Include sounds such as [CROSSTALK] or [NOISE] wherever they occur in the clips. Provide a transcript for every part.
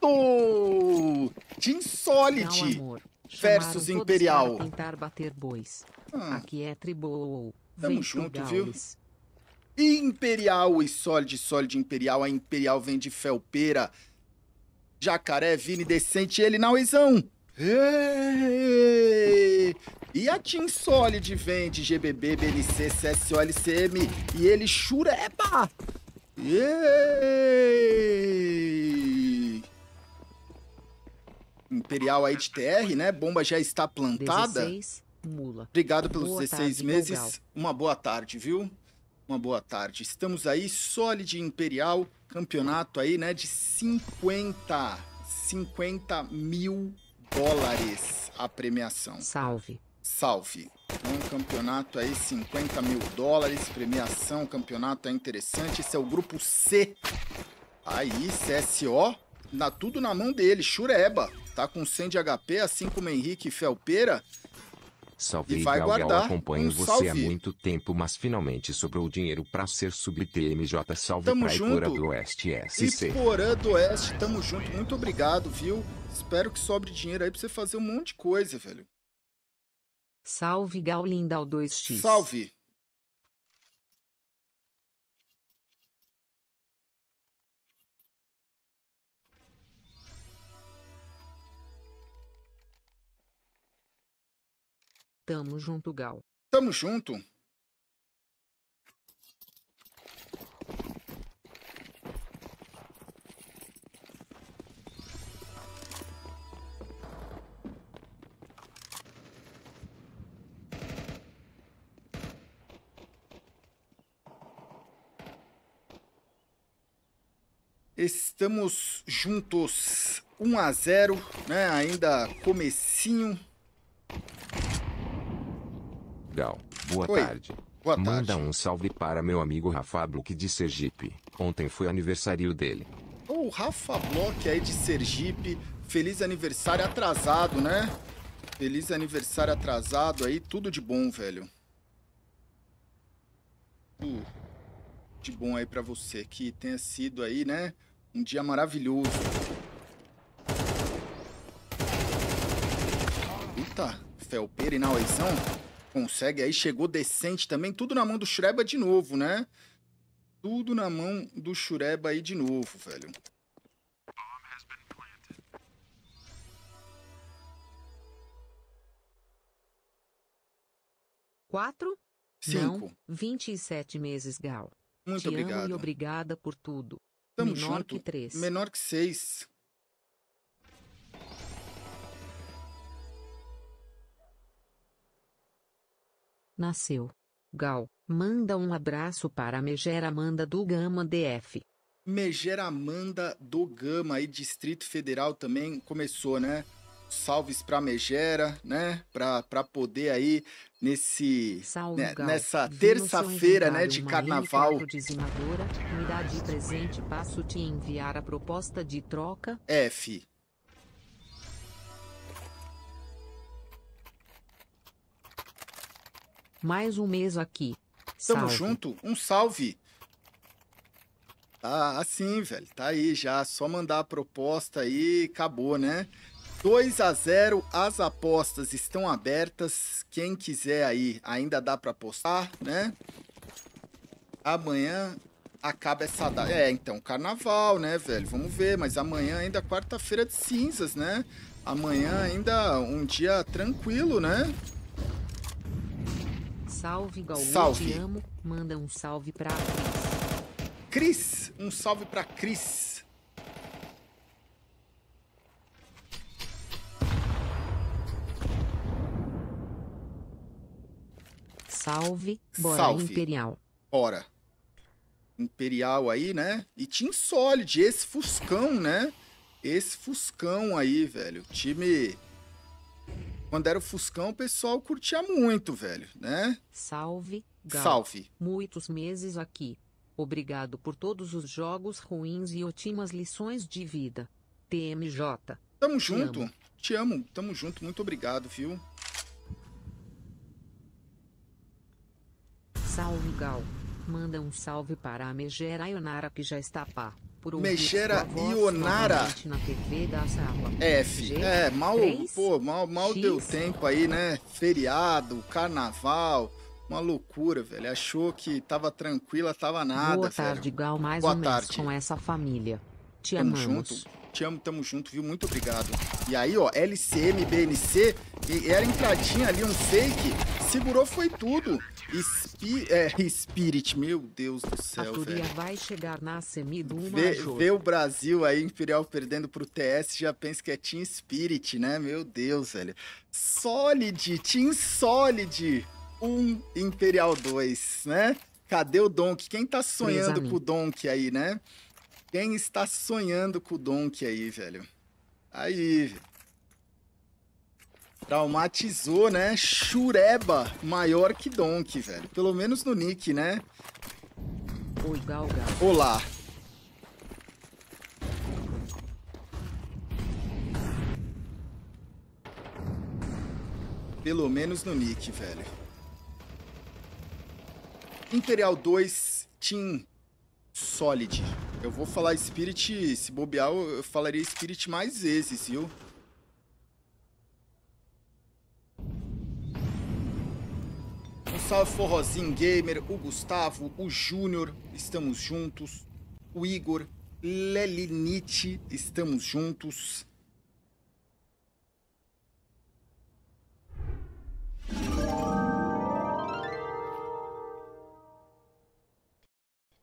Gato! Team Solid Não, versus Imperial. Tentar bater bois. Hum. Aqui é Tribow. Tamo Vem junto, viu? Imperial e Solid, Solid Imperial. A Imperial vem de felpeira. Jacaré, Vini, decente ele na Uizão. E a Team Solid vem de GBB, BNC, CSO, LCM e ele chura, eba! Eee! imperial aí de TR, né? Bomba já está plantada. 16, mula. Obrigado pelos boa 16 tarde, meses. Uma boa tarde, viu? Uma boa tarde. Estamos aí, sólido Imperial, campeonato aí, né? De 50, 50 mil dólares a premiação. Salve. Salve. Um campeonato aí, 50 mil dólares, premiação, campeonato é interessante. Esse é o grupo C. Aí, CSO, na, tudo na mão dele, Chureba. Tá com 100 de HP, assim como Henrique Felpeira. Salve, e vai Gal, guardar. acompanho um você salve. há muito tempo, mas finalmente sobrou dinheiro para ser sub-TMJ. Salve tamo pra Iporã do Oeste SC. Iporã do Oeste, tamo junto. Muito obrigado, viu? Espero que sobre dinheiro aí pra você fazer um monte de coisa, velho. Salve, Gal 2X. Salve. Tamo junto, Gal. Tamo junto. Estamos juntos 1 a 0, né? Ainda comecinho Portugal. Boa Oi. tarde. Boa tarde. Manda um salve para meu amigo Rafa Bloch de Sergipe. Ontem foi aniversário dele. O oh, Rafa Bloch aí de Sergipe. Feliz aniversário atrasado, né? Feliz aniversário atrasado aí. Tudo de bom, velho. Tudo de bom aí para você. Que tenha sido aí, né? Um dia maravilhoso. Eita, Felper e Nauezão consegue aí, chegou decente também, tudo na mão do Shureba de novo, né? Tudo na mão do Shureba aí de novo, velho. Quatro? Cinco. vinte e sete meses, Gal. Muito Te obrigado. e obrigada por tudo. Tamo Menor junto. que três. Menor que seis. Nasceu. Gal, manda um abraço para Megera Amanda do Gama DF. Megera Amanda do Gama e Distrito Federal também começou, né? Salves para Megera, né? Para poder aí nesse Salve, né? nessa terça-feira, né, de carnaval. presente passo te enviar a proposta de troca. É, F. Mais um mês aqui. Tamo juntos. junto? Um salve! Ah, assim, velho. Tá aí já. Só mandar a proposta aí acabou, né? 2 a 0 as apostas estão abertas. Quem quiser aí, ainda dá para apostar, né? Amanhã acaba essa data. É, então, carnaval, né, velho? Vamos ver, mas amanhã ainda é quarta-feira de cinzas, né? Amanhã ainda um dia tranquilo, né? Salve Gaúcho, salve. te amo. Manda um salve pra Cris. Cris, um salve pra Cris. Salve, bora salve. Imperial. Bora. Imperial aí, né? E Team Solid, esse Fuscão, né? Esse Fuscão aí, velho. Time quando era o Fuscão, o pessoal curtia muito, velho, né? Salve, Gal. Salve. Muitos meses aqui. Obrigado por todos os jogos ruins e ótimas lições de vida. TMJ. Tamo Te junto. Amo. Te amo. Tamo junto. Muito obrigado, viu? Salve, Gal. Manda um salve para a Megera Ionara que já está pá. Mexera Ionara F. é, mal, pô, mal, mal deu tempo aí, né? Feriado, carnaval, uma loucura, velho. Achou que tava tranquila, tava nada. Boa tarde, velho. Gal, mais Boa um tarde. com essa família. Te tamo amamos. junto. Te amo, tamo junto, viu? Muito obrigado. E aí, ó, LCM, BNC, e era entradinha ali, um fake segurou foi tudo. Espi é, [LAUGHS] Spirit, meu Deus do céu, a velho. vai chegar na semi do vê, vê o Brasil aí, Imperial perdendo pro TS, já pensa que é Team Spirit, né? Meu Deus, velho. Solid, Team Solid 1, um, Imperial 2, né? Cadê o Donk? Quem tá sonhando com o Donk aí, né? Quem está sonhando com o Donk aí, velho? Aí, velho. Traumatizou, né? Chureba, maior que Donk, velho. Pelo menos no nick, né? Oi, Olá. Pelo menos no nick, velho. Imperial 2, Team Solid. Eu vou falar Spirit, se bobear, eu falaria Spirit mais vezes, viu? salve Forrozinho Gamer, o Gustavo, o Júnior, estamos juntos. O Igor, Lelinite, estamos juntos.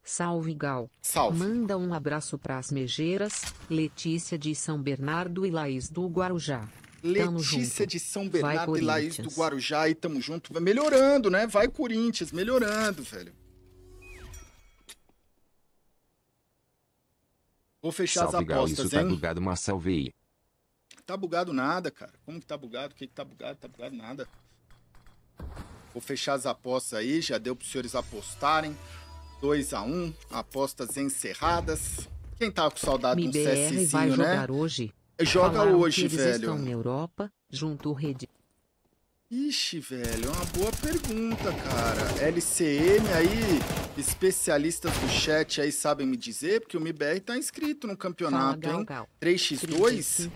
Salve Gal. Salve. Manda um abraço para as Megeiras, Letícia de São Bernardo e Laís do Guarujá. Tá Letícia de São Bernardo e Laís do Guarujá e tamo junto. Melhorando, né? Vai Corinthians, melhorando, velho. Vou fechar Salve, as apostas, Gal, isso tá hein? tá bugado, mas salvei. Tá bugado nada, cara. Como que tá bugado? O que que tá bugado? Tá bugado nada. Vou fechar as apostas aí, já deu pros senhores apostarem. 2 a 1 um, apostas encerradas. Quem tá com saudade de um CSzinho, vai jogar né? hoje. Joga Falaram hoje, que eles velho. Estão na Europa, junto o Ixi, velho, é uma boa pergunta, cara. LCM aí, especialistas do chat aí sabem me dizer, porque o MBR tá inscrito no campeonato, Fala, hein? Gal, Gal. 3x2.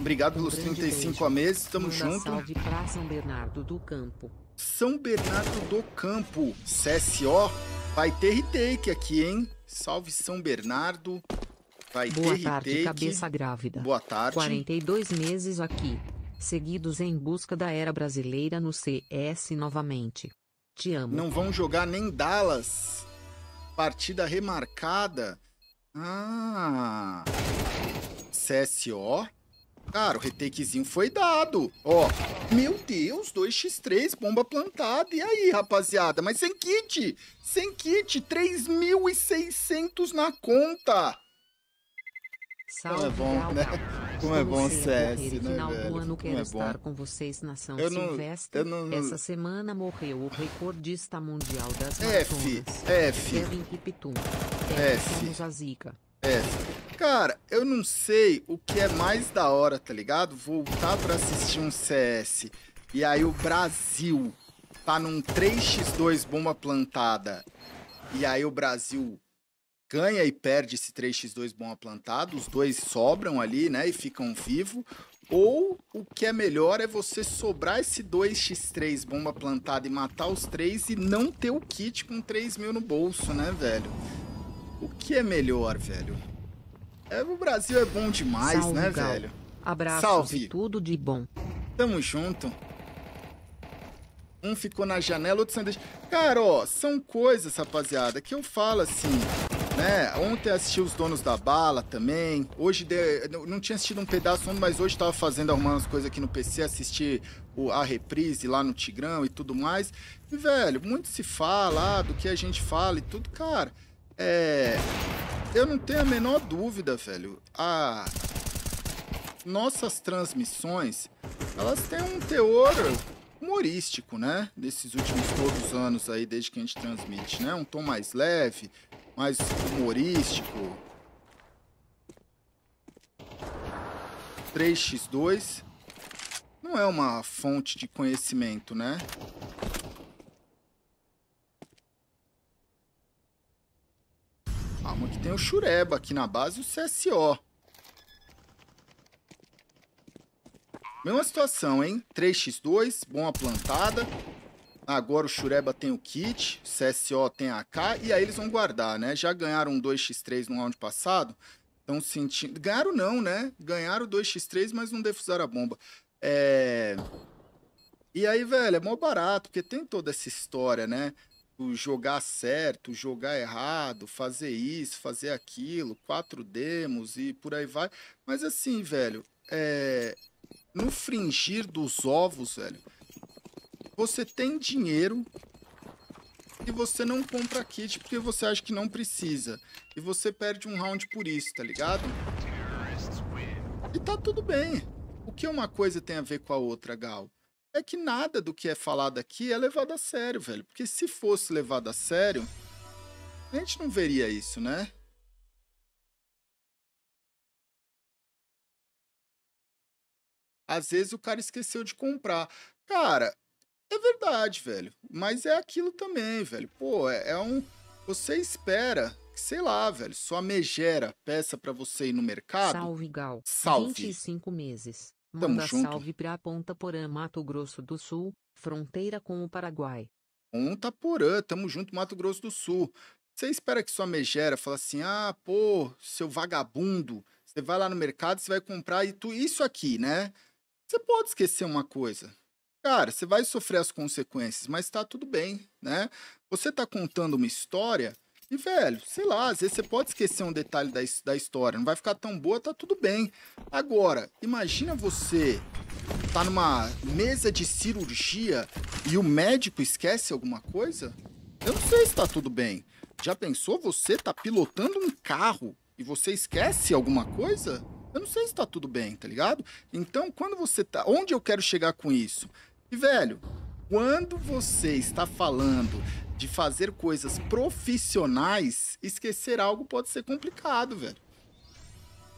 Obrigado um pelos 35 beijo. a meses, tamo Manda junto. Salve pra São Bernardo do Campo. São Bernardo do Campo, CSO, vai ter retake aqui, hein? Salve São Bernardo Vai Boa ter tarde, retake. cabeça grávida. Boa tarde. 42 meses aqui. Seguidos em busca da era brasileira no CS novamente. Te amo. Não vão jogar nem Dallas. Partida remarcada. Ah. CSO. Cara, o retakezinho foi dado. Ó, meu Deus, 2x3, bomba plantada. E aí, rapaziada? Mas sem kit, sem kit, 3.600 na conta. É né? [LAUGHS] Como é bom, né? Como é bom o CS, morrer, né, velho? do ano quero estar com vocês na São eu não, Silvestre. Eu não... Essa semana morreu o recordista mundial das F, maratonas. F, Kevin Kiptum. F, a zica. F. Cara, eu não sei o que é mais da hora, tá ligado? Voltar pra assistir um CS e aí o Brasil tá num 3x2 bomba plantada e aí o Brasil ganha e perde esse 3x2 bom aplantado, os dois sobram ali, né, e ficam vivos. Ou o que é melhor é você sobrar esse 2x3 bomba plantada e matar os três e não ter o kit com 3 mil no bolso, né, velho? O que é melhor, velho? É, o Brasil é bom demais, Salve, né, Gal. velho? Abraço Salve. e tudo de bom. Tamo junto. Um ficou na janela, outro sanduíche. Cara, ó, são coisas, rapaziada, que eu falo assim né? Ontem assisti os donos da bala também. Hoje de... não tinha assistido um pedaço mas hoje estava fazendo arrumando as coisas aqui no PC, assisti o... a reprise lá no Tigrão e tudo mais. E, velho, muito se fala ah, do que a gente fala e tudo, cara. É. Eu não tenho a menor dúvida, velho. A nossas transmissões, elas têm um teor humorístico, né? Nesses últimos todos os anos aí, desde que a gente transmite, né? Um tom mais leve, mais humorístico. 3x2 não é uma fonte de conhecimento, né? Calma ah, que tem o Chureba aqui na base e o CSO. Mesma situação, hein? 3x2, boa plantada. Agora o Shureba tem o kit, CSO tem a AK, e aí eles vão guardar, né? Já ganharam 2x3 no round passado, estão sentindo... Ganharam não, né? Ganharam 2x3, mas não defusaram a bomba. É... E aí, velho, é mó barato, porque tem toda essa história, né? O jogar certo, jogar errado, fazer isso, fazer aquilo, quatro demos e por aí vai. Mas assim, velho, é... no fringir dos ovos, velho, você tem dinheiro e você não compra kit porque você acha que não precisa. E você perde um round por isso, tá ligado? E tá tudo bem. O que uma coisa tem a ver com a outra, Gal? É que nada do que é falado aqui é levado a sério, velho. Porque se fosse levado a sério, a gente não veria isso, né? Às vezes o cara esqueceu de comprar. Cara, é verdade, velho. Mas é aquilo também, velho. Pô, é, é um. Você espera sei lá, velho, sua megera peça para você ir no mercado. Salve, Gal. Salve. 25 meses. Manda Tamo junto. salve pra Ponta Porã, Mato Grosso do Sul, fronteira com o Paraguai. Ponta Porã, tamo junto, Mato Grosso do Sul. Você espera que sua megera fala assim, ah, pô, seu vagabundo, você vai lá no mercado, você vai comprar e tu, isso aqui, né? Você pode esquecer uma coisa. Cara, você vai sofrer as consequências, mas tá tudo bem, né? Você tá contando uma história e, velho, sei lá, às vezes você pode esquecer um detalhe da, da história, não vai ficar tão boa, tá tudo bem. Agora, imagina você tá numa mesa de cirurgia e o médico esquece alguma coisa? Eu não sei se tá tudo bem. Já pensou você tá pilotando um carro e você esquece alguma coisa? Eu não sei se tá tudo bem, tá ligado? Então, quando você tá. Onde eu quero chegar com isso? E, velho, quando você está falando de fazer coisas profissionais, esquecer algo pode ser complicado, velho.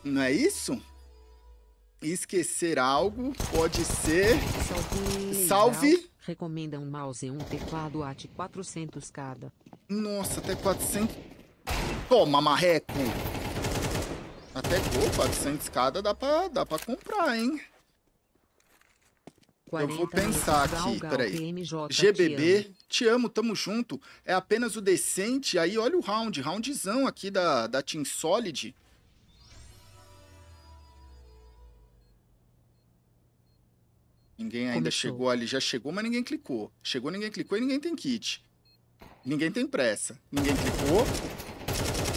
Não é isso? Esquecer algo pode ser. Salve! Salve. Recomenda um mouse e um teclado AT 400 cada. Nossa, até 400. Toma, marreco! Até 400 cada dá pra, dá pra comprar, hein? Eu vou pensar aqui, peraí. GBB, te amo, tamo junto. É apenas o decente. Aí olha o round, roundzão aqui da, da Team Solid. Ninguém ainda Começou. chegou ali, já chegou, mas ninguém clicou. Chegou, ninguém clicou e ninguém tem kit. Ninguém tem pressa. Ninguém clicou.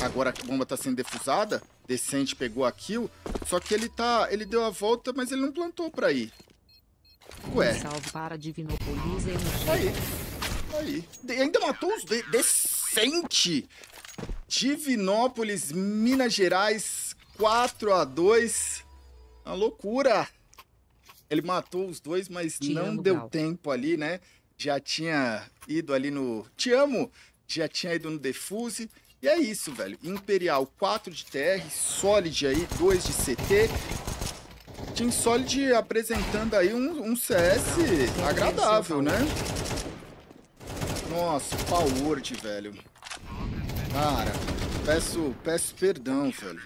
Agora a bomba tá sendo defusada. Decente pegou a kill. Só que ele tá. Ele deu a volta, mas ele não plantou pra ir. Ué. Salve para Divinopolis Aí. Aí. De ainda matou os de decente. Divinópolis, Minas Gerais, 4 x 2. Uma loucura. Ele matou os dois, mas Te não amo, deu Gal. tempo ali, né? Já tinha ido ali no Te amo, já tinha ido no defuse. E é isso, velho. Imperial 4 de TR, Solid aí, 2 de CT. Team Solid apresentando aí um, um CS agradável, né? Nossa, Palward, velho. Cara, peço, peço perdão, velho.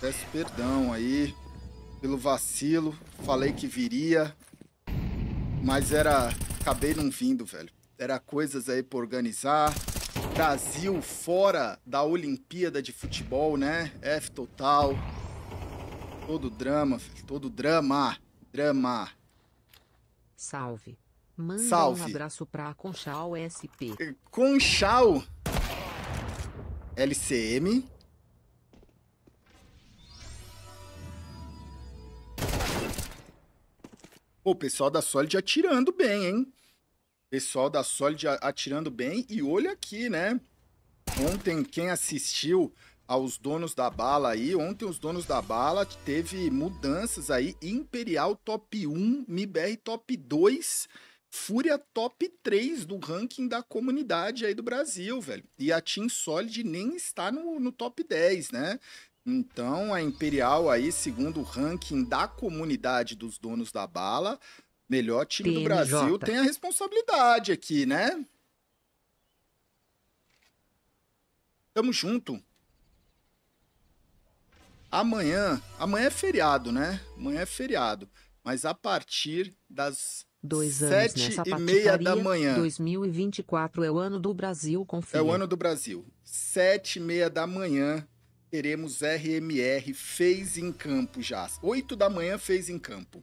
Peço perdão aí pelo vacilo. Falei que viria, mas era... Acabei não vindo, velho. Era coisas aí pra organizar. Brasil fora da Olimpíada de Futebol, né? F total. Todo drama, filho. Todo drama. Drama. Salve. Manda Salve. um abraço pra Conchal SP. Conchal LCM. o pessoal da Solid atirando bem, hein? Pessoal da Solid atirando bem. E olha aqui, né? Ontem, quem assistiu aos donos da bala aí. Ontem os donos da bala teve mudanças aí. Imperial top 1, MIBR top 2, Fúria top 3 do ranking da comunidade aí do Brasil, velho. E a Team Solid nem está no, no top 10, né? Então a Imperial aí, segundo o ranking da comunidade dos donos da bala, melhor time do Brasil tem a responsabilidade aqui, né? Tamo junto. Amanhã, amanhã é feriado, né? Amanhã é feriado. Mas a partir das dois anos né? sete nessa e meia da manhã. 2024 é o ano do Brasil, confia. É o ano do Brasil. Sete e meia da manhã teremos RMR fez em campo já. Oito da manhã fez em campo.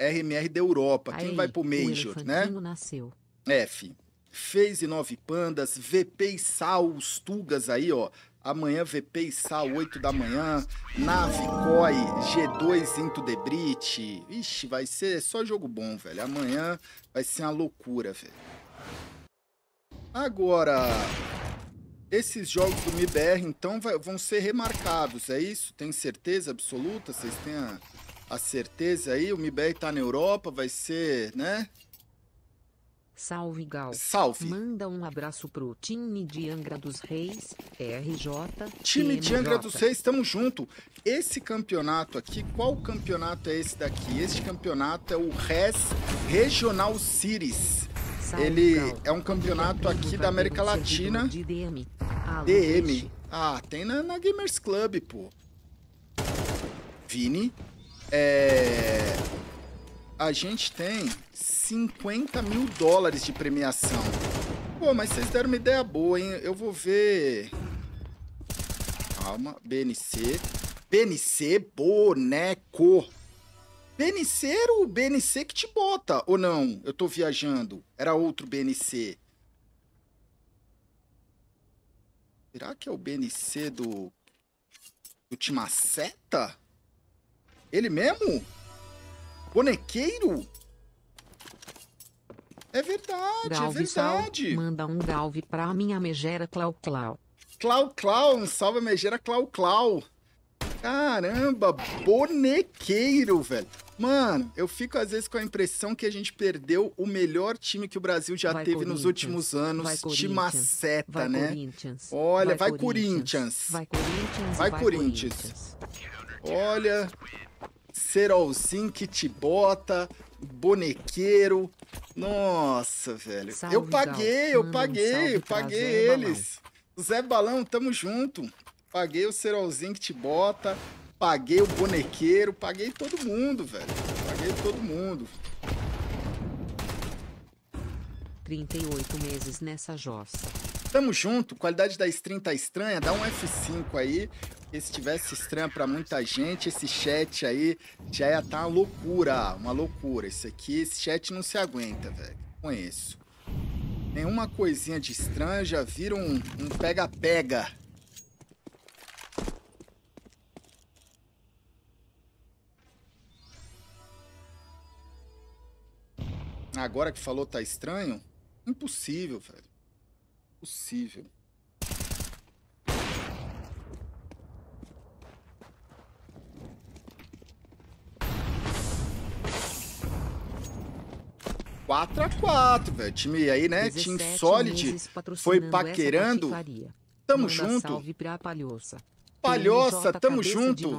RMR da Europa. Aí, Quem vai pro Major, o né? nasceu. F. Fez e Nove Pandas, VP e Sal, os Tugas aí, ó. Amanhã VP e Sal, 8 da manhã. Nave COI, G2 Into the Brit. Ixi, vai ser só jogo bom, velho. Amanhã vai ser uma loucura, velho. Agora, esses jogos do MIBR, então, vai, vão ser remarcados, é isso? Tem certeza absoluta? Vocês têm a, a certeza aí? O MIBR tá na Europa, vai ser, né? Salve Gal. Salve. Manda um abraço pro time de Angra dos Reis, RJ. Time de Angra dos Reis, tamo junto. Esse campeonato aqui, qual campeonato é esse daqui? Este campeonato é o RES Regional Series. Salve, Ele Gal. é um campeonato aqui da América Latina. De DM. Alô, DM. Ah, tem na, na Gamers Club, pô. Vini. É a gente tem 50 mil dólares de premiação. Pô, mas vocês deram uma ideia boa, hein? Eu vou ver... Calma, BNC. BNC, boneco. BNC era o BNC que te bota, ou não? Eu tô viajando. Era outro BNC. Será que é o BNC do... Do Timaceta? Ele mesmo? Bonequeiro? É verdade, é Galve é verdade. Sal, manda um galve pra minha megera Clau Clau. Clau Clau, um salve megera Clau Clau. Caramba, bonequeiro, velho. Mano, eu fico às vezes com a impressão que a gente perdeu o melhor time que o Brasil já vai teve nos últimos anos. Vai maceta, vai né? Corinthians. Olha, vai, Corinthians. Vai Corinthians. Vai Corinthians. Corinthians. Olha, Serolzinho que te bota, bonequeiro. Nossa, velho. eu paguei, eu hum, paguei, eu paguei eles. Balão. Zé Balão, tamo junto. Paguei o Serolzinho que te bota, paguei o bonequeiro, paguei todo mundo, velho. Paguei todo mundo. 38 meses nessa jossa. Tamo junto, qualidade da stream tá estranha, dá um F5 aí. Se estivesse estranha para muita gente, esse chat aí já ia tá uma loucura, uma loucura. Esse aqui, esse chat não se aguenta, velho. Conheço. Nenhuma coisinha de estranha, já vira um pega-pega. Um Agora que falou tá estranho? Impossível, velho possível. Quatro a quatro, velho. Time aí, né? Team Solid foi paquerando. Tamo Manda junto. Salve pra palhoça. Palhoça, tamo junto.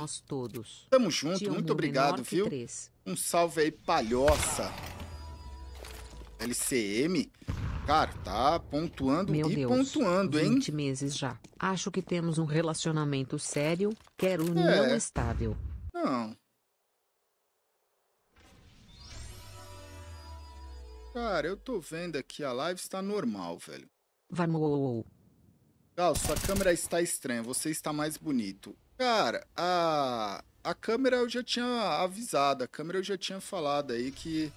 Tamo junto, muito obrigado, viu? Um salve aí, palhoça. LCM. Cara, tá pontuando Meu e Deus, pontuando, 20 hein? 20 meses já. Acho que temos um relacionamento sério, quero é. união é. estável. Não. Cara, eu tô vendo aqui, a live está normal, velho. Vamos. Gal, sua câmera está estranha, você está mais bonito. Cara, a, a câmera eu já tinha avisado, a câmera eu já tinha falado aí que,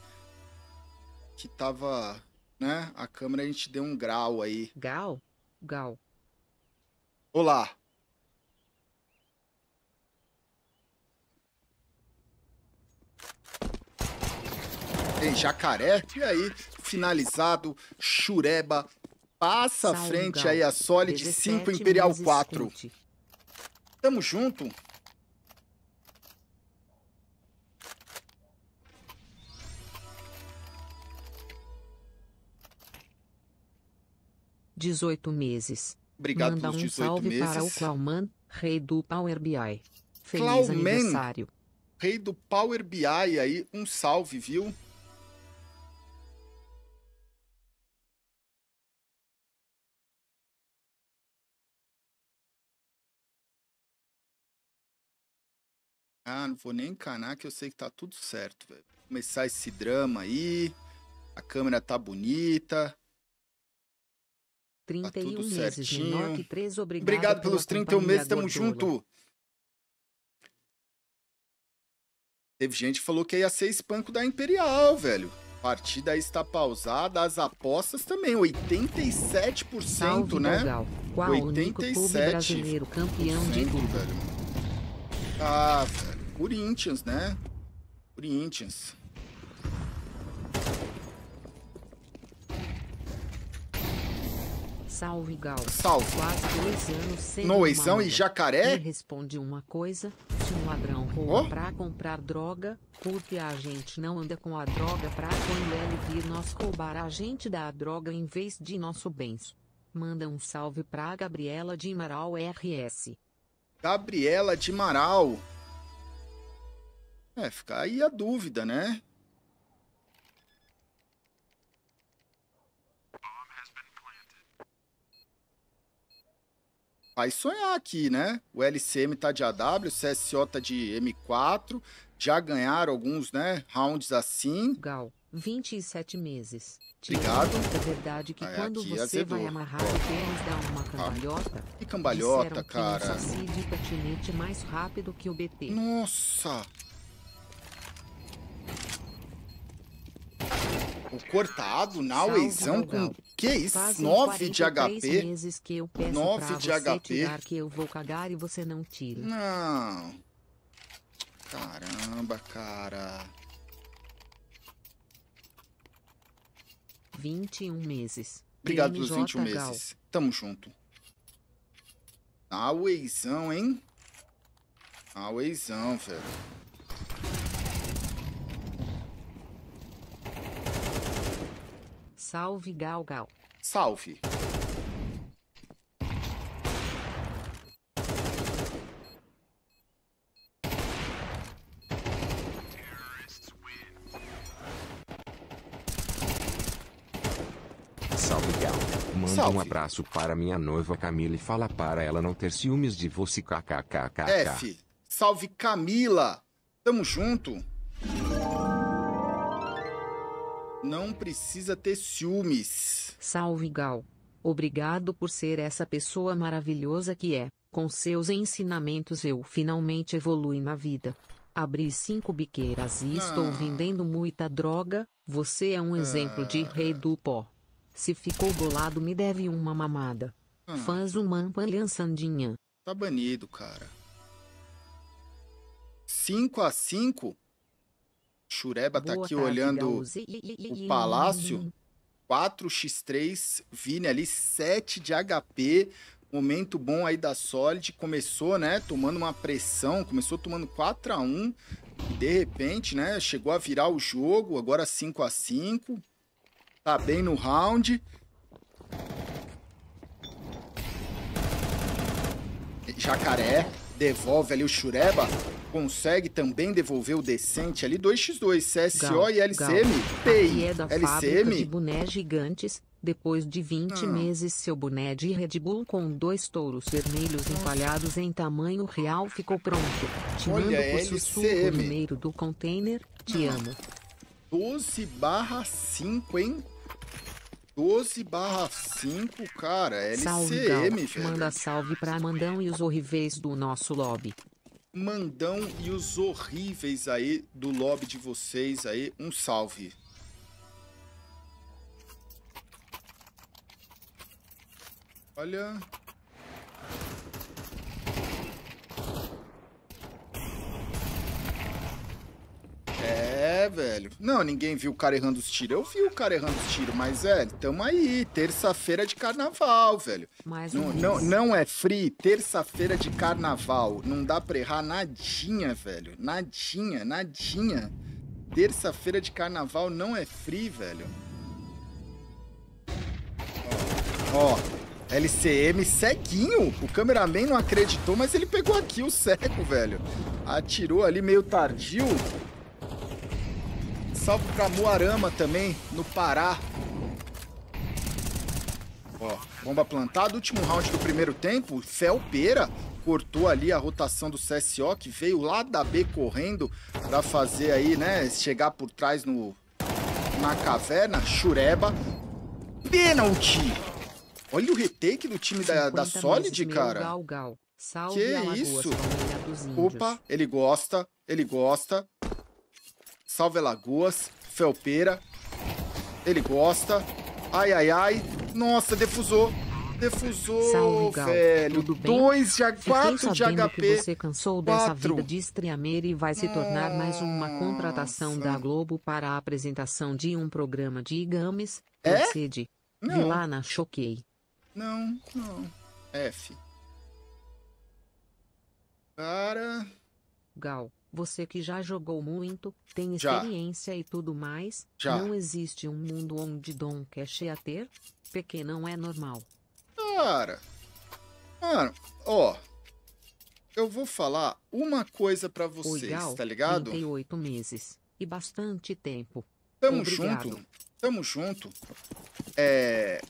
que tava né? A câmera a gente deu um grau aí. Gal? Gal. Olá. Tem jacaré? E aí, finalizado, chureba, passa à frente aí a Solid 5 Imperial 4. Tamo junto. 18 meses. Obrigado Manda pelos 18 um salve meses. para o Clauman, rei do Power BI. Feliz Clauman, aniversário. Rei do Power BI aí, um salve, viu? Ah, não vou nem encanar que eu sei que tá tudo certo, velho. Começar esse drama aí. A câmera tá bonita. 31 tá meses certinho. menor 3, obrigado. Obrigado pelos 31 meses, tamo junto. Teve gente que falou que ia ser espanco da Imperial, velho. A partida está pausada, as apostas também, 87%, Salve, né? Qual 87%. brasileiro campeão de tudo. Velho. Ah, velho. Corinthians, né? Corinthians. Salve, Gal. Salve. Quase dois anos sem. Noição e jacaré? Me responde uma coisa: se um ladrão rouba oh? pra comprar droga, porque a gente não anda com a droga pra quando é ele vir nós roubar a gente da droga em vez de nosso bens. Manda um salve pra Gabriela de Amaral RS. Gabriela de Amaral. É, fica aí a dúvida, né? vai sonhar aqui, né? O LCM tá de AW, o CSO tá de M4, já ganharam alguns, né, rounds assim. Gal, 27 meses. Obrigado. É verdade que ah, quando aqui, é você azedou. vai amarrar o tênis dá uma tá. cambalhota. Ah, que cambalhota, cara. Que patinete mais rápido que o BT. Nossa. O cortado na Weizão é com que isso? 9 de HP. Meses que eu peço 9 de HP. que eu vou cagar e você não tira. Não. Caramba, cara. 21 meses. Obrigado pelos 21 Gal. meses. Tamo junto. Na Aueizão, hein? Na Aueizão, velho. Salve Gal Gal. Salve. Salve gal. Manda Salve. um abraço para minha noiva Camila e fala para ela não ter ciúmes de você kkkk. F. Salve Camila. Tamo junto. Não precisa ter ciúmes. Salve Gal. Obrigado por ser essa pessoa maravilhosa que é. Com seus ensinamentos eu finalmente evolui na vida. Abri cinco biqueiras e ah. estou vendendo muita droga. Você é um ah. exemplo de ah. rei do pó. Se ficou bolado, me deve uma mamada. Ah. Faz uma ampalha sandinha. Tá banido, cara. 5 a 5? Chureba tá aqui tarde, olhando Gaúzi. o palácio. 4x3, Vini ali, 7 de HP. Momento bom aí da Solid. Começou, né, tomando uma pressão. Começou tomando 4 x 1 E de repente, né, chegou a virar o jogo. Agora 5 x 5 Tá bem no round. Jacaré devolve ali o Chureba consegue também devolver o decente ali 2x2, CSO Gal, e LCM. Gal. PI, é da LCM. De boné gigantes, depois de 20 ah. meses, seu boné de Red Bull com dois touros vermelhos empalhados em tamanho real ficou pronto. Te Olha, mando primeiro do container. Te ah. amo. 12 barra 5, hein? 12 barra 5, cara. LCM, salve, Manda salve pra Amandão e os horríveis do nosso lobby. Mandão e os horríveis aí do lobby de vocês aí, um salve. Olha, É, velho. Não, ninguém viu o cara errando os tiros. Eu vi o cara errando os tiros, mas, velho, é, tamo aí. Terça-feira de carnaval, velho. Mais não, não, não é free. Terça-feira de carnaval. Não dá pra errar nadinha, velho. Nadinha, nadinha. Terça-feira de carnaval não é free, velho. Ó, ó, LCM ceguinho. O cameraman não acreditou, mas ele pegou aqui o cego, velho. Atirou ali meio tardio salve pra Moarama também, no Pará. Ó, bomba plantada, último round do primeiro tempo, Felpeira cortou ali a rotação do CSO, que veio lá da B correndo pra fazer aí, né, chegar por trás no na caverna, Chureba, pênalti! Olha o retake do time da, da Solid, cara. Gal, gal. Salve que Alagoas, isso? Opa, ele gosta, ele gosta. Salve Lagoas, Felpeira. Ele gosta. Ai, ai, ai. Nossa, defusou. Defusou, Salve, velho. Tudo Dois de, quatro de HP. Que você cansou dessa vida de estreameira e vai se tornar Nossa. mais uma contratação da Globo para a apresentação de um programa de igames. É? Procede. Não. Vi lá na Choquei. Não, não. F. Cara... Gal. Você que já jogou muito, tem experiência já. e tudo mais, já. não existe um mundo onde Dom quer ia ter? Porque não é normal. Cara, mano, ó. Eu vou falar uma coisa para vocês, Oigal, tá ligado? 38 meses e bastante tempo. Tamo Obrigado. junto. Tamo junto. É,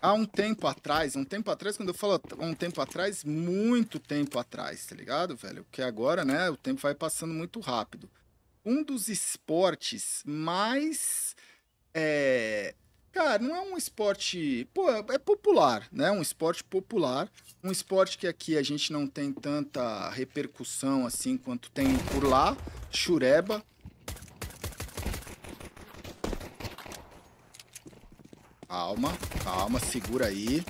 há um tempo atrás, um tempo atrás, quando eu falo um tempo atrás, muito tempo atrás, tá ligado, velho? Porque agora, né, o tempo vai passando muito rápido. Um dos esportes mais. É... Cara, não é um esporte. Pô, é popular, né? Um esporte popular. Um esporte que aqui a gente não tem tanta repercussão assim quanto tem por lá. Chureba Calma, calma, segura aí.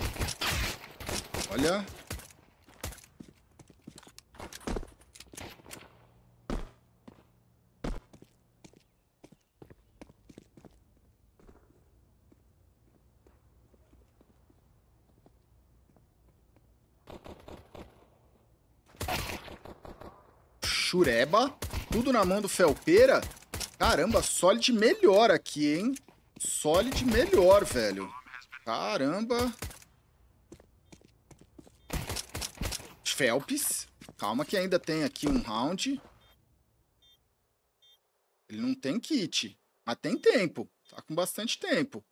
Olha. Chureba. Tudo na mão do Felpeira. Caramba, Solid melhor aqui, hein? Solid melhor, velho. Caramba. Phelps. Calma que ainda tem aqui um round. Ele não tem kit. Mas tem tempo. Tá com bastante tempo.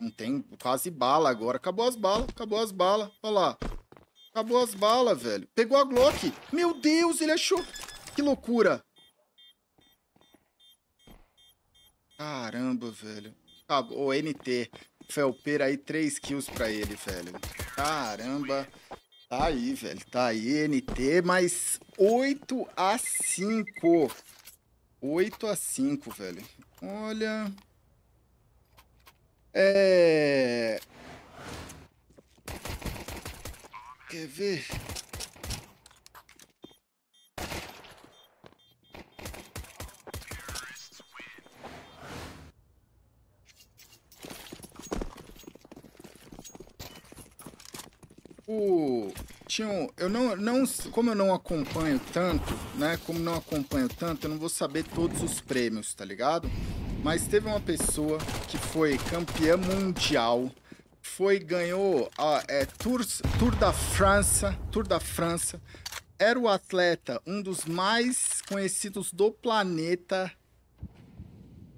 Não tem quase bala agora. Acabou as balas. Acabou as balas. Olha lá. Acabou as balas, velho. Pegou a Glock. Meu Deus, ele achou. Que loucura. Caramba, velho. Ah, o NT. Felpeira aí, 3 kills pra ele, velho. Caramba. Tá aí, velho. Tá aí, NT, mais 8 a 5. 8 a 5, velho. Olha... É... Quer ver? Tinha um, eu não, não. Como eu não acompanho tanto, né? Como não acompanho tanto, eu não vou saber todos os prêmios, tá ligado? Mas teve uma pessoa que foi campeã mundial, foi ganhou a é, Tour, Tour da França, Tour da França. Era o atleta, um dos mais conhecidos do planeta.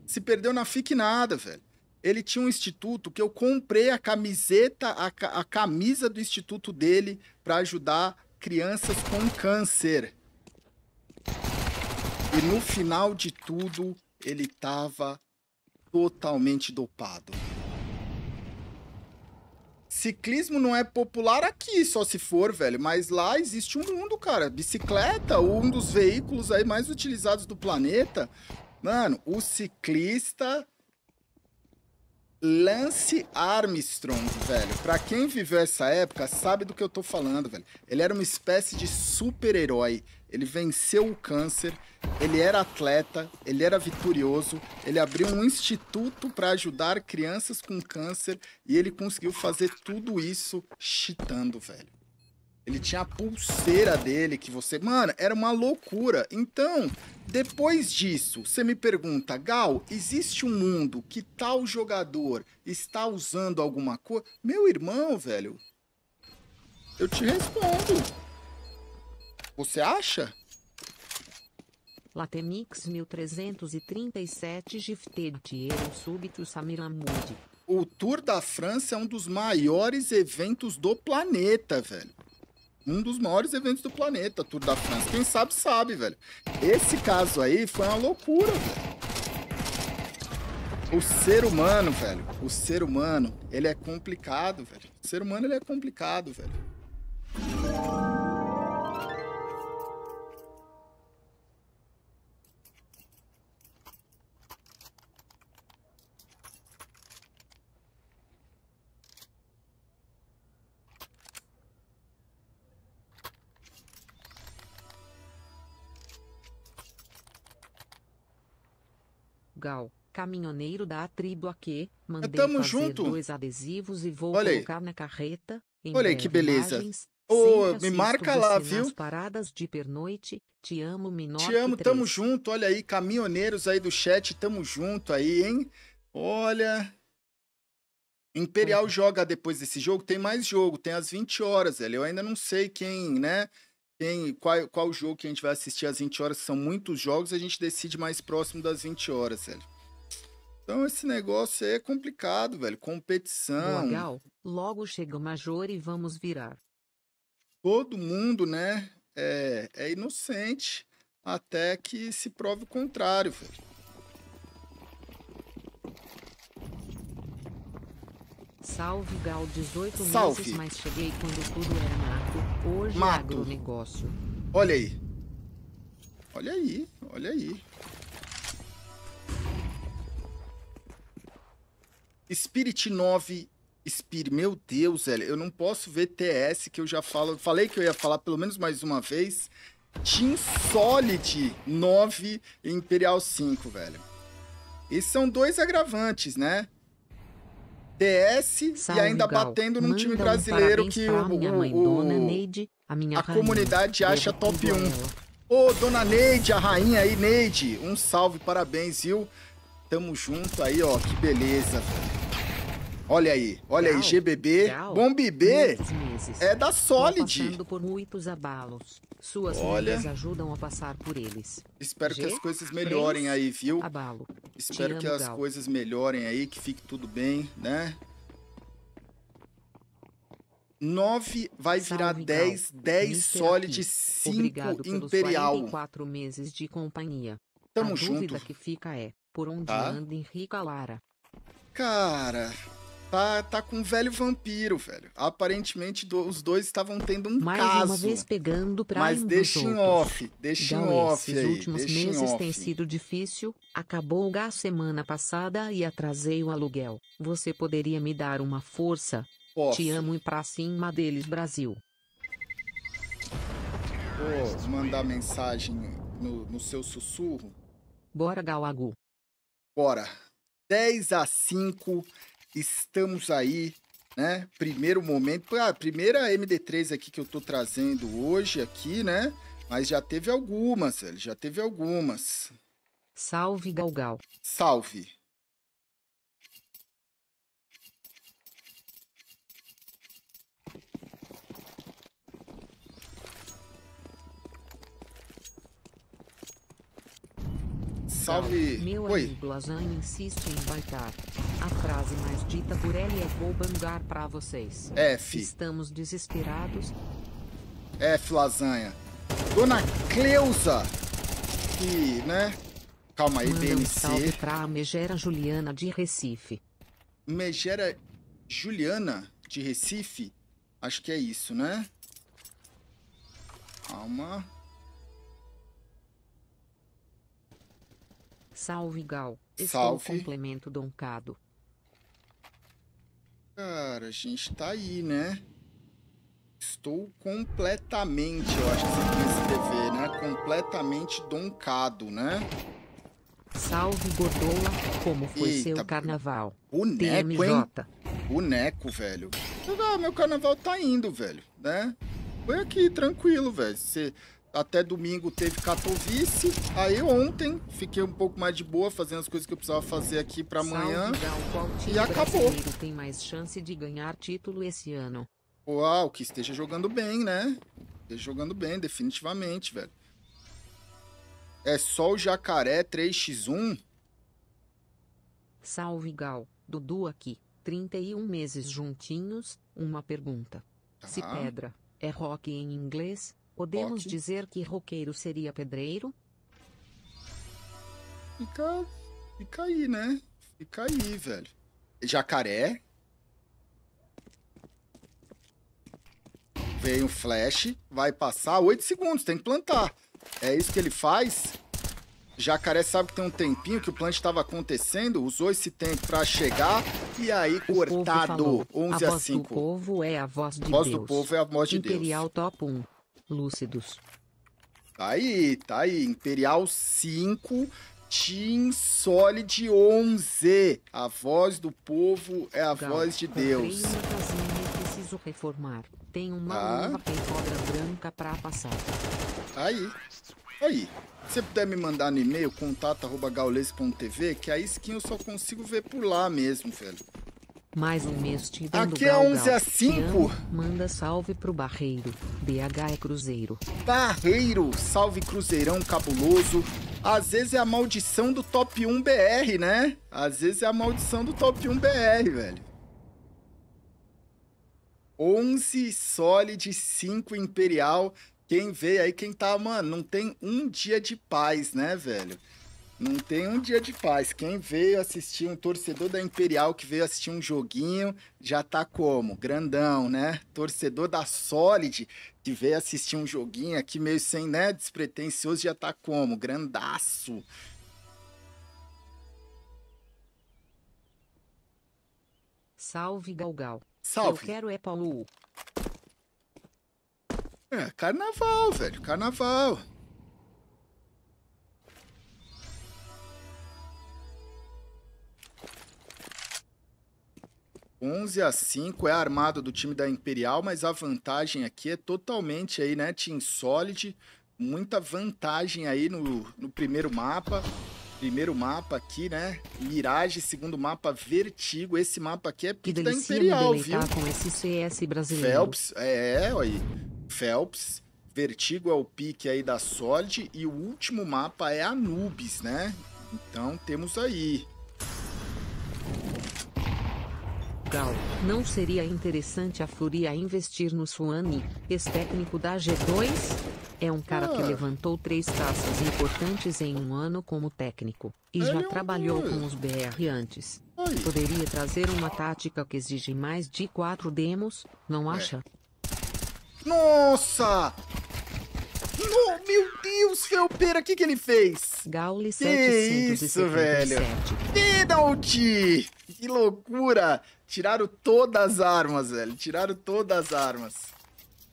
Se perdeu na FIC nada, velho ele tinha um instituto que eu comprei a camiseta, a, a camisa do instituto dele para ajudar crianças com câncer. E no final de tudo, ele estava totalmente dopado. Ciclismo não é popular aqui, só se for, velho. Mas lá existe um mundo, cara. Bicicleta, um dos veículos aí mais utilizados do planeta. Mano, o ciclista Lance Armstrong, velho. Pra quem viveu essa época, sabe do que eu tô falando, velho. Ele era uma espécie de super-herói. Ele venceu o câncer, ele era atleta, ele era vitorioso, ele abriu um instituto para ajudar crianças com câncer e ele conseguiu fazer tudo isso chitando, velho. Ele tinha a pulseira dele que você. Mano, era uma loucura. Então, depois disso, você me pergunta, Gal, existe um mundo que tal jogador está usando alguma coisa? Meu irmão, velho, eu te respondo. Você acha? Latemix 1337 Gifted eu súbito Samir O Tour da França é um dos maiores eventos do planeta, velho um dos maiores eventos do planeta, Tour da França. Quem sabe, sabe, velho. Esse caso aí foi uma loucura, velho. O ser humano, velho, o ser humano, ele é complicado, velho. O ser humano, ele é complicado, velho. Portugal, caminhoneiro da tribo mandei Tamo fazer junto. dois adesivos e vou Olha aí. na carreta. Em Olha aí que beleza. Ô, me marca lá, viu? paradas de pernoite. Te amo, Minorque Te amo, 3. tamo junto. Olha aí, caminhoneiros aí do chat, tamo junto aí, hein? Olha. Imperial joga depois desse jogo, tem mais jogo, tem às 20 horas, velho. Eu ainda não sei quem, né? tem qual, qual jogo que a gente vai assistir às 20 horas, são muitos jogos, a gente decide mais próximo das 20 horas, velho. Então esse negócio aí é complicado, velho. Competição. Legal. Logo chega o Major e vamos virar. Todo mundo, né, é, é inocente até que se prove o contrário, velho. Salve Gal 18 Salve. meses, mas cheguei quando tudo era mato. Hoje é mato. agronegócio. Olha aí. Olha aí, olha aí. Spirit 9 Spirit, meu Deus, velho, eu não posso ver TS que eu já falo, falei que eu ia falar pelo menos mais uma vez. Team Solid 9 Imperial 5, velho. Esses são dois agravantes, né? DS Salve, e ainda batendo num time brasileiro que o, o, Neide, a, a comunidade acha top 1. Ô, oh, dona Neide, a rainha aí, Neide, um salve, parabéns, viu? Tamo junto aí, ó, que beleza, velho. Olha aí, olha Gal, aí, GBB, Bom Bombibê é da Solid. por muitos abalos. Suas olha. ajudam a passar por eles. Espero G, que as coisas melhorem aí, viu? Abalo. Espero que as Gal. coisas melhorem aí, que fique tudo bem, né? 9 vai virar dez, 10, 10 Solid, 5 Imperial. meses de companhia. Tamo a junto. A dúvida que fica é, por onde tá? anda Henrique Lara? Cara, tá, tá com um velho vampiro, velho. Aparentemente do, os dois estavam tendo um Mais caso. Mais uma vez pegando pra Mas deixa em off, deixa em então, off esses aí, últimos meses tem sido difícil. Acabou o gás semana passada e atrasei o aluguel. Você poderia me dar uma força? Posso. Te amo e pra cima deles, Brasil. Vou mandar mensagem no, no seu sussurro. Bora, Galagu. Bora. 10 a 5 Estamos aí, né? Primeiro momento, a ah, primeira MD3 aqui que eu tô trazendo hoje aqui, né? Mas já teve algumas, já teve algumas. Salve Galgal. Salve. Salve. Meu Oi. amigo Lasanha insiste em baitar. A frase mais dita por ele é vou bangar pra vocês. F. Estamos desesperados. F lasanha. Dona Cleusa. Que, né? Calma aí, Manda BMC. Um salve pra Megera Juliana de Recife. Megera Juliana de Recife? Acho que é isso, né? Calma. Salve, Gal. Estou é Salve. complemento doncado. Cara, a gente tá aí, né? Estou completamente, eu acho que você quis escrever, né? Completamente doncado, né? Salve Godola, como foi Eita, seu carnaval? Boneco, TMJ. hein? Boneco, velho. Ah, meu carnaval tá indo, velho, né? Foi aqui, tranquilo, velho. Você... Até domingo teve catovice. Aí ontem fiquei um pouco mais de boa fazendo as coisas que eu precisava fazer aqui para amanhã. e acabou. Tem mais chance de ganhar título esse ano. Uau, que esteja jogando bem, né? Esteja jogando bem, definitivamente, velho. É só o jacaré 3x1? Salve, Gal. Dudu aqui. 31 meses juntinhos, uma pergunta. Tá. Se pedra é rock em inglês, Podemos Ótimo. dizer que roqueiro seria pedreiro? Fica, fica aí, né? Fica aí, velho. Jacaré. Vem o flash, vai passar oito segundos, tem que plantar. É isso que ele faz. Jacaré sabe que tem um tempinho que o plant estava acontecendo, usou esse tempo para chegar e aí o cortado falou, 11 a, 5. A voz do é povo é a voz de Deus. A voz do povo é a voz de Imperial Deus. Imperial top 1 lúcidos. Tá aí, tá aí. Imperial 5, Team Solid 11. A voz do povo é a Gal, voz de Deus. casinha preciso reformar. Tem uma ah. branca pra passar. Tá aí, aí. Se você puder me mandar no e-mail, contato.gaules.tv, que aí skin eu só consigo ver por lá mesmo, velho. Mais um mês te dando Aqui é 11 a 5. Manda salve pro Barreiro. BH é Cruzeiro. Barreiro, salve Cruzeirão cabuloso. Às vezes é a maldição do top 1 BR, né? Às vezes é a maldição do top 1 BR, velho. 11 Solid, 5 Imperial. Quem vê aí, quem tá, mano, não tem um dia de paz, né, velho? Não tem um dia de paz. Quem veio assistir, um torcedor da Imperial que veio assistir um joguinho, já tá como? Grandão, né? Torcedor da Solid que veio assistir um joguinho aqui meio sem, né? Despretensioso, já tá como? Grandaço. Salve, Galgal. Salve. Eu quero é Paulo. É, carnaval, velho. Carnaval. 11 a 5 é armado do time da Imperial, mas a vantagem aqui é totalmente aí, né? Team Solid, muita vantagem aí no, no primeiro mapa. Primeiro mapa aqui, né? Mirage, segundo mapa, Vertigo. Esse mapa aqui é pique da Imperial, viu? com esse CS brasileiro. Phelps, é, é, olha aí. Phelps, Vertigo é o pique aí da Solid e o último mapa é Anubis, né? Então temos aí legal. Não seria interessante a Furia investir no Suani, ex-técnico da G2? É um cara que ah. levantou três taças importantes em um ano como técnico, e já é trabalhou com os BR antes. Poderia trazer uma tática que exige mais de quatro demos, não é. acha? Nossa! No, meu Deus, seu é pera, o que, que ele fez? Gaule 777. Que isso, velho? Vida, Que loucura! Tiraram todas as armas, velho. Tiraram todas as armas.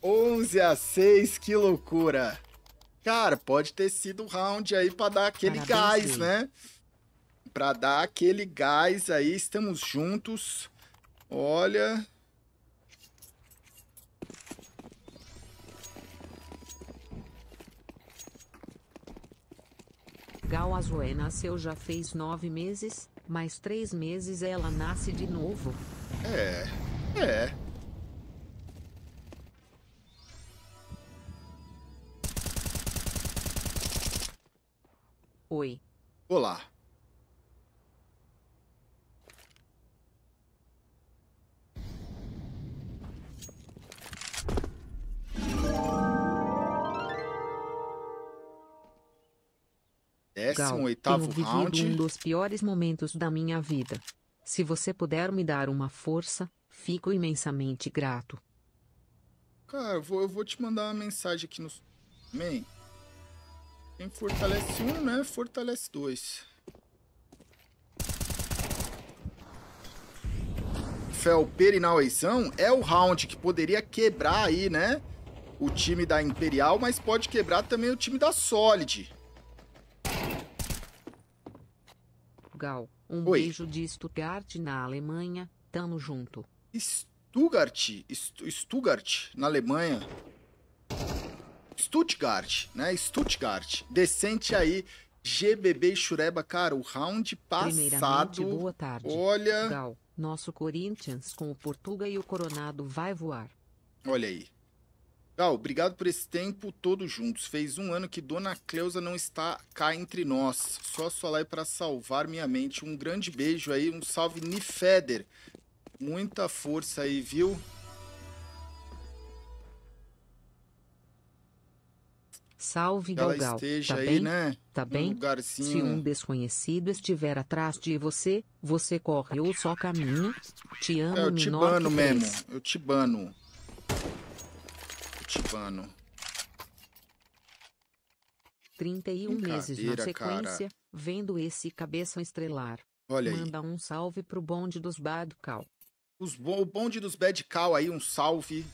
11 a 6, que loucura. Cara, pode ter sido um round aí para dar aquele Parabéns, gás, sim. né? Para dar aquele gás aí, estamos juntos. Olha, Gal Azué nasceu já fez nove meses, mais três meses ela nasce de novo. É, é. Oi. Olá. 18 Gal, tenho vivido um dos piores momentos da minha vida. Se você puder me dar uma força, fico imensamente grato. Cara, eu vou, eu vou te mandar uma mensagem aqui no... Man, quem fortalece um, né? Fortalece dois. Fel Perinauezão é o round que poderia quebrar aí, né? O time da Imperial, mas pode quebrar também o time da Solid. Portugal. Um Oi. beijo de Stuttgart na Alemanha. Tamo junto. Stuttgart, Stuttgart na Alemanha. Stuttgart, né? Stuttgart. Decente aí GBB e Chureba, cara, o round passado. Boa tarde. Olha, Gal, nosso Corinthians com o Portuga e o Coronado vai voar. Olha aí. Gal, obrigado por esse tempo todos juntos. Fez um ano que Dona Cleusa não está cá entre nós. Só sua live para salvar minha mente. Um grande beijo aí, um salve Nifeder. Muita força aí, viu? Salve Gal Gal. Tá aí, bem? Né? Tá bem? Um Se um desconhecido estiver atrás de você, você corre ou só caminha? Te é, amo, é, eu te bano mesmo. Eu te bano. Curitibano. 31 meses na sequência, cara. vendo esse cabeça estrelar. Olha Manda aí. um salve pro bonde dos Bad Os bo o bonde dos Bad aí, um salve.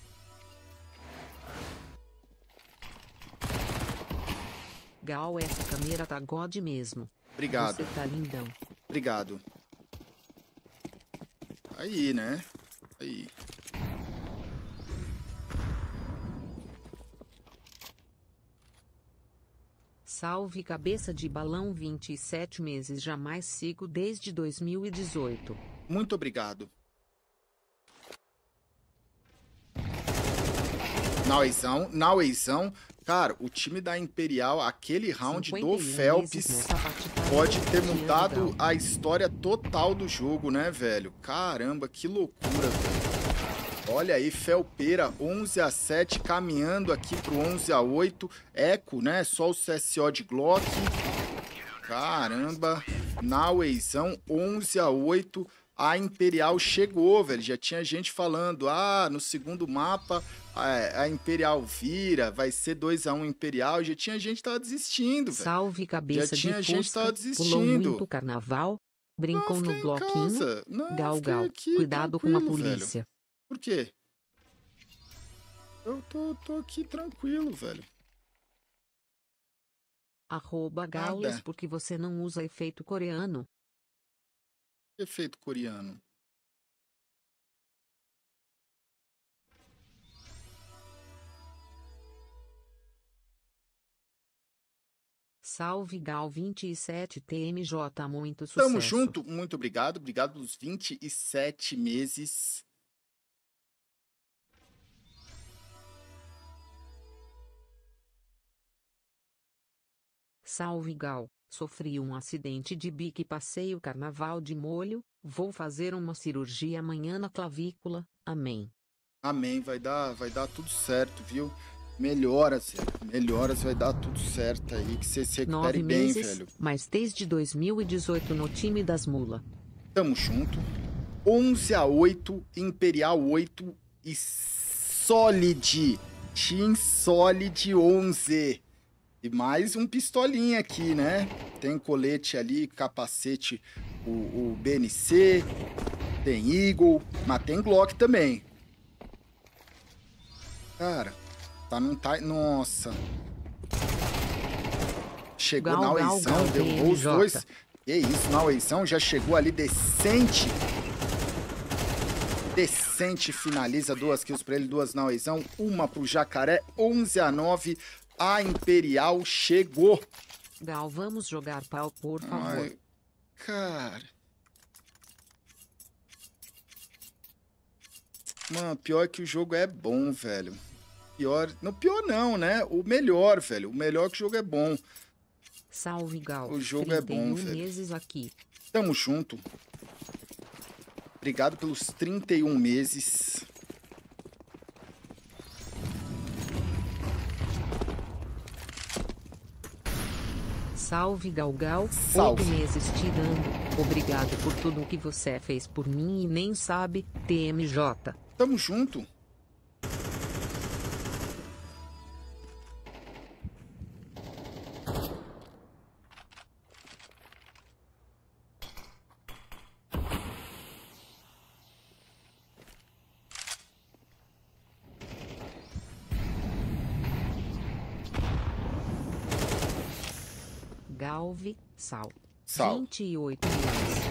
Gal, essa câmera tá god mesmo. Obrigado. Você tá lindão. Obrigado. Aí, né? Aí. Salve cabeça de balão 27 meses jamais sigo desde 2018. Muito obrigado. Nauezão, Nauezão. Cara, o time da Imperial, aquele round do Phelps, pode ter mudado a história total do jogo, né, velho? Caramba, que loucura, velho. Olha aí, Felpeira, 11 a 7, caminhando aqui pro 11 a 8. Eco, né? Só o CSO de Glock. Caramba. Weizão, 11 a 8. A Imperial chegou, velho. Já tinha gente falando, ah, no segundo mapa a, Imperial vira, vai ser 2 a 1 um Imperial. Já tinha gente tava desistindo, velho. Salve cabeça Já tinha de gente fosca, tava desistindo. Pulou muito carnaval, brincou não, no bloquinho. Não, gal, gal. Aqui, Cuidado com a polícia. Velho. Por quê? Eu tô, tô aqui tranquilo, velho. Arroba Gaules porque você não usa efeito coreano. Efeito coreano. Salve Gal 27 TMJ, muito sucesso. Tamo junto, muito obrigado, obrigado pelos 27 meses. Salve Gal, sofri um acidente de bico e passei o carnaval de molho, vou fazer uma cirurgia amanhã na clavícula, amém. Amém, vai dar, vai dar tudo certo, viu? Melhoras, melhoras, vai dar tudo certo aí, que você se recupere Nove meses, bem, velho. Mas desde 2018 no time das mula. Tamo junto. 11 a 8, Imperial 8 e Solid. Team Solid 11. E mais um pistolinha aqui, né? Tem colete ali, capacete, o, o BNC, tem Eagle, mas tem Glock também. Cara, tá num tá, Nossa. Chegou gal, na oição, gal, derrubou os dois. Que isso, na oição já chegou ali decente. Decente, finaliza duas kills pra ele, duas na oição, uma pro Jacaré, 11 a 9 a Imperial chegou. Gal, vamos jogar pau, por favor. Ai, cara. Mano, pior que o jogo é bom, velho. Pior. Não, pior não, né? O melhor, velho. O melhor que o jogo é bom. Salve, Gal. O jogo é bom, velho. meses aqui. Tamo junto. Obrigado pelos 31 meses. Salve Galgal, Salve. meses tirando. Obrigado por tudo o que você fez por mim e nem sabe, TMJ. Tamo junto. Sal. Sal. 28 kills.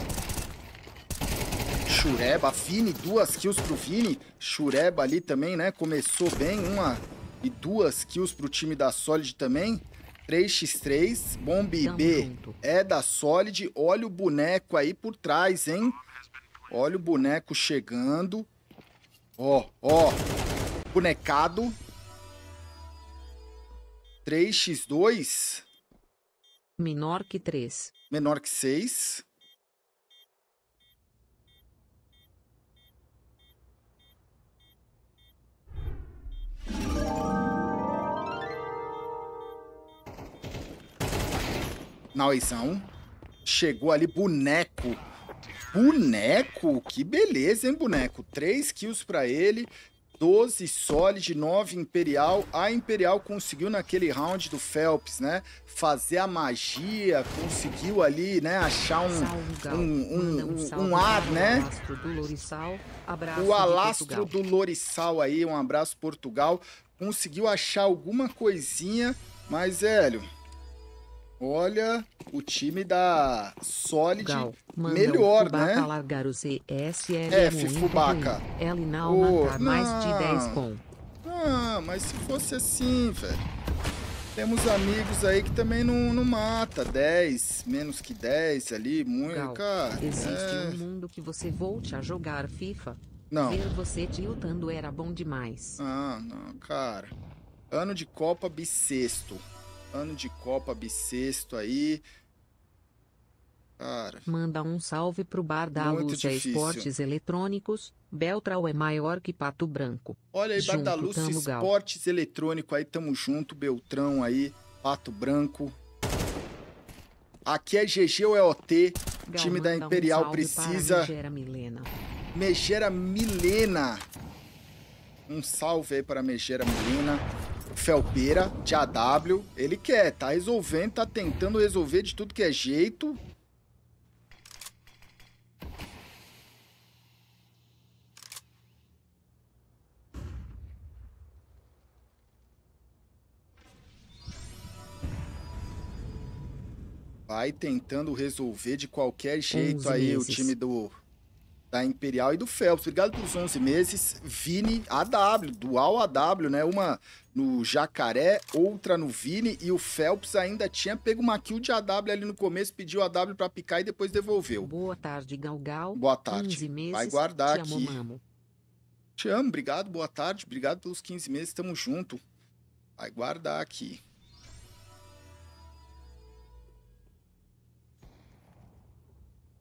Chureba, Vini, duas kills pro Vini. Chureba ali também, né? Começou bem, uma e duas kills pro time da Solid também. 3x3, Bomb B é da Solid. Olha o boneco aí por trás, hein? Olha o boneco chegando. Ó, ó. Bonecado. 3x2 menor que 3, menor que 6, Naoizão. Chegou ali, boneco. Boneco? Que beleza, hein, boneco? Três kills para ele, 12 Solid, 9 Imperial. A Imperial conseguiu naquele round do Phelps, né? Fazer a magia, conseguiu ali, né? Achar um, um, um, um, um, ar, né? O alastro do Loriçal aí, um abraço Portugal. Conseguiu achar alguma coisinha, mas, velho, é, Olha, o time da Solid Gal, melhor, né? largar o CSL é F, Fubaca. Ele não oh, matar mais de 10 com. Ah, mas se fosse assim, velho. Temos amigos aí que também não, não mata. 10, menos que 10 ali, muito, Gal, cara. Existe é... um mundo que você volte a jogar FIFA? Não. Ver você tiltando era bom demais. Ah, não, cara. Ano de Copa bissexto ano de Copa bissexto aí. Cara, Manda um salve pro bar da Lúcia é Esportes Eletrônicos. Beltral é maior que Pato Branco. Olha aí, junto, bar da Lúcia Esportes Eletrônicos Eletrônico aí, tamo junto. Beltrão aí, Pato Branco. Aqui é GG ou é OT. time da Imperial um precisa. Megera Milena. Megera Milena. Um salve aí para Megera Milena. Felpeira, TAW, ele quer, tá resolvendo, tá tentando resolver de tudo que é jeito. Vai tentando resolver de qualquer jeito aí meses. o time do da Imperial e do Phelps. Obrigado pelos 11 meses. Vini AW, dual AW, né? Uma no Jacaré, outra no Vini e o Phelps ainda tinha pego uma kill de AW ali no começo, pediu a AW para picar e depois devolveu. Boa tarde, Galgal. Boa tarde. 15 meses, Vai guardar te aqui. Amo, Te amo, obrigado, boa tarde, obrigado pelos 15 meses, tamo junto. Vai guardar aqui.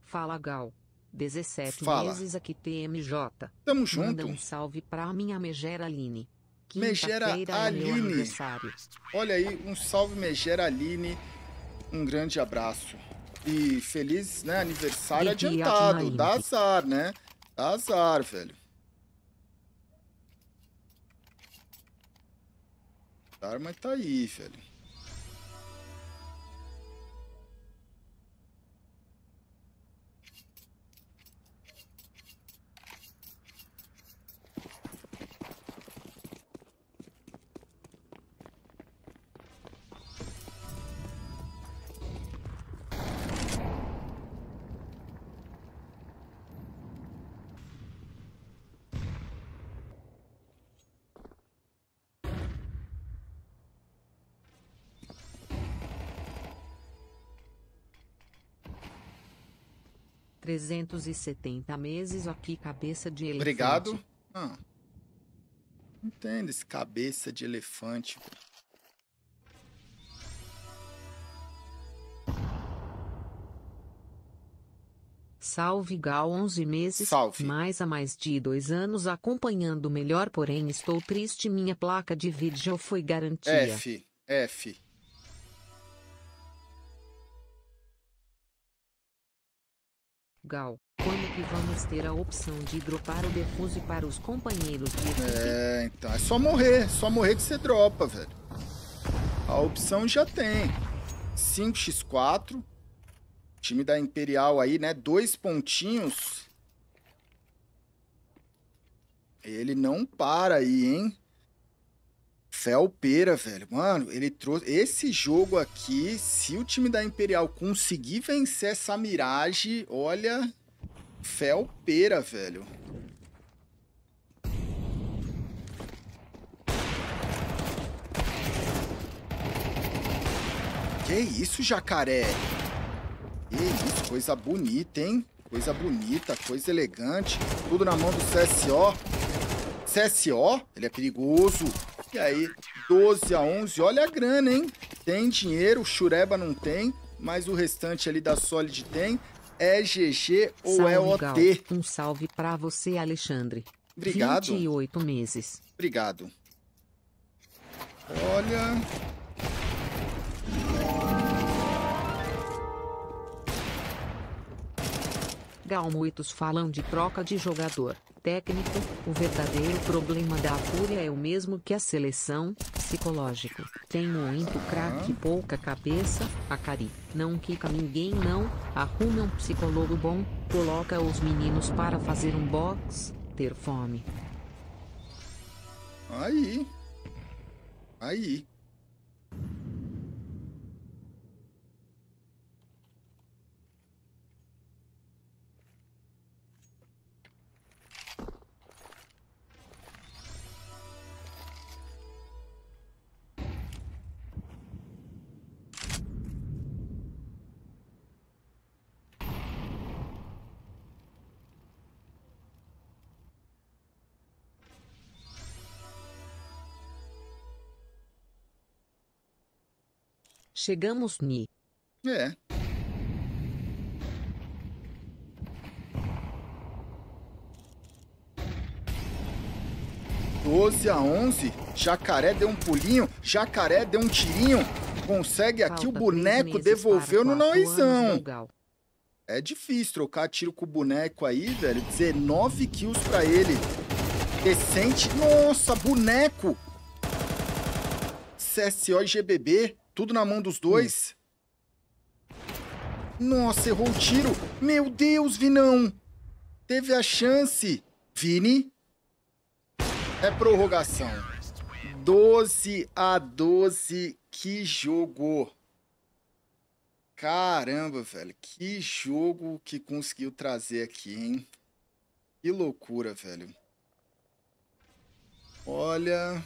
Fala, Gal. 17 Fala. meses aqui TMJ. Tamo junto. Manda um salve pra minha megera Aline. Megera é Aline. É Olha aí, um salve Megera Aline. Um grande abraço. E feliz né, aniversário adiantado. Dá azar, né? Dá azar, velho. Dá, mas tá aí, velho. 370 meses aqui, cabeça de elefante. Obrigado. Ah. Entendo esse cabeça de elefante. Salve Gal 11 meses, Salve. mais a mais de dois anos acompanhando melhor, porém estou triste, minha placa de vídeo foi garantia. F, F. Portugal, quando que vamos ter a opção de dropar o defuse para os companheiros de equipe? É, então, é só morrer, só morrer que você dropa, velho. A opção já tem. 5x4. Time da Imperial aí, né? Dois pontinhos. Ele não para aí, hein? Felpeira, velho. Mano, ele trouxe. Esse jogo aqui, se o time da Imperial conseguir vencer essa miragem, olha. Felpeira, velho. Que isso, jacaré? Que isso, coisa bonita, hein? Coisa bonita, coisa elegante. Tudo na mão do CSO. CSO? Ele é perigoso. Olha aí, 12 a 11. Olha a grana, hein? Tem dinheiro, o Chureba não tem, mas o restante ali da Solid tem. É GG ou é OT? Um salve para você, Alexandre. Obrigado. 28 meses. Obrigado. Olha, muitos falam de troca de jogador, técnico, o verdadeiro problema da Fúria é o mesmo que a seleção, psicológico. Tem muito craque e pouca cabeça, a Cari, não quica ninguém não, arruma um psicólogo bom, coloca os meninos para fazer um box, ter fome. Aí. Aí. Chegamos ni. É. Doze a onze. Jacaré deu um pulinho. Jacaré deu um tirinho. Consegue aqui o boneco, devolveu no noizão. É difícil trocar tiro com o boneco aí, velho. 19 kills pra ele. Decente. Nossa, boneco! CSO e GBB. Tudo na mão dos dois. Nossa, errou o tiro. Meu Deus, Vinão. Teve a chance. Vini. É prorrogação. 12 a 12. Que jogo. Caramba, velho. Que jogo que conseguiu trazer aqui, hein? Que loucura, velho. Olha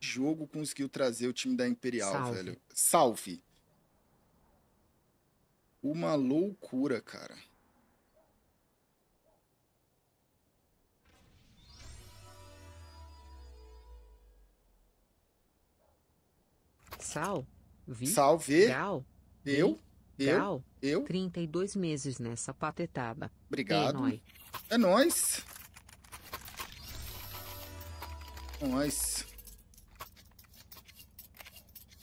jogo conseguiu trazer o time da Imperial, Salve. velho. Salve! Uma loucura, cara. Sal, vi, Salve. Gal, eu, vi, eu, gal, eu. 32 meses nessa patetada. Obrigado. É nóis. É nóis. É nóis.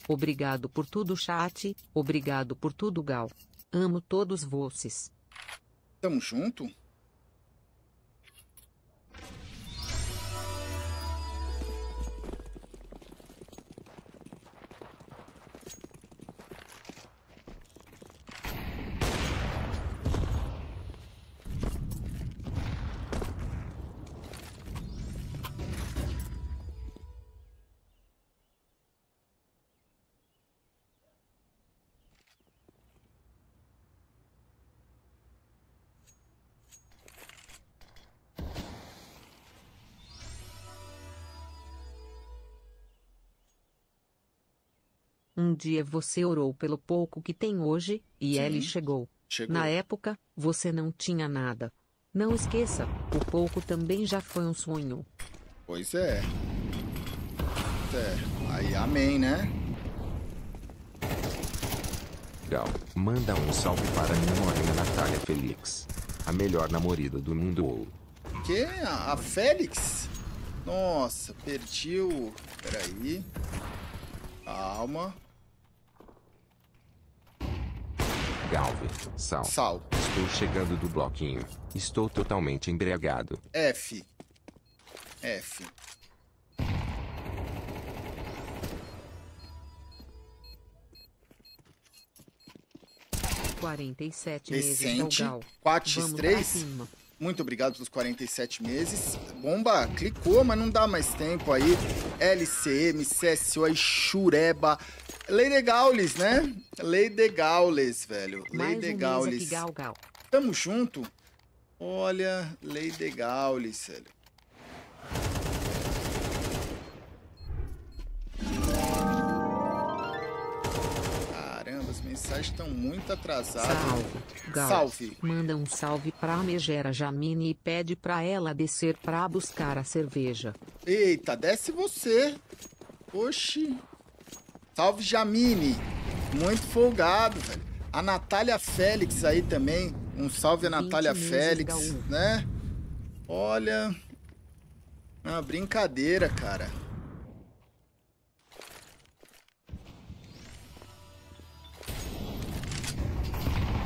Obrigado por tudo, chat. Obrigado por tudo, Gal. Amo todos vocês. Tamo junto? Um dia você orou pelo pouco que tem hoje, e Sim. ele chegou. chegou. Na época, você não tinha nada. Não esqueça, o pouco também já foi um sonho. Pois é. É, aí amém, né? Gal, manda um salve para minha morena Natália Felix. A melhor namorada do mundo ou. Que? A, a Félix? Nossa, perdi o... Peraí. Calma. Galve, sal. Sal. Estou chegando do bloquinho. Estou totalmente embriagado. F. F. Quarenta e sete meses. Quatro x Muito obrigado pelos 47 meses. Bomba, clicou, mas não dá mais tempo aí. LCM, CSO e Xureba. Lady Gaules, né? Lady Gaules, velho. Mais Lady um Gaules. Gal, Gal. Tamo junto? Olha, Lady Gaules, velho. Caramba, as mensagens estão muito atrasadas. Salve. Gal. Salve. Manda um salve pra Megera Jamine e pede pra ela descer pra buscar a cerveja. Eita, desce você. Oxi. Salve, Jamine. Muito folgado, velho. A Natália Félix aí também. Um salve a Natália Félix, né? Olha. É uma brincadeira, cara.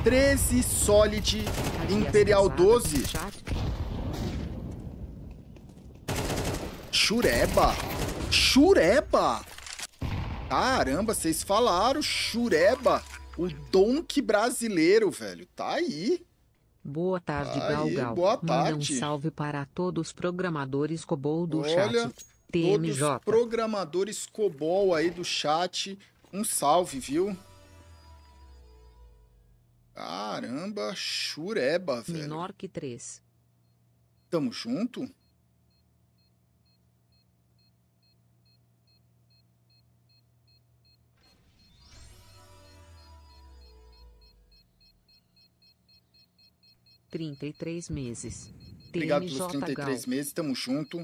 Treze Solid Imperial 12. Chureba. Chureba. Caramba, vocês falaram, Chureba, o donkey brasileiro, velho, tá aí. Boa tarde, tá Gal aí, Gal. Boa tarde. Manda um salve para todos os programadores COBOL do Olha, chat. TMJ. Todos os programadores COBOL aí do chat, um salve, viu? Caramba, Chureba, velho. que três. Tamo junto? 33 meses. Obrigado TMJ pelos 33 Gal. meses, tamo junto.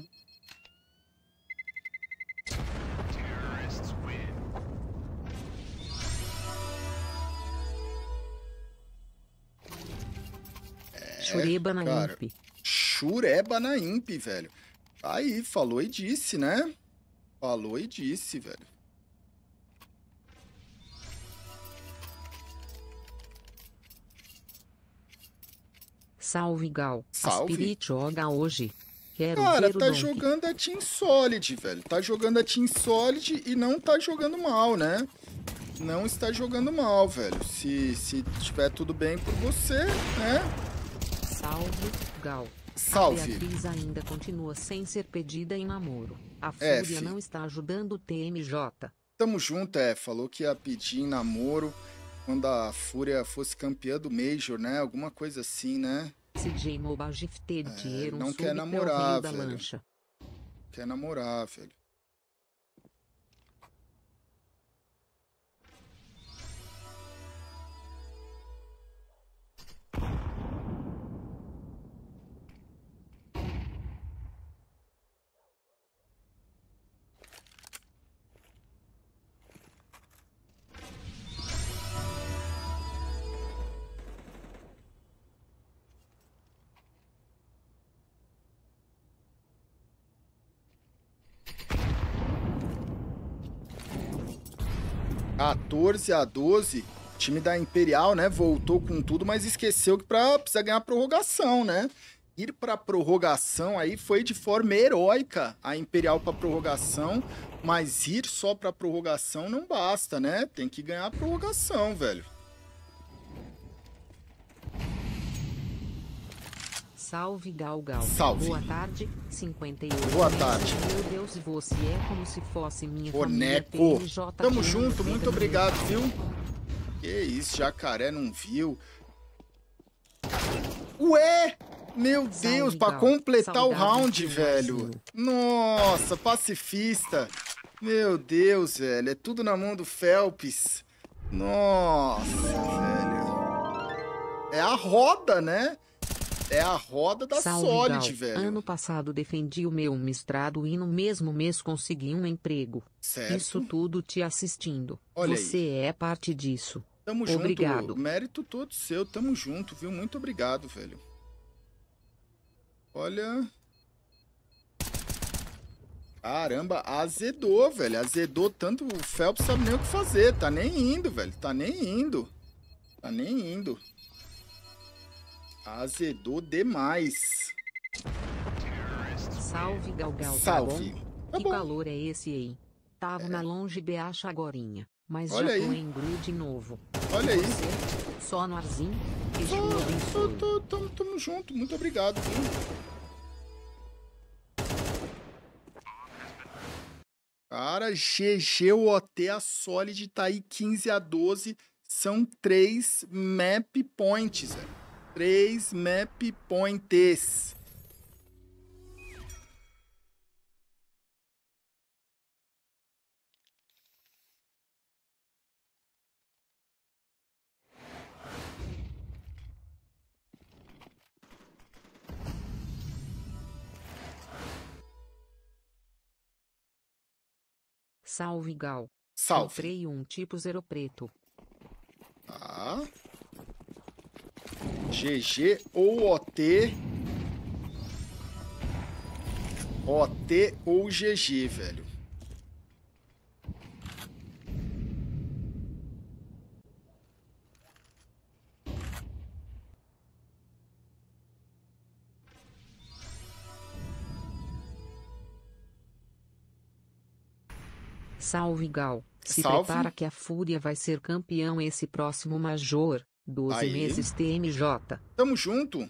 É, chureba na cara, Imp. Chureba na Imp, velho. Aí, falou e disse, né? Falou e disse, velho. Salve Gal. Salve. Spirit joga hoje. Quero Cara, tá jogando a Team Solid, velho. Tá jogando a Team Solid e não tá jogando mal, né? Não está jogando mal, velho. Se, se tiver tudo bem por você, né? Salve, Gal. Salve. A Beatriz ainda continua sem ser pedida em namoro. A é, Fúria F. não está ajudando o TMJ. Tamo junto, é. Falou que ia pedir em namoro quando a Fúria fosse campeã do Major, né? Alguma coisa assim, né? CJ Mobile Gifted é, Não quer namorar, velho. Quer namorar, velho. 14 a 12. O time da Imperial, né, voltou com tudo, mas esqueceu que pra, precisa ganhar prorrogação, né? Ir para prorrogação aí foi de forma heróica a Imperial para prorrogação, mas ir só para prorrogação não basta, né? Tem que ganhar a prorrogação, velho. Salve Galgal. Salve. Boa tarde, 58. Boa tarde. Meu Deus, você é como se fosse minha Boneco. família. Tamo junto, muito obrigado, viu? Que isso, jacaré não viu. Ué! Meu Deus, para completar Saudade o round, velho. Nossa, pacifista. Meu Deus, velho. É tudo na mão do Phelps. Nossa, velho. É a roda, né? É a roda da Salve, Solid, Gal. velho. Ano passado defendi o meu mestrado e no mesmo mês consegui um emprego. Certo. Isso tudo te assistindo. Olha Você aí. é parte disso. Tamo obrigado. junto. Mérito todo seu. Tamo junto, viu? Muito obrigado, velho. Olha. Caramba, azedou, velho. Azedou tanto. O Phelps sabe nem o que fazer. Tá nem indo, velho. Tá nem indo. Tá nem indo. Azedou demais. Salve, Galgal. Tá Salve. Tá que bom. calor é esse aí? Tava é. na longe beacha agorinha, mas Olha já aí. tô em grude novo. Olha aí. Só no arzinho? Só, só tô, tamo, tamo junto, muito obrigado. Cara, GG, o a Solid tá aí 15 a 12. São 3 map points, velho. Três map points. Salve, Gal. Salve. Comprei um tipo zero preto. Ah. GG ou OT. OT ou GG, velho. Salve Gal, se Salve. prepara que a Fúria vai ser campeão esse próximo Major, 12 Aí. meses TMJ. Tamo junto.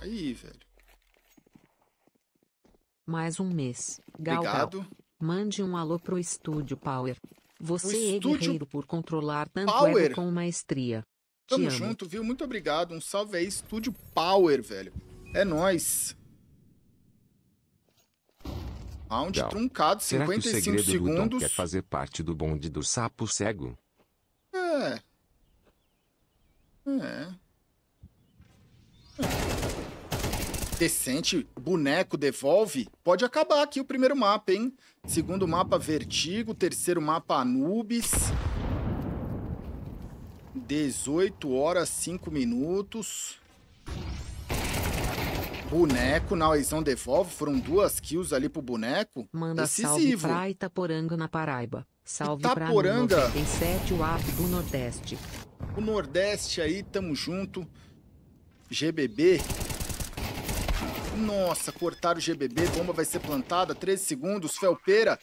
Aí, velho. Mais um mês. Gal, Obrigado. Gal. Mande um alô pro Estúdio Power. Você é guerreiro por controlar tanto Power. com maestria. Tamo junto, viu? Muito obrigado. Um salve aí, Estúdio Power, velho. É nós. Round Gal. truncado, Será 55 que o segredo segundos. Do Dom quer fazer parte do bonde do sapo cego? É. É. Decente, boneco devolve. Pode acabar aqui o primeiro mapa, hein? Segundo mapa, Vertigo. Terceiro mapa, Anubis. 18 horas, 5 minutos. Boneco na Oizão devolve, foram duas kills ali pro boneco. Manda Decisivo. salve pra Itaporanga na Paraíba. Salve Itaporanga. pra o ar do Nordeste. O Nordeste aí, tamo junto. GBB. Nossa, cortaram o GBB, bomba vai ser plantada, 13 segundos, Felpeira.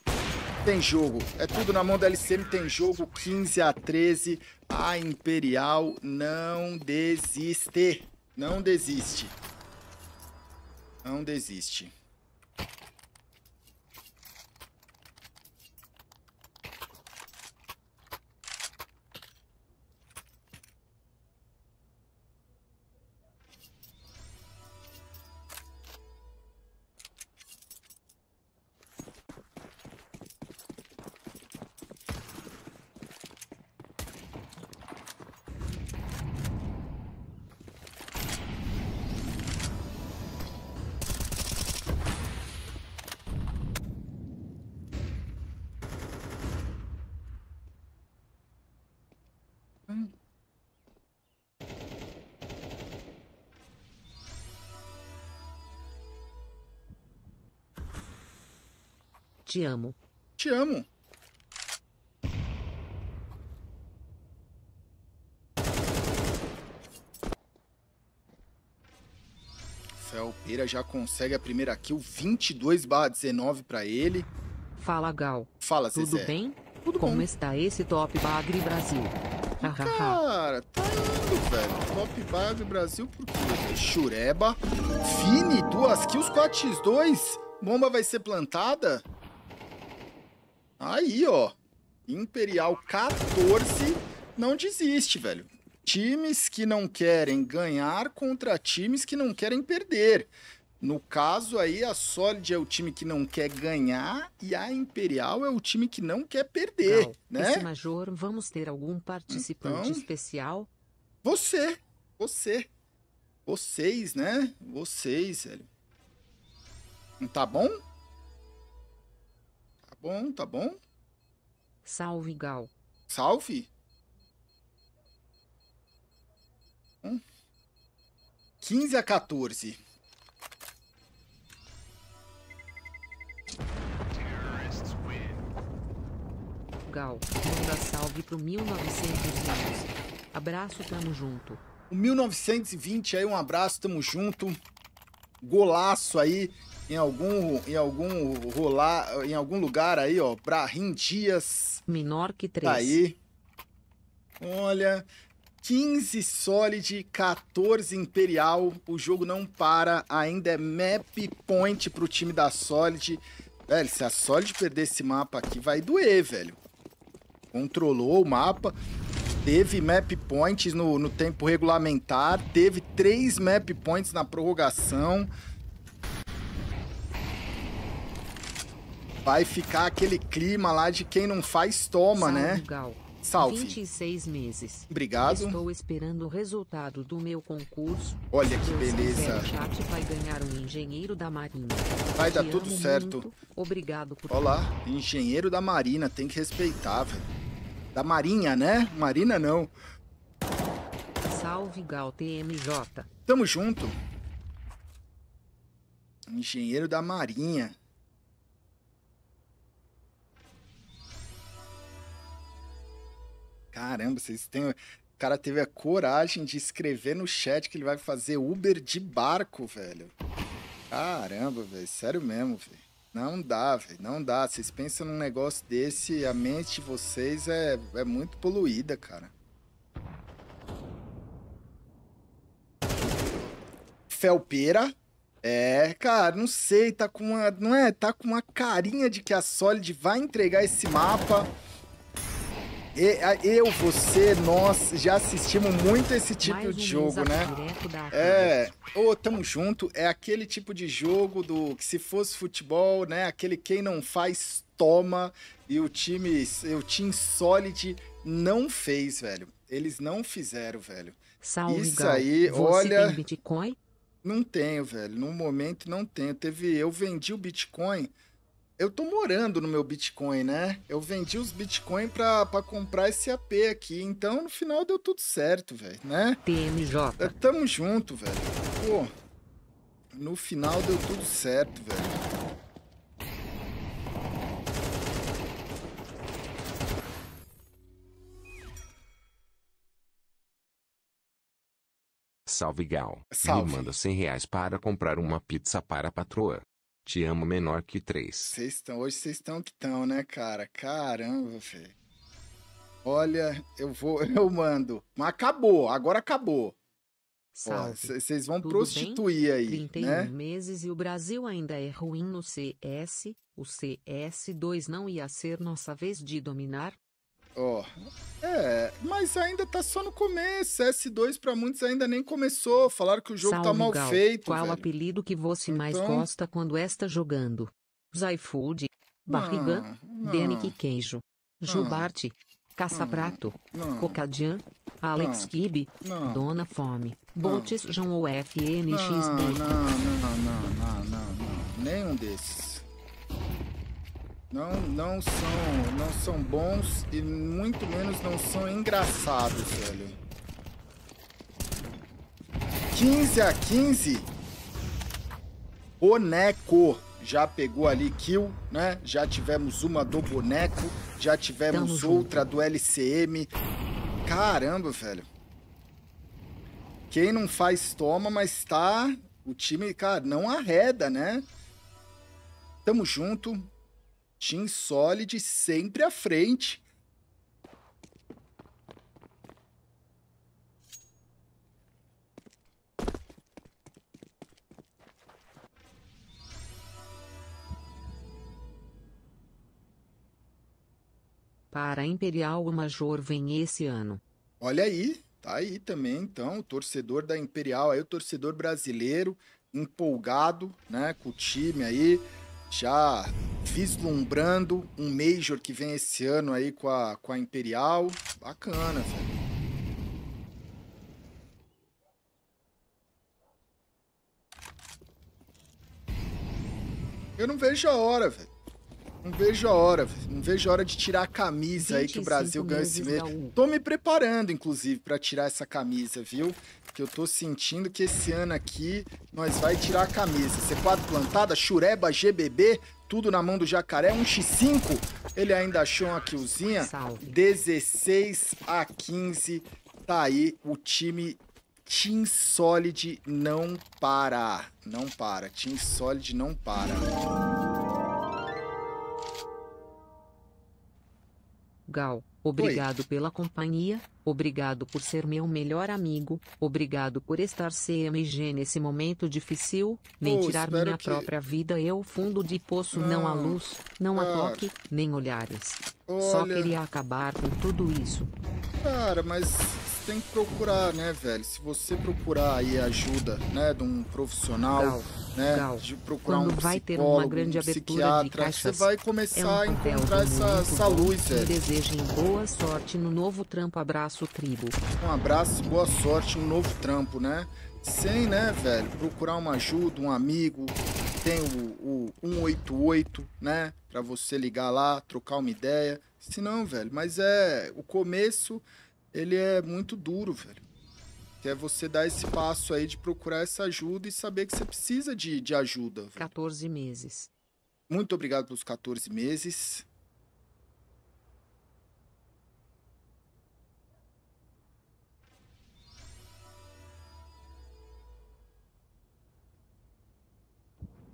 Tem jogo, é tudo na mão da LCM, tem jogo 15 a 13. A Imperial não desiste, não desiste. Não desiste. Te amo. Te amo. Felpeira já consegue a primeira kill, 22 barra 19 para ele. Fala, Gal. Fala, Zezé. Tudo bem? Tudo Como bom. está esse Top Bagre Brasil? Ah, cara, tá indo, velho. Top Bagre Brasil por quê? Chureba. É Fini, duas kills, 4x2. Bomba vai ser plantada. Aí, ó. Imperial 14 não desiste, velho. Times que não querem ganhar contra times que não querem perder. No caso aí, a Solid é o time que não quer ganhar e a Imperial é o time que não quer perder, né? Esse Major, vamos ter algum participante então, especial? Você, você, vocês, né? Vocês, velho. Tá bom? bom, tá bom. Salve, Gal. Salve? Hum. 15 a 14. Gal, manda salve pro 1920. Abraço, tamo junto. O 1920 aí, um abraço, tamo junto. Golaço aí em algum, em algum rolar, em algum lugar aí, ó, Brahim Dias. Menor que 3. Tá aí. Olha, 15 Solid, 14 Imperial. O jogo não para, ainda é map point pro time da Solid. Velho, se a Solid perder esse mapa aqui, vai doer, velho. Controlou o mapa, teve map points no, no tempo regulamentar, teve três map points na prorrogação. vai ficar aquele clima lá de quem não faz toma, né? Salve, né? Gal. Salve. 26 meses. Obrigado. Estou esperando o resultado do meu concurso. Olha que Deus beleza. Chat vai ganhar um engenheiro da Marinha. Vai dar tudo certo. Muito. Obrigado por Olá, engenheiro da Marina, tem que respeitar, velho. Da Marinha, né? Marina não. Salve Gal TMJ. Tamo junto. Engenheiro da Marinha. Caramba, vocês têm. O cara teve a coragem de escrever no chat que ele vai fazer Uber de barco, velho. Caramba, velho. Sério mesmo, velho. Não dá, velho. Não dá. Vocês pensam num negócio desse, a mente de vocês é, é muito poluída, cara. Felpeira. É, cara, não sei, tá com uma, não é, tá com uma carinha de que a Solid vai entregar esse mapa eu, você, nós já assistimos muito esse tipo um de jogo, né? É, ou oh, tamo junto, é aquele tipo de jogo do que se fosse futebol, né? Aquele quem não faz toma e o time, o time Solid não fez, velho. Eles não fizeram, velho. Salve, Isso aí, você olha. Tem Bitcoin? Não tenho, velho. No momento não tenho. Teve, eu vendi o Bitcoin eu tô morando no meu Bitcoin, né? Eu vendi os Bitcoin pra, pra comprar esse AP aqui. Então, no final, deu tudo certo, velho, né? TMJ. É, tamo junto, velho. Pô, no final deu tudo certo, velho. Salve Gal. Salve. Me manda 100 reais para comprar uma pizza para a patroa. Te amo menor que três. Vocês estão, hoje vocês estão que estão, né, cara? Caramba, velho. Olha, eu vou, [LAUGHS] eu mando. Mas acabou, agora acabou. Vocês vão Tudo prostituir bem? aí. 31 né? meses e o Brasil ainda é ruim no CS. O CS2 não ia ser nossa vez de dominar, Ó. Oh. É, mas ainda tá só no começo. S2 para muitos ainda nem começou. Falaram que o jogo tá Salve, tá mal Gal. feito. Qual velho? apelido que você mais então- gosta quando está jogando? Zaifood, ah, Barrigan, ah. Denik Queijo, ah. Jubarte, Caça-Prato, Cocadian, Alex Kibe, Dona Fome, Botes João ou FNXB. Não, não, não, não, não, não, nenhum desses. Não, não são, não são bons e muito menos não são engraçados, velho. 15 a 15. Boneco já pegou ali kill, né? Já tivemos uma do boneco, já tivemos outra junto. do LCM. Caramba, velho. Quem não faz toma, mas tá o time, cara, não arreda, né? Tamo junto. Team Solid sempre à frente. Para a Imperial o Major vem esse ano. Olha aí, tá aí também então, o torcedor da Imperial, aí o torcedor brasileiro empolgado, né, com o time aí já vislumbrando um Major que vem esse ano aí com a, com a Imperial. Bacana, velho. Eu não vejo a hora, velho. Não vejo a hora, não vejo a hora de tirar a camisa aí que o Brasil ganhou esse mês. Tô me preparando, inclusive, para tirar essa camisa, viu? Que eu tô sentindo que esse ano aqui nós vai tirar a camisa. C4 plantada, chureba, GBB, tudo na mão do jacaré, 1x5. Ele ainda achou uma killzinha. 16 a 15. Tá aí o time Team Solid não para. Não para. Team Solid não para. Gaul. Obrigado Oi. pela companhia, obrigado por ser meu melhor amigo, obrigado por estar CMG nesse momento difícil, nem oh, tirar minha que... própria vida eu fundo de poço ah, não há ah, luz, não há ah. toque, nem olhares. Olha... Só queria acabar com tudo isso. Cara, mas você tem que procurar, né, velho? Se você procurar aí ajuda, né, de um profissional... Gal. Né, Gal. de procurar um vai ter uma grande um abertura de caixas, você vai começar é um a encontrar essa, essa luz, velho. Boa sorte no novo trampo, abraço tribo. Um abraço e boa sorte no novo trampo, né? Sem, né, velho, procurar uma ajuda, um amigo, tem o, o 188, né, para você ligar lá, trocar uma ideia. Se não, velho, mas é o começo, ele é muito duro, velho. Que é você dar esse passo aí de procurar essa ajuda e saber que você precisa de, de ajuda. Velho. 14 meses. Muito obrigado pelos 14 meses.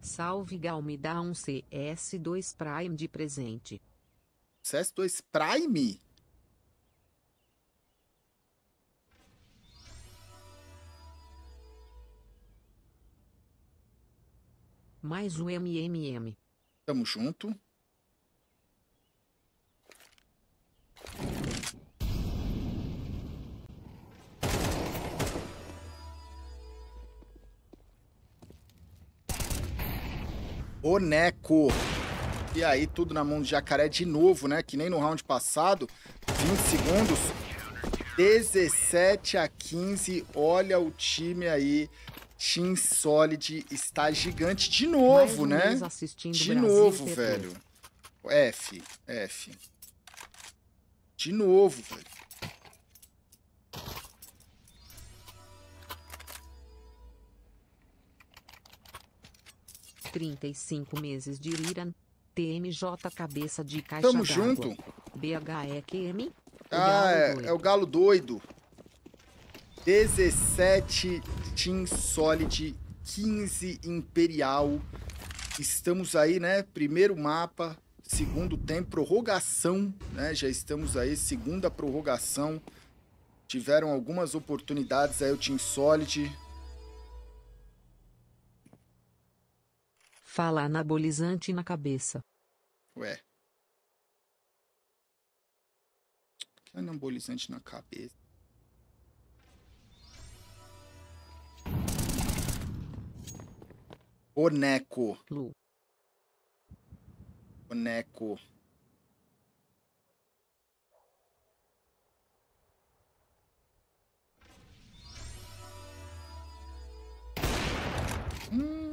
Salve Gal me dá um CS2 Prime de presente. CS2 Prime? Mais um MMM. Tamo junto. Oneco. E aí, tudo na mão do Jacaré de novo, né? Que nem no round passado. 20 segundos. 17 a 15. Olha o time aí. Team Solid está gigante de novo, né? De Brasil, novo, velho. F, F. De novo, velho. 35 meses de Iriran. TMJ cabeça de caixa Tamo junto. BHEQM. Ah, é, é, o galo doido. 17 Team Solid, 15 Imperial. Estamos aí, né? Primeiro mapa, segundo tempo, prorrogação, né? Já estamos aí, segunda prorrogação. Tiveram algumas oportunidades aí o Team Solid, Fala anabolizante na cabeça. Ué. Que anabolizante na cabeça? Boneco. Lu. Boneco. Hum.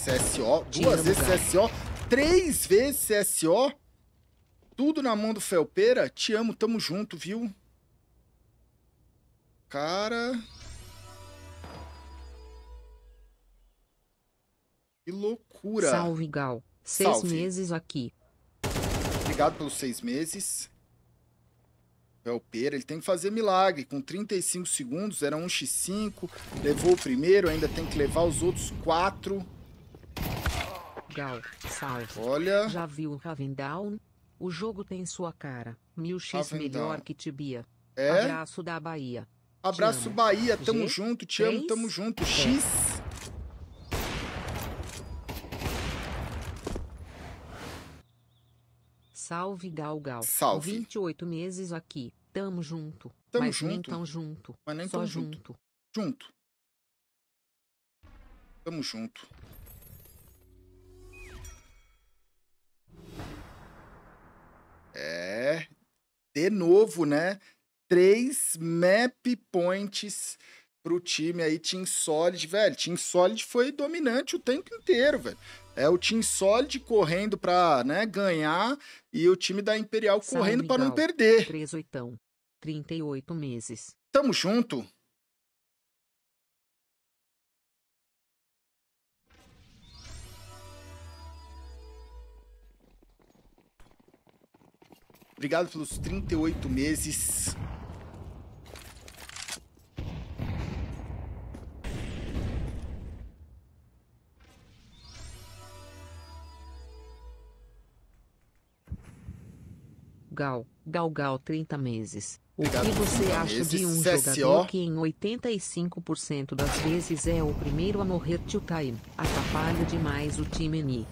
CSO, duas vezes CSO, três vezes CSO. Tudo na mão do Felpeira. Te amo, tamo junto, viu? Cara... Que loucura. Salve, Gal. Seis Salve. meses aqui. Obrigado pelos seis meses. Felpeira, ele tem que fazer milagre. Com 35 segundos, era 1x5. Levou o primeiro, ainda tem que levar os outros quatro. Gal, salve. Olha. Já viu Raven Ravendown? O jogo tem sua cara. Mil X melhor que Tibia. É? Abraço da Bahia. Abraço Bahia, tamo G junto, te 3? amo, tamo junto. X. Salve Gal Gal. Salve. 28 meses aqui, tamo junto. Tamo Mas junto. Nem tão junto. Mas nem Só tão junto. Junto. junto. Tamo junto. É. De novo, né? Três map points pro time aí, Team Solid, velho. Team Solid foi dominante o tempo inteiro, velho. É o Team Solid correndo pra né, ganhar e o time da Imperial correndo para não perder. 3 oitão, 38 meses. Tamo junto. Obrigado pelos 38 meses. Gal, Gal Gal 30 meses. O Obrigado que você acha meses, de um CSO. jogador que em 85% das vezes é o primeiro a morrer tio time, atrapalha demais o time Ni.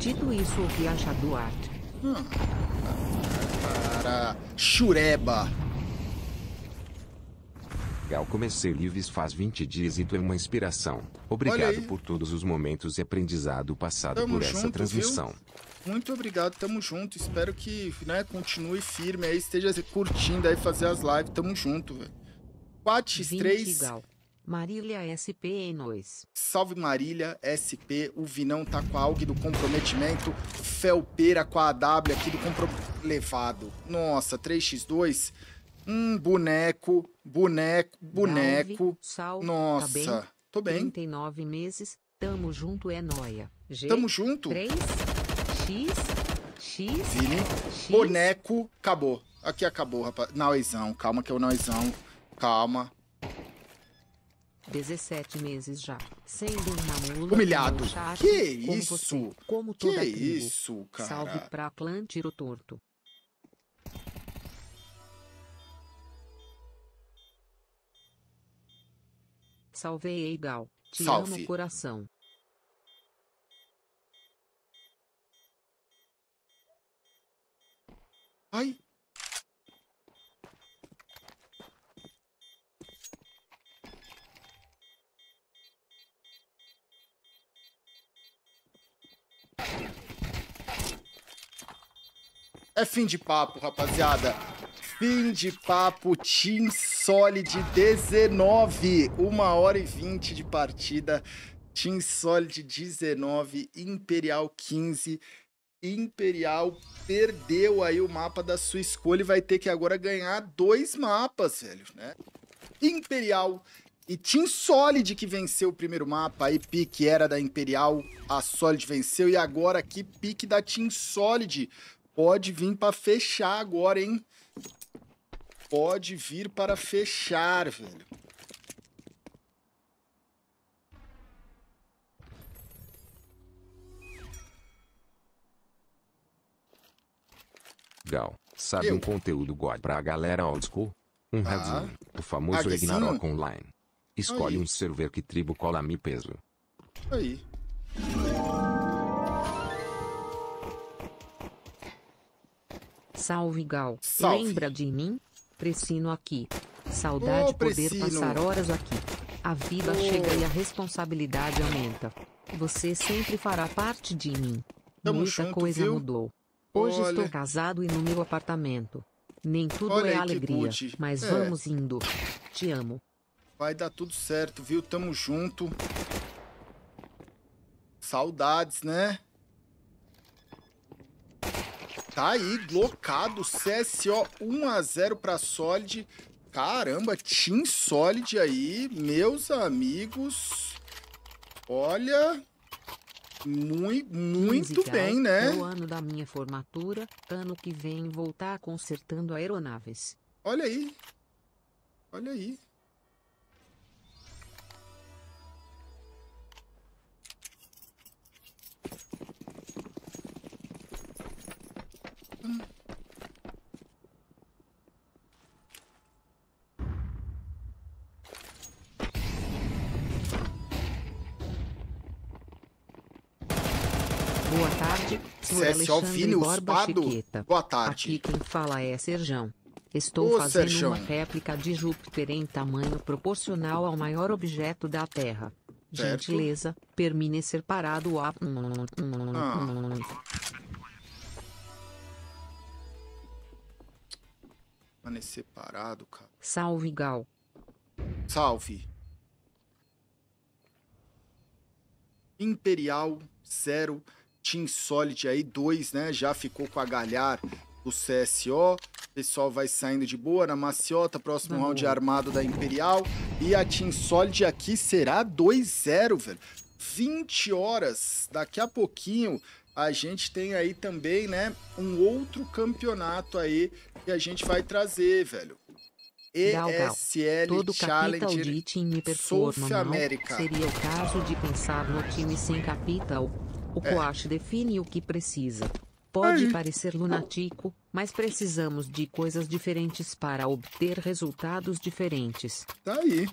Dito isso, o que acha do Hum cara. Chureba. Gal, comecei livres faz 20 dias e tu é uma inspiração. Obrigado por todos os momentos e aprendizado passado tamo por junto, essa transmissão. Viu? Muito obrigado, tamo junto. Espero que né, continue firme aí, esteja curtindo aí, fazer as lives. Tamo junto, velho. 4x3. Marília SP em nós. Salve Marília SP, o Vinão tá com a AUG do comprometimento, Felpeira com a AW aqui do comprometimento levado. Nossa, 3x2, um boneco, boneco, boneco. Salve, tá Nossa, tá bem? tô bem. 39 meses, tamo junto é G, tamo junto? 3, X, X, Vini, X. boneco, acabou. Aqui acabou, rapaz. Naoizão, calma que é o naoizão. Calma. 17 meses já, sendo um mula. Humilhado. que como isso? Você, como toda que tribo. isso, cara? Salve pra clã Tiro Torto. Salve, Eigal. Te Salve. amo coração. Ai. É fim de papo, rapaziada. Fim de papo, Team Solid 19. Uma hora e vinte de partida. Team Solid 19, Imperial 15. Imperial perdeu aí o mapa da sua escolha e vai ter que agora ganhar dois mapas, velho, né? Imperial e Team Solid que venceu o primeiro mapa, aí pique era da Imperial, a Solid venceu e agora aqui pique da Team Solid. Pode vir para fechar agora, hein? Pode vir para fechar, velho. Gal, sabe Eu. um conteúdo God pra galera old school? Um ah. o famoso Ragnarok Online. Escolhe Aí. um server que tribo cola mi peso. Aí. Salve Gal. Salve. Lembra de mim? Pressino aqui. Saudade oh, poder passar horas aqui. A vida oh. chega e a responsabilidade aumenta. Você sempre fará parte de mim. Tamo Muita junto, coisa viu? mudou. Hoje Olha. estou casado e no meu apartamento. Nem tudo Olha é aí, alegria, mas é. vamos indo. Te amo. Vai dar tudo certo, viu? Tamo junto. Saudades, né? Tá aí, blocado, CSO 1x0 pra Solid. Caramba, Team Solid aí, meus amigos. Olha, muito, muito Musical, bem, né? É o ano da minha formatura, ano que vem voltar consertando aeronaves. Olha aí. Olha aí. tarde, sou CSO Alexandre Borba Chiqueta. Boa tarde. Aqui quem fala é Serjão. Estou Ô, fazendo Serjão. uma réplica de Júpiter em tamanho proporcional ao maior objeto da Terra. Certo. Gentileza, permanecer parado a... Ah. Permanecer parado, cara. Salve, Gal. Salve. Imperial zero. Team Solid aí, dois, né? Já ficou com a Galhar do CSO. O pessoal vai saindo de boa na maciota, próximo round armado da Imperial. E a Team Solid aqui será 2-0, velho. 20 horas, daqui a pouquinho, a gente tem aí também, né, um outro campeonato aí que a gente vai trazer, velho. ESL Todo Challenger South América. Seria o caso de pensar no time sem capital, o é. coach define o que precisa. Pode parecer lunático, mas precisamos de coisas diferentes para obter resultados diferentes. Tá aí.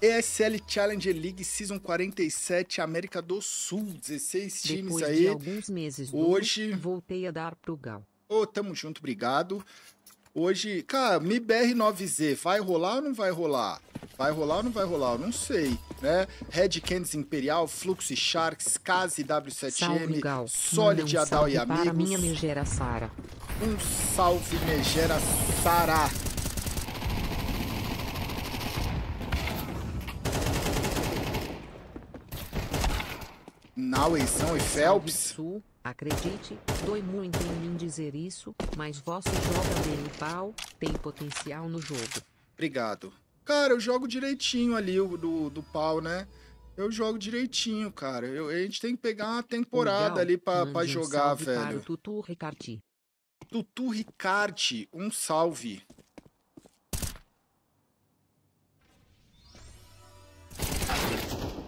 ESL Challenge League Season 47 América do Sul, 16 times Depois aí. De alguns meses hoje voltei a dar pro Gal. Ô, oh, tamo junto, obrigado. Hoje, cara, MIBR9Z, vai rolar ou não vai rolar? Vai rolar ou não vai rolar? Eu não sei, né? Red Candles Imperial, Fluxo e Sharks, Case W7M, Gal. Solid, um Adal e Amigos. Para minha megera Sara. Um salve, megera Sara. Nauezão e Phelps. Sul. Acredite, dói muito em mim dizer isso, mas você joga bem o pau, tem potencial no jogo. Obrigado. Cara, eu jogo direitinho ali o, do, do pau, né? Eu jogo direitinho, cara. Eu, a gente tem que pegar uma temporada Legal. ali pra, pra jogar, um velho. Tutu Ricardi. Tutu Ricarti, um salve.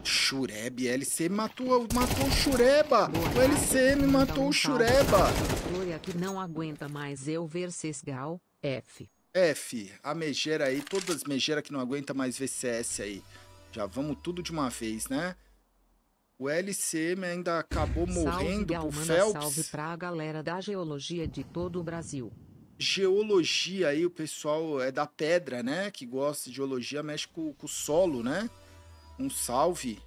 Shureb, LC matou, matou o Shureba. O LC me então, matou o Shureba. Glória que não aguenta mais eu ver Sesgal, F. F, a megera aí, todas as megeiras que não aguenta mais VCS aí. Já vamos tudo de uma vez, né? O LC ainda acabou morrendo salve, pro Galmana, Phelps. Salve pra galera da geologia de todo o Brasil. Geologia aí, o pessoal é da pedra, né? Que gosta de geologia, mexe com, com o solo, né? um salve.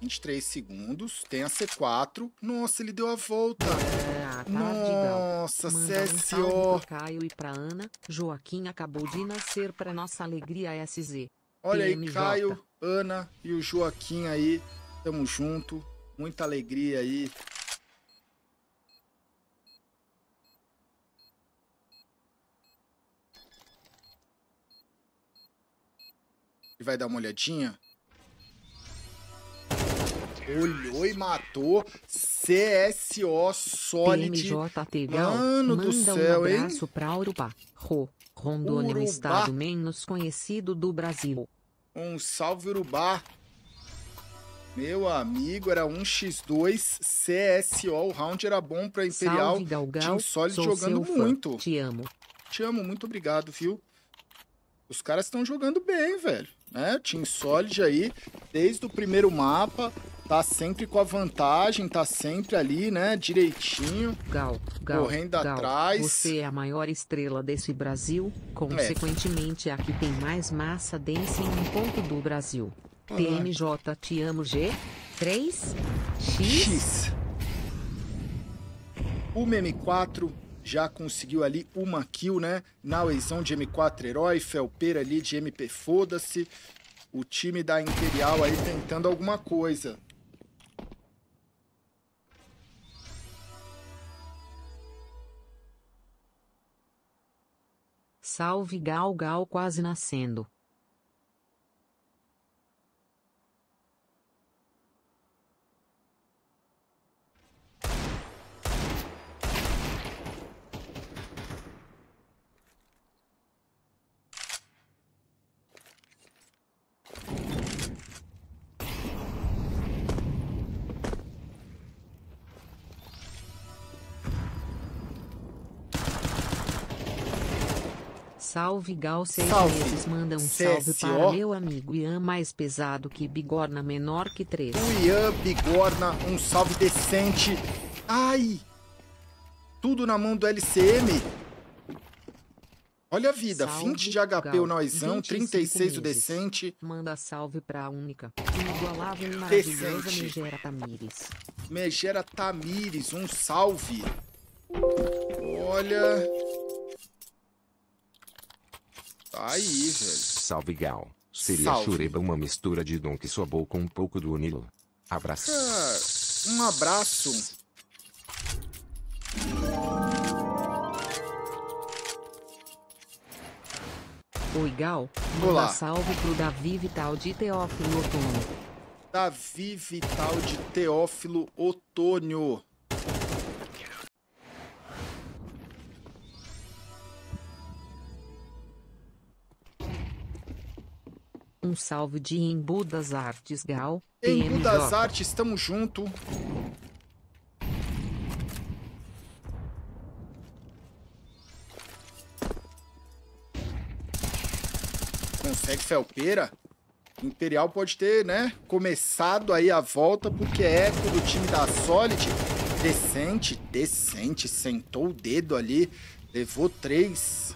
Vinte e três segundos, tem a C4. Nossa, ele deu a volta. É, nossa, CSO. É um Caio e para Ana, Joaquim acabou de nascer para nossa alegria SZ. Olha aí, Caio. Ana e o Joaquim aí. Tamo junto. Muita alegria aí. E vai dar uma olhadinha. Olhou e matou. CSO Solid. Tegal, Mano do céu, é um abraço hein? pra Urupá, Ro, Rondônia, Urubá. estado menos conhecido do Brasil. Um salve Urubá. Meu amigo, era 1x2 CSO. O round era bom pra Imperial. Salve, Galgal. Team Solid jogando muito. Te amo. Te amo, muito obrigado, viu? Os caras estão jogando bem, velho. Né? Team Solid aí, desde o primeiro mapa tá sempre com a vantagem, tá sempre ali, né, direitinho. Gal, Gal, correndo Gal, atrás. Você é a maior estrela desse Brasil, consequentemente é. aqui tem mais massa densa em um ponto do Brasil. TMJ te amo G 3 X. X. O MM4 já conseguiu ali uma kill, né? Na Weizão de M4 Herói, Felpeira ali de MP Foda-se. O time da Imperial aí tentando alguma coisa. Salve Gal Gal quase nascendo. Salve Gal seis salve. meses. Manda um é salve para meu amigo Ian mais pesado que bigorna menor que três. O Ian bigorna, um salve decente. Ai! Tudo na mão do LCM. Olha a vida, salve, 20 de HP Gal. o Noizão, 36 meses. o Decente. Manda salve pra única, inigualável e Megera Tamires. Megera Tamires, um salve. Olha... Aí, velho. Salve, Gal. Seria Salve. Shureba uma mistura de Don que sobou com um pouco do Nilo. Abraço. Ah, um abraço. Oi, Gal. Olá. salve pro Davi Vital de Teófilo Otônio. Davi Vital de Teófilo Otônio. Um salve de Imbu das Artes Gal. Imbu das Artes, tamo junto. Consegue Felpeira? Imperial pode ter, né, começado aí a volta, porque é do time da Solid. Decente, decente, sentou o dedo ali, levou três.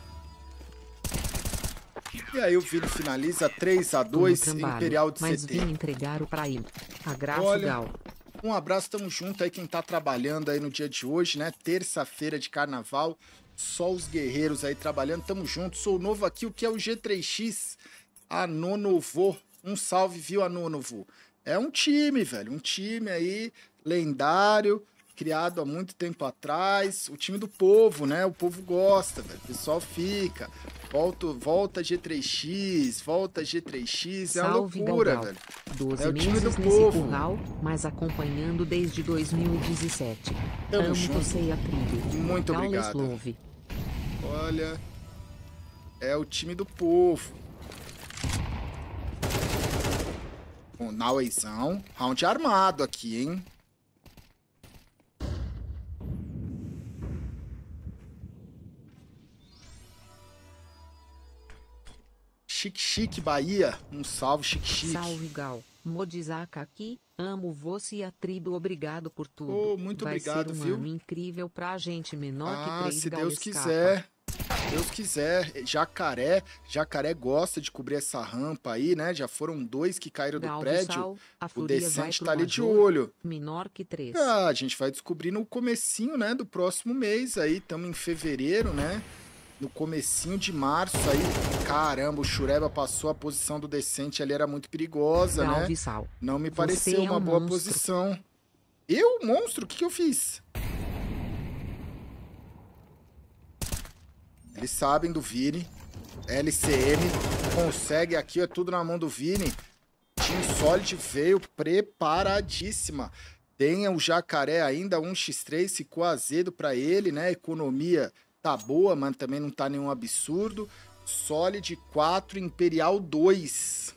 E aí o vídeo finaliza 3 a 2 Imperial de mas CT. Mas vim entregar o pra ele. graça Olha, Gal. Um abraço, tamo junto aí quem tá trabalhando aí no dia de hoje, né? Terça-feira de carnaval, só os guerreiros aí trabalhando, tamo junto. Sou novo aqui, o que é o G3X? A Nonovô. Um salve, viu, a Nonovô? É um time, velho, um time aí lendário, criado há muito tempo atrás. O time do povo, né? O povo gosta, velho. O pessoal fica. Volta, volta G3X, volta G3X. Salve, é uma loucura, Galgal. velho. 12 é o time do povo. Curral, mas acompanhando desde 2017. Tamo Amo junto. você e a tribo. Muito Galgal obrigado. Love. Olha, é o time do povo. Bom, Nauezão. Round armado aqui, hein? Chique Chique Bahia, um salve Chique Chique. Salve Gal, Modizaka aqui, amo você e a tribo, obrigado por tudo. Oh, muito Vai obrigado, ser um viu? Ano incrível pra gente menor ah, que três se Deus escapa. quiser. Deus quiser, jacaré, jacaré gosta de cobrir essa rampa aí, né? Já foram dois que caíram Galdo do prédio. Sal, o decente tá ali de olho. Menor que três. Ah, a gente vai descobrir no comecinho, né, do próximo mês aí, estamos em fevereiro, né? no comecinho de março aí. Caramba, o Shureba passou a posição do decente ali, era muito perigosa, né? Salve, né? Sal. Não me pareceu é um uma monstro. boa posição. Eu, monstro? O que, que eu fiz? Eles sabem do Vini. LCM consegue aqui, é tudo na mão do Vini. Team Solid veio preparadíssima. Tem o Jacaré ainda, 1x3, ficou azedo para ele, né? Economia tá boa, mas também não tá nenhum absurdo. Solid 4, Imperial 2.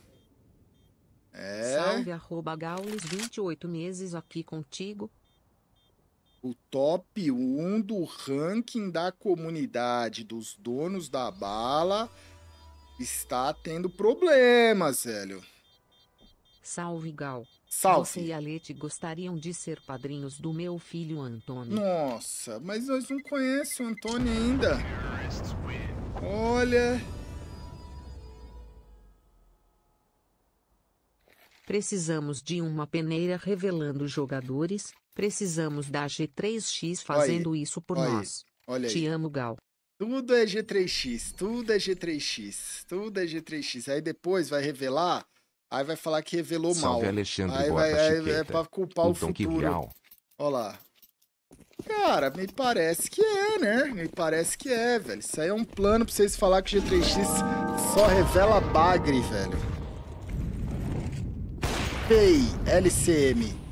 É. Salve, arroba Gaules, 28 meses aqui contigo. O top 1 do ranking da comunidade dos donos da bala está tendo problemas, velho. Salve, Gal. Salve. Você e a Leti gostariam de ser padrinhos do meu filho Antônio. Nossa, mas nós não conhecemos o Antônio ainda. Olha. Precisamos de uma peneira revelando jogadores. Precisamos da G3X fazendo Olha. isso por Olha. nós. Olha aí. Te amo, Gal. Tudo é G3X, tudo é G3X, tudo é G3X. Aí depois vai revelar Aí vai falar que revelou Salve mal. Alexandre aí vai, aí é pra culpar o, o futuro. Olha lá. Cara, me parece que é, né? Me parece que é, velho. Isso aí é um plano pra vocês falar que o G3X só revela bagre, velho. Pay, LCM.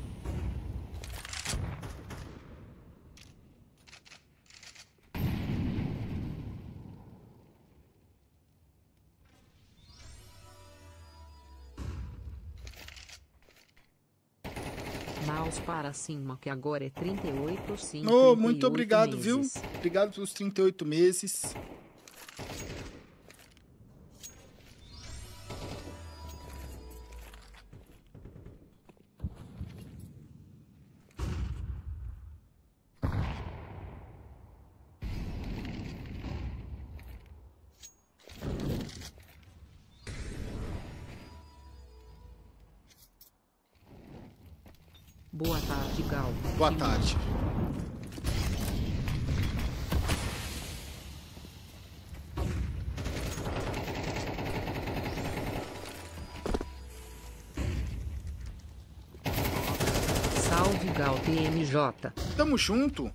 reais para cima, que agora é 38,5. Oh, muito obrigado, meses. viu? Obrigado pelos 38 meses. Boa tarde, Gal. Boa tarde. Salve, Gal TMJ. Tamo junto.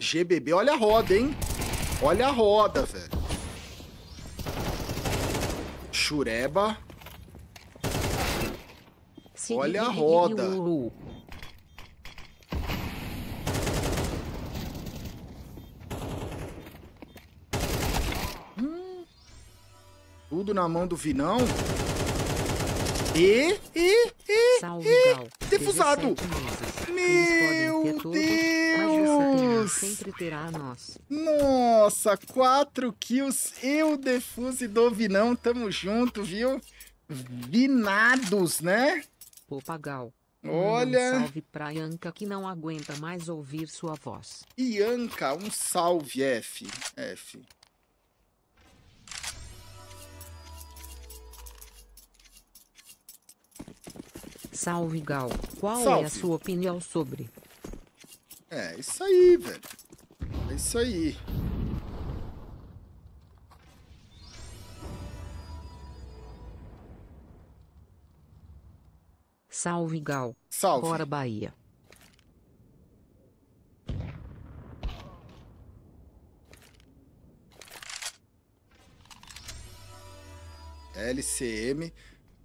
GBB, olha a roda, hein? Olha a roda, velho. Chureba. Olha a roda. Hum. Tudo na mão do Vinão. E, e, e, Salve, e, defusado. Meu Deus. Nossa, quatro kills, eu, Defuse do Vinão tamo junto, viu? Vinados, né? Popagal. Olha! Um salve pra Ianca que não aguenta mais ouvir sua voz. Ianca, um salve, F. F. Salve, Gal. Qual salve. é a sua opinião sobre? É, isso aí, velho. É isso aí. Salve, Gal. Salve. Bahia. LCM,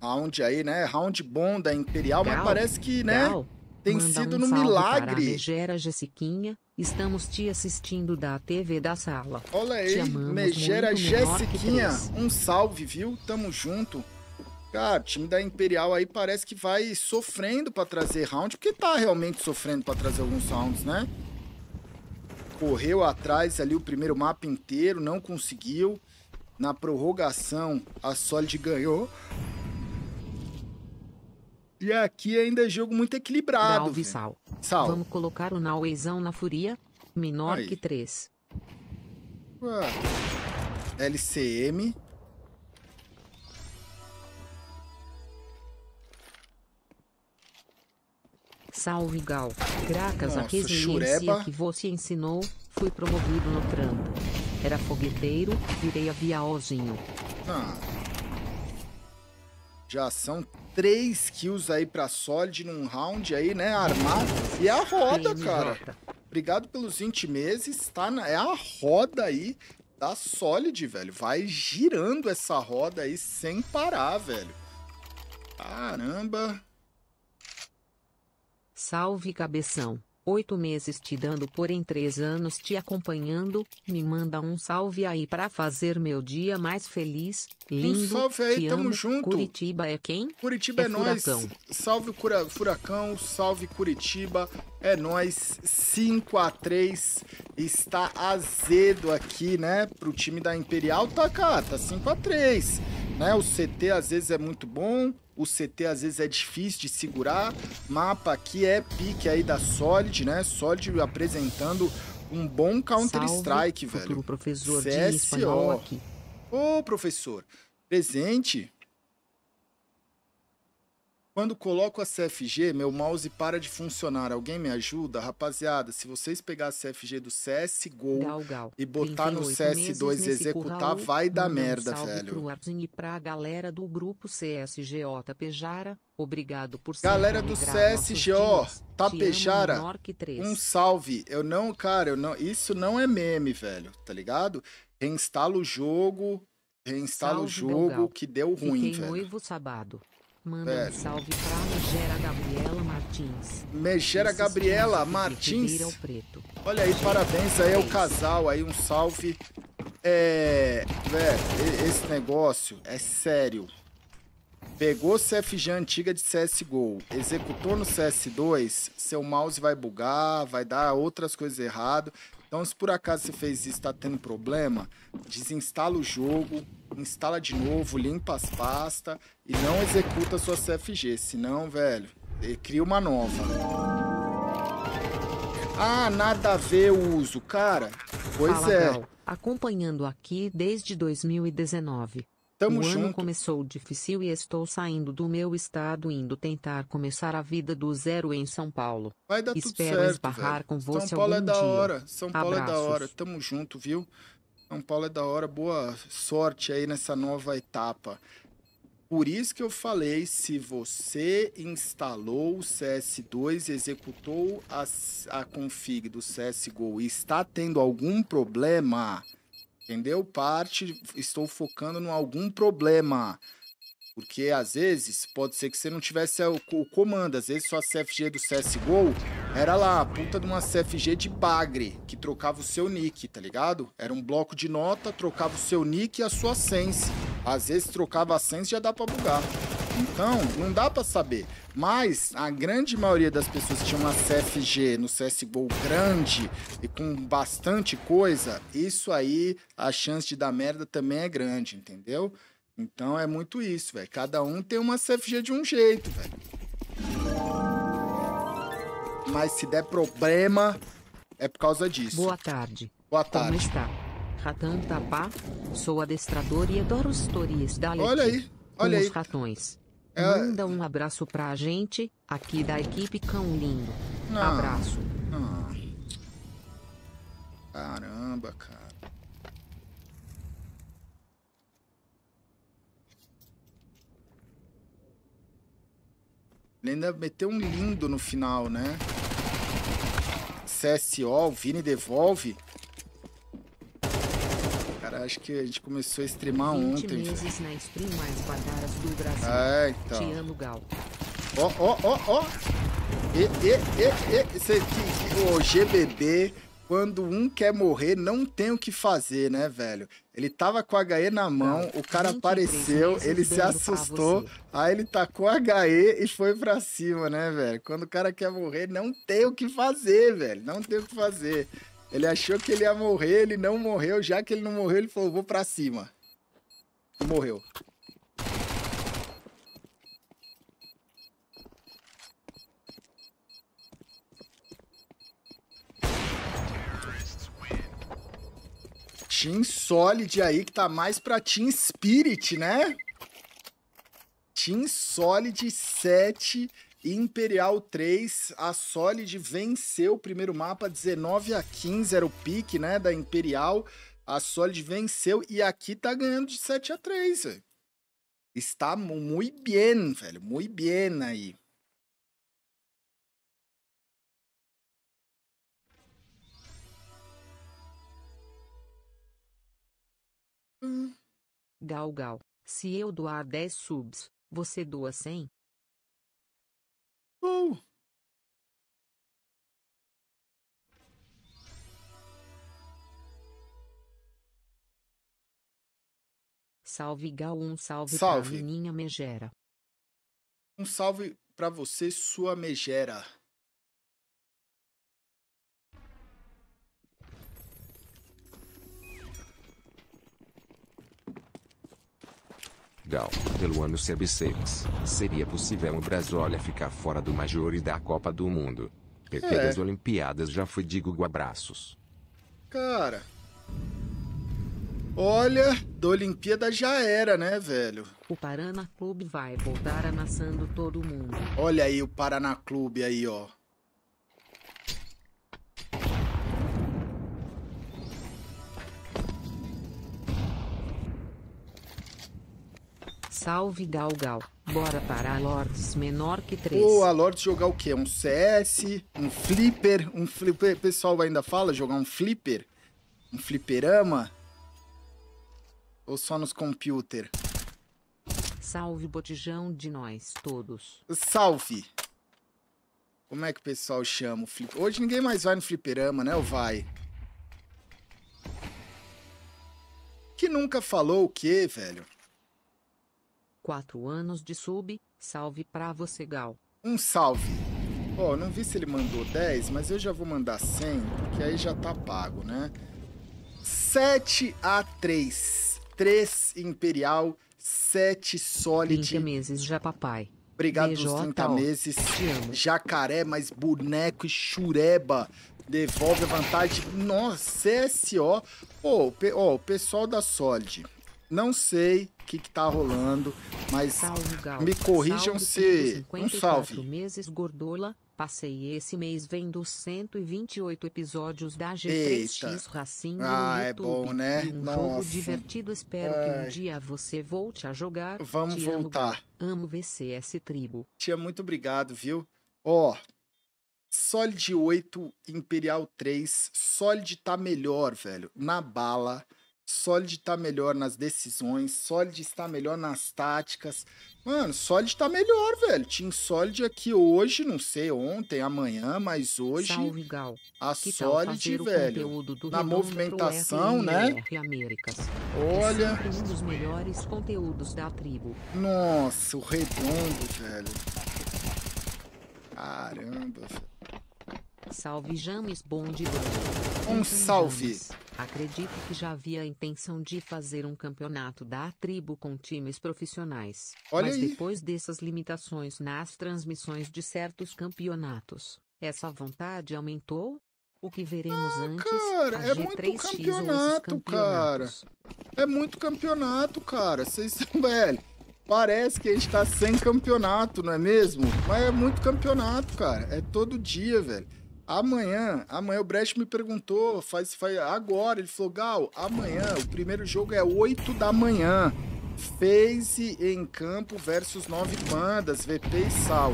round aí, né? Round bom da Imperial, Gal, mas parece que, né? Gal, tem sido um no milagre. Megera Jessiquinha, estamos te assistindo da TV da sala. Olha aí, Megera Jessiquinha, um salve, viu? Tamo junto. Cara, ah, o time da Imperial aí parece que vai sofrendo para trazer round, porque tá realmente sofrendo para trazer alguns rounds, né? Correu atrás ali o primeiro mapa inteiro, não conseguiu. Na prorrogação, a Solid ganhou. E aqui ainda é jogo muito equilibrado. Salve, Sal. Sal. Vamos colocar o Nauezão na furia? Menor aí. que 3. LCM. Salve Gal, graças à resiliência que você ensinou, fui promovido no trampo. Era fogueteiro, virei aviãozinho. Ah. Já são três kills aí pra Solid num round aí, né? Armado. E é a roda, cara. Obrigado pelos 20 meses. Tá na... É a roda aí da Solid, velho. Vai girando essa roda aí sem parar, velho. Caramba. Salve cabeção, oito meses te dando porém três anos te acompanhando, me manda um salve aí para fazer meu dia mais feliz, lindo, um salve aí, tamo amo. junto. Curitiba é quem? Curitiba é, é nós. Salve cura, Furacão, salve Curitiba, é nós. 5 a 3 está azedo aqui, né, pro time da Imperial, tá, cara, tá 5 a 3 né, o CT às vezes é muito bom, o CT às vezes é difícil de segurar. Mapa aqui é pique aí da Solid, né? Solid apresentando um bom Counter-Strike, velho. professor CSO. de espanhol aqui. Ô, professor, presente. Quando coloco a CFG, meu mouse para de funcionar. Alguém me ajuda? Rapaziada, se vocês pegar a CFG do CSGO gal, gal. e botar no CS2 executar, vai dar merda, salve velho. Pro Arzin e pra galera do grupo CSGO Tapejara, obrigado por Galera do CSGO Tapejara, um salve. Eu não, cara, eu não, isso não é meme, velho, tá ligado? Reinstala o jogo, reinstala salve, o jogo gal. que deu ruim, Fiquei velho. noivo sabado. Manda um salve pra Megera Gabriela Martins. Megera Gabriela Martins. Olha aí, parabéns aí ao casal aí, um salve. É. Velho, esse negócio é sério. Pegou CFG antiga de CSGO, executou no CS2, seu mouse vai bugar, vai dar outras coisas errado. Então, se por acaso você fez isso e está tendo problema, desinstala o jogo, instala de novo, limpa as pastas e não executa sua CFG. Senão, velho, eh, cria uma nova. Ah, nada a ver o uso, cara. Pois Fala, é. Gal, acompanhando aqui desde 2019. Tamo o junto. ano começou difícil e estou saindo do meu estado indo tentar começar a vida do zero em São Paulo. Vai dar Espero tudo certo, esbarrar com você São Paulo é da dia. hora. São Paulo Abraços. é da hora. Tamo junto, viu? São Paulo é da hora. Boa sorte aí nessa nova etapa. Por isso que eu falei, se você instalou o CS2, executou a, a config do CSGO e está tendo algum problema, entendeu? Parte, estou focando em algum problema. Porque às vezes pode ser que você não tivesse o, comando, às vezes sua CFG do CSGO era lá, a puta de uma CFG de bagre, que trocava o seu nick, tá ligado? Era um bloco de nota, trocava o seu nick e a sua sense. Às vezes trocava a sense já dá pra bugar. Então, não dá para saber. Mas a grande maioria das pessoas que tinha uma CFG no CSGO grande e com bastante coisa, isso aí, a chance de dar merda também é grande, entendeu? Então é muito isso, velho. Cada um tem uma CFG de um jeito, velho. Mas se der problema, é por causa disso. Boa tarde. Boa tarde. Como está? Ratan Tapá, sou adestrador e adoro stories da Olha aí, olha aí. Os ratões. É. Manda um abraço pra gente, aqui da equipe Cão Lindo. Não, ah. abraço. Não. Ah. Caramba, cara. Ele ainda meteu um lindo no final, né? CSO, Vini devolve acho que a gente começou a streamar ontem. meses na stream mais badaras do Brasil. É, então. Gal. Ó, ó, ó, ó. E, e, e, e. aqui, o GBB, quando um quer morrer, não tem o que fazer, né, velho? Ele tava com a HE na mão, tá. o cara apareceu, ele se assustou, aí ele tacou tá a HE e foi pra cima, né, velho? Quando o cara quer morrer, não tem o que fazer, velho. Não tem o que fazer. Ele achou que ele ia morrer, ele não morreu. Já que ele não morreu, ele falou, vou pra cima. E morreu. Team Solid aí, que tá mais pra Team Spirit, né? Team Solid 7 Imperial 3, a Solid venceu o primeiro mapa 19 a 15, era o pique, né, da Imperial. A Solid venceu e aqui tá ganhando de 7 a 3, velho. Está muito bem, velho, muito bem aí. Hum. Gal Gal, se eu doar 10 subs, você doa 100? Uh. Salve Gal, um salve, salve. pra minha megera. Um salve para você, sua megera. Portugal, pelo ano 76, seria possível o Brasília ficar fora do Major e da Copa do Mundo. PT é. das Olimpíadas já foi digo Abraços. Cara. Olha, da Olimpíada já era, né, velho? O Paraná Clube vai voltar amassando todo mundo. Olha aí o Paraná Clube aí, ó. Salve Galgal. Bora para a Lords menor que 3. Pô, a Lords jogar o quê? Um CS? Um flipper? Um flipper? O pessoal ainda fala jogar um flipper? Um fliperama? Ou só nos computer? Salve botijão de nós todos. Salve! Como é que o pessoal chama o flip... Hoje ninguém mais vai no fliperama, né? Ou vai? Que nunca falou o quê, velho? quatro anos de sub, salve pra você, Gal. Um salve. Ó, oh, não vi se ele mandou 10, mas eu já vou mandar 100, porque aí já tá pago, né? 7 a 3. 3 Imperial, 7 Solid. 30 meses já, papai. Obrigado BJ, 30 meses. Jacaré, mas boneco e xureba. Devolve a vantagem. Nossa, CSO. Pô, oh, o oh, pessoal da Solid, não sei o que, que tá rolando, mas salve, me corrijam se. Um salve. meses gordola. Passei esse mês vendo 128 episódios da G3X Eita. Racing ah, é YouTube. é bom, né? um Nossa. jogo divertido. Espero Ai. que um dia você volte a jogar. Vamos Te voltar. Amo, amo VCS Tribo. Tia, muito obrigado, viu? Ó, oh, Solid 8, Imperial 3. Solid tá melhor, velho. Na bala. Solid tá melhor nas decisões, Solid está melhor nas táticas. Mano, Solid tá melhor, velho. Team Solid aqui hoje, não sei ontem, amanhã, mas hoje. Salve, Gal. A que Solid, velho. Na movimentação, né? Américas, Olha. É um dos melhores conteúdos da tribo. Nossa, o redondo, velho. Caramba, velho. Salve James Bond. Um salve. James. Acredito que já havia a intenção de fazer um campeonato da tribo com times profissionais. Olha mas aí. depois dessas limitações nas transmissões de certos campeonatos, essa vontade aumentou? O que veremos ah, antes? Cara, é muito campeonato, cara. É muito campeonato, cara. Vocês são [LAUGHS] velho. Parece que a gente tá sem campeonato, não é mesmo? Mas é muito campeonato, cara. É todo dia, velho. Amanhã, amanhã o Brecht me perguntou, faz, faz agora, ele falou, Gal, amanhã, o primeiro jogo é 8 da manhã. Face em campo versus Nove Pandas, VP e Sal.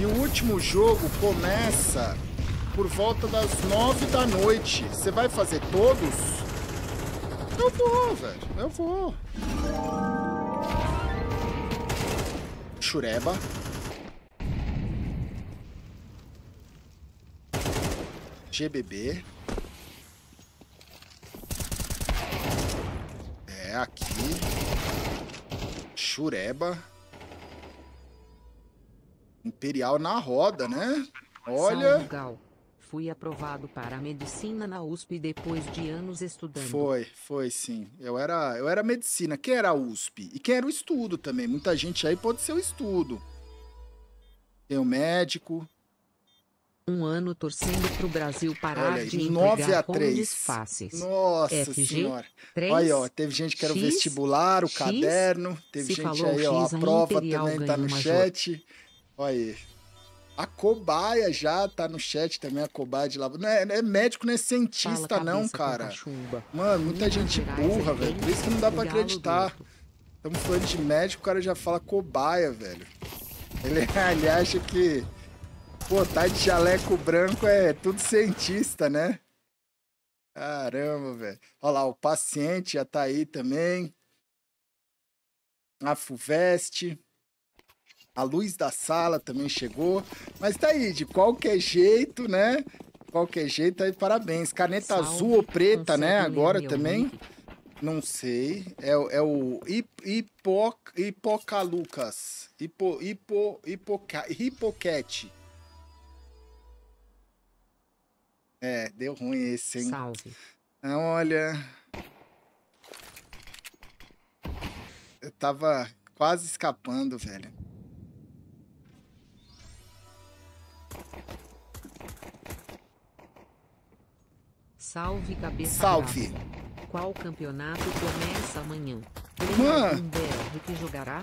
E o último jogo começa por volta das 9 da noite. Você vai fazer todos? Eu vou, velho. Eu vou. Chureba. GBB. É, aqui. Chureba. Imperial na roda, né? Olha. Fui aprovado para medicina na USP depois de anos estudando. Foi, foi sim. Eu era, eu era medicina. Quem era a USP? E quem era o estudo também. Muita gente aí pode ser o estudo. Tem o médico, um ano torcendo pro Brasil parar Olha aí, de entregar a 3. Nossa FG, senhora. 3, Olha, ó, teve gente que era o vestibular, o X, caderno, teve gente aí, ó, X, a, a prova também tá no chat. Olha aí. A cobaia já tá no chat também, a cobaia de lá. Não é, é médico, não é cientista, não, cara. Mano, muita gente burra, é velho. Por isso que não dá pra acreditar. Estamos falando de médico, o cara já fala cobaia, velho. Ele, [LAUGHS] ele acha que Pô, tá de jaleco branco é tudo cientista, né? Caramba, velho. Olha lá, o paciente já tá aí também. A Fuvest. A luz da sala também chegou. Mas tá aí, de qualquer jeito, né? Qualquer jeito, aí parabéns. Caneta Salve. azul ou preta, né? Agora também. Não sei. É, é o hipo, Hipocalucas. Hipo, hipo, hipoca, hipoquete. É, deu ruim esse, hein? Salve. Ah, olha. Eu tava quase escapando, velho. Salve, cabeça. Salve. Qual campeonato começa amanhã? Mano. Um que jogará?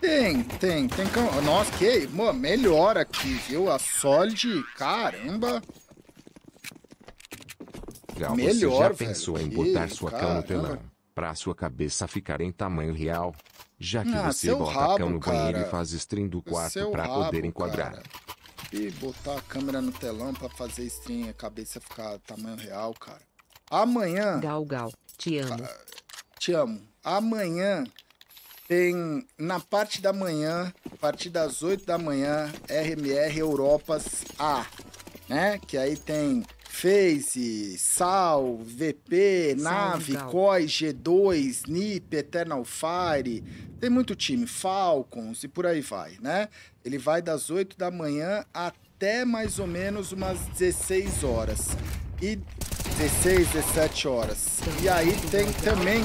Tem, tem, tem. Nossa, que. Mano, melhor aqui, viu? A Solid, caramba legal. Melhor, Você já pensou velho. em botar sua cão no telão? Pra sua cabeça ficar em tamanho real? Já que ah, você bota rabo, a cama no cara. banheiro e faz stream do quarto pra rabo, poder enquadrar. Cara. E botar a câmera no telão pra fazer stream, a cabeça ficar tamanho real, cara. Amanhã. Gal, gal, te amo. Cara, te amo. Amanhã tem na parte da manhã, a partir das 8 da manhã, RMR Europas A, né? Que aí tem Face, Sal, VP, Nave, Coy, G2, NIP, Eternal Fire. Tem muito time, Falcons e por aí vai, né? Ele vai das 8 da manhã até mais ou menos umas 16 horas. E 16, 17 horas. E aí tem também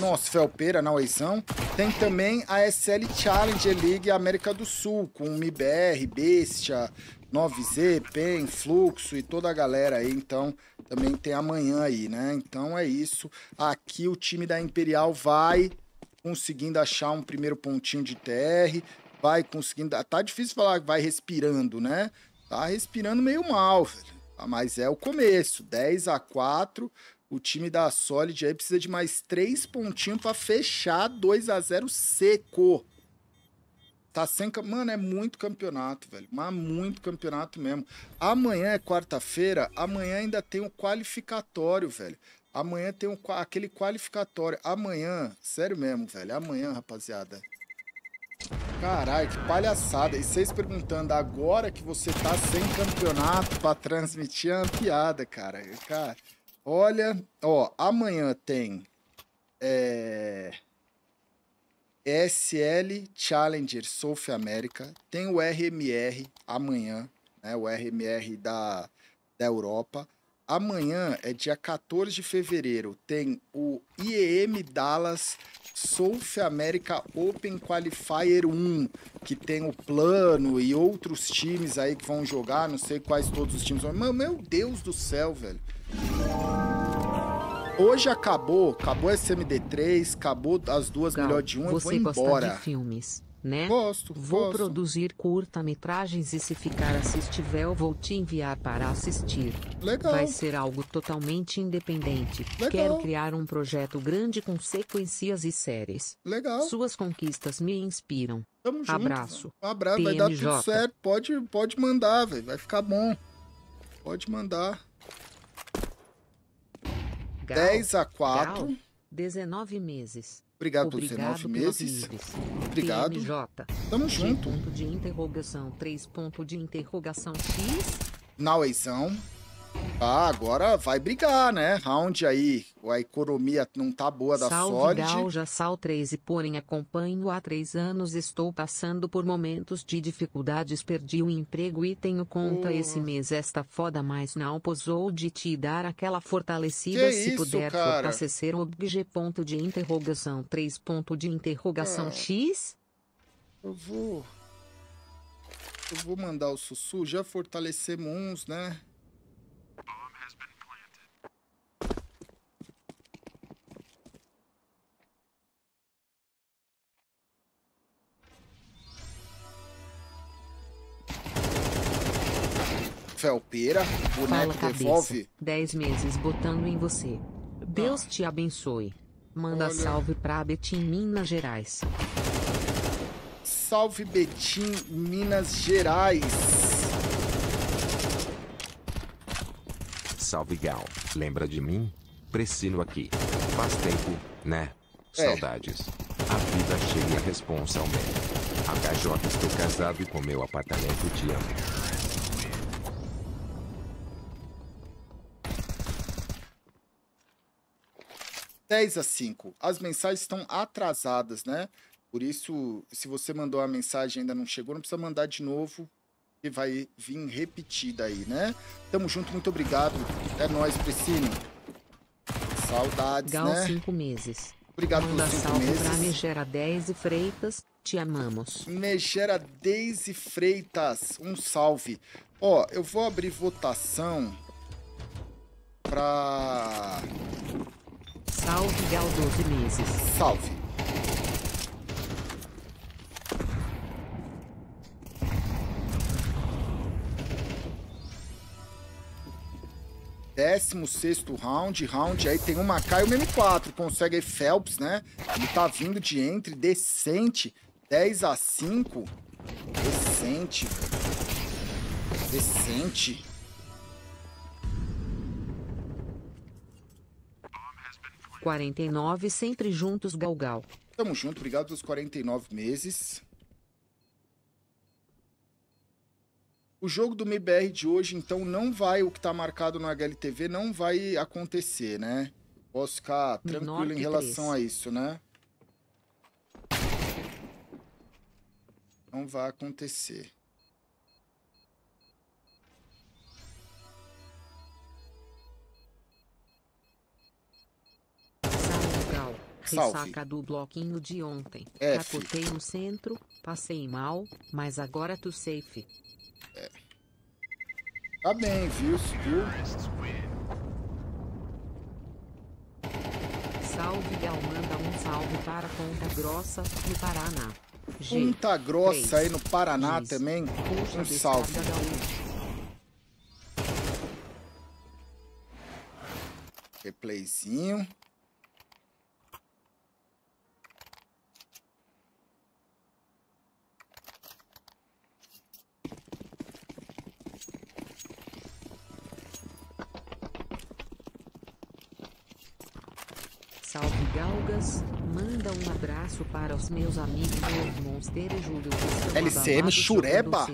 nossa, Felpeira na Oizão. Tem também a SL Challenger League América do Sul, com MIBR, Bestia, 9Z, PEN, Fluxo e toda a galera aí. Então, também tem amanhã aí, né? Então é isso. Aqui o time da Imperial vai conseguindo achar um primeiro pontinho de TR, vai conseguindo. Tá difícil falar que vai respirando, né? Tá respirando meio mal, velho. Tá? Mas é o começo. 10 a 4 o time da Solid aí precisa de mais três pontinhos para fechar 2 a 0 seco. Tá sem. Mano, é muito campeonato, velho. Mas muito campeonato mesmo. Amanhã é quarta-feira. Amanhã ainda tem o um qualificatório, velho. Amanhã tem um, aquele qualificatório. Amanhã, sério mesmo, velho. Amanhã, rapaziada. Caralho, que palhaçada. E vocês perguntando agora que você tá sem campeonato pra transmitir a piada, cara. Cara, olha, ó, amanhã tem. É. SL Challenger South America, tem o RMR amanhã, né, o RMR da, da Europa. Amanhã é dia 14 de fevereiro, tem o IEM Dallas South America Open Qualifier 1, que tem o plano e outros times aí que vão jogar, não sei quais todos os times vão. Meu Deus do céu, velho hoje acabou, acabou SMD3, acabou as duas Gal, melhor de um, você eu vou embora. Gosta de filmes, né? Gosto, Vou gosto. produzir curta-metragens e se ficar assistível vou te enviar para assistir. Legal. Vai ser algo totalmente independente. Legal. Quero criar um projeto grande com sequências e séries. Legal. Suas conquistas me inspiram. Tamo Abraço. Junto, Abraço, PNJ. vai dar tudo certo. Pode, pode mandar, velho. Vai ficar bom. Pode mandar. Legal. 10 a 4. Legal. 19 meses. Obrigado, Obrigado 19 meses. Obrigado. PMJ. Tamo G junto. Ponto de interrogação 3 ponto de interrogação X. Ah, agora vai brigar, né? Round aí. A economia não tá boa da Salve Sod. já Sal 3 e porém acompanho há três anos. Estou passando por momentos de dificuldades. Perdi o emprego e tenho conta oh. esse mês. Esta foda, mais não posou de te dar aquela fortalecida. Que se isso, puder fortalecer o obje ponto de interrogação 3 ponto de interrogação ah. X. Eu vou... Eu vou mandar o Sussu já fortalecemos uns, né? Felpeira, o Fala devolve. 10 meses botando em você. Deus te abençoe. Manda Olha. salve pra Betim Minas Gerais. Salve Betim Minas Gerais. Salve Gal, lembra de mim? Preciso aqui. Faz tempo, né? É. Saudades. A vida cheia responsa ao meio. HJ, estou casado com meu apartamento, te amo. 10 a 5. As mensagens estão atrasadas, né? Por isso, se você mandou a mensagem e ainda não chegou, não precisa mandar de novo, que vai vir repetida aí, né? Tamo junto, muito obrigado. É nóis, Priscine. Saudades, Gal, né? cinco meses. Obrigado Manda pelos cinco meses. Pra Megera 10 e Freitas, te amamos. Megera e Freitas, um salve. Ó, eu vou abrir votação pra Salve, Galdoso Menezes. Salve. Décimo sexto round, round aí tem uma K e uma M4, consegue aí Phelps, né? Ele tá vindo de entre, decente, 10 a 5, decente, decente. 49 sempre juntos, Galgal. Tamo junto, obrigado pelos 49 meses. O jogo do MBR de hoje, então, não vai, o que tá marcado no HLTV, não vai acontecer, né? Posso ficar tranquilo Menor em relação 3. a isso, né? Não vai acontecer. Salve. Ressaca do bloquinho de ontem. É, F. Cacotei centro, passei mal, mas agora tu safe. É. Tá bem, viu, Salve Gal, manda um salve para Ponta Grossa, no Paraná. G, Ponta Grossa 3, aí no Paraná também. Puxa um salve. Replayzinho. Lucas, manda um abraço para os meus amigos Monster e Júlio. LCM Chureba?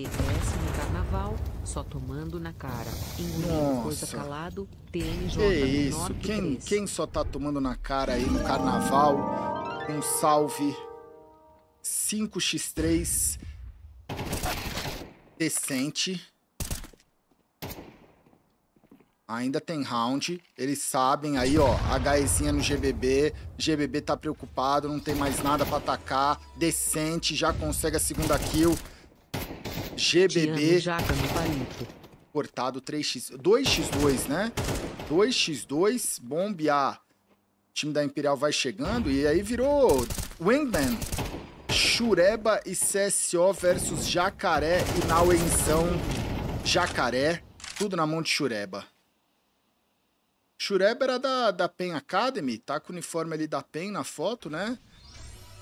carnaval, só tomando na cara. Engolindo coisa calado, TNJ Que isso, quem, quem só tá tomando na cara aí no carnaval? Um salve. 5x3. Decente. Ainda tem round. Eles sabem aí, ó. HEzinha no GBB. GBB tá preocupado, não tem mais nada pra atacar. Decente, já consegue a segunda kill. GBB. Tá Cortado 3x... 2x2, né? 2x2, bombear. O time da Imperial vai chegando e aí virou Wingman. Chureba e CSO versus Jacaré e Nauenzão Jacaré. Tudo na mão de Chureba. Schureb era da, da PEN Academy, tá com o uniforme ali da PEN na foto, né?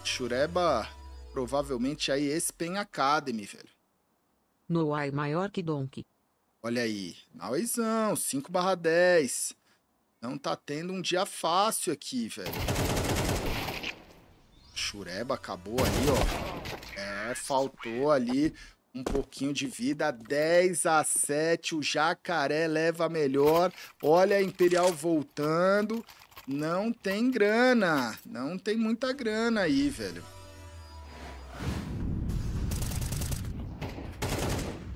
Shureba, provavelmente aí esse PEN Academy, velho. Noai maior que Donkey. Olha aí, Nauizão, 5 barra 10. Não tá tendo um dia fácil aqui, velho. Shureba acabou ali, ó. É, faltou ali um pouquinho de vida. 10 a 7, o Jacaré leva melhor. Olha a Imperial voltando. Não tem grana, não tem muita grana aí, velho.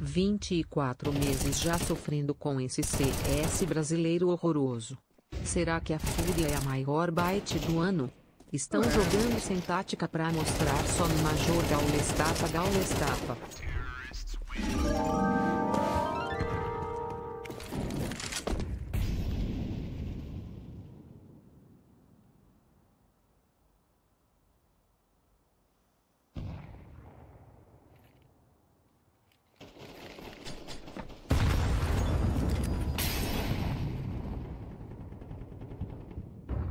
24 meses já sofrendo com esse CS brasileiro horroroso. Será que a Fúria é a maior bite do ano? Estão é. jogando sem tática para mostrar só numa joga Gaulestafa Gaulestafa.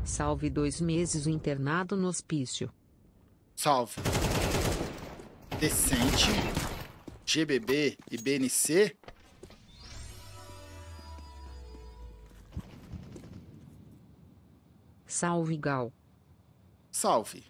Salve dois meses internado no hospício. Salve. Decente. GBB e BNC. Salve, Gal. Salve.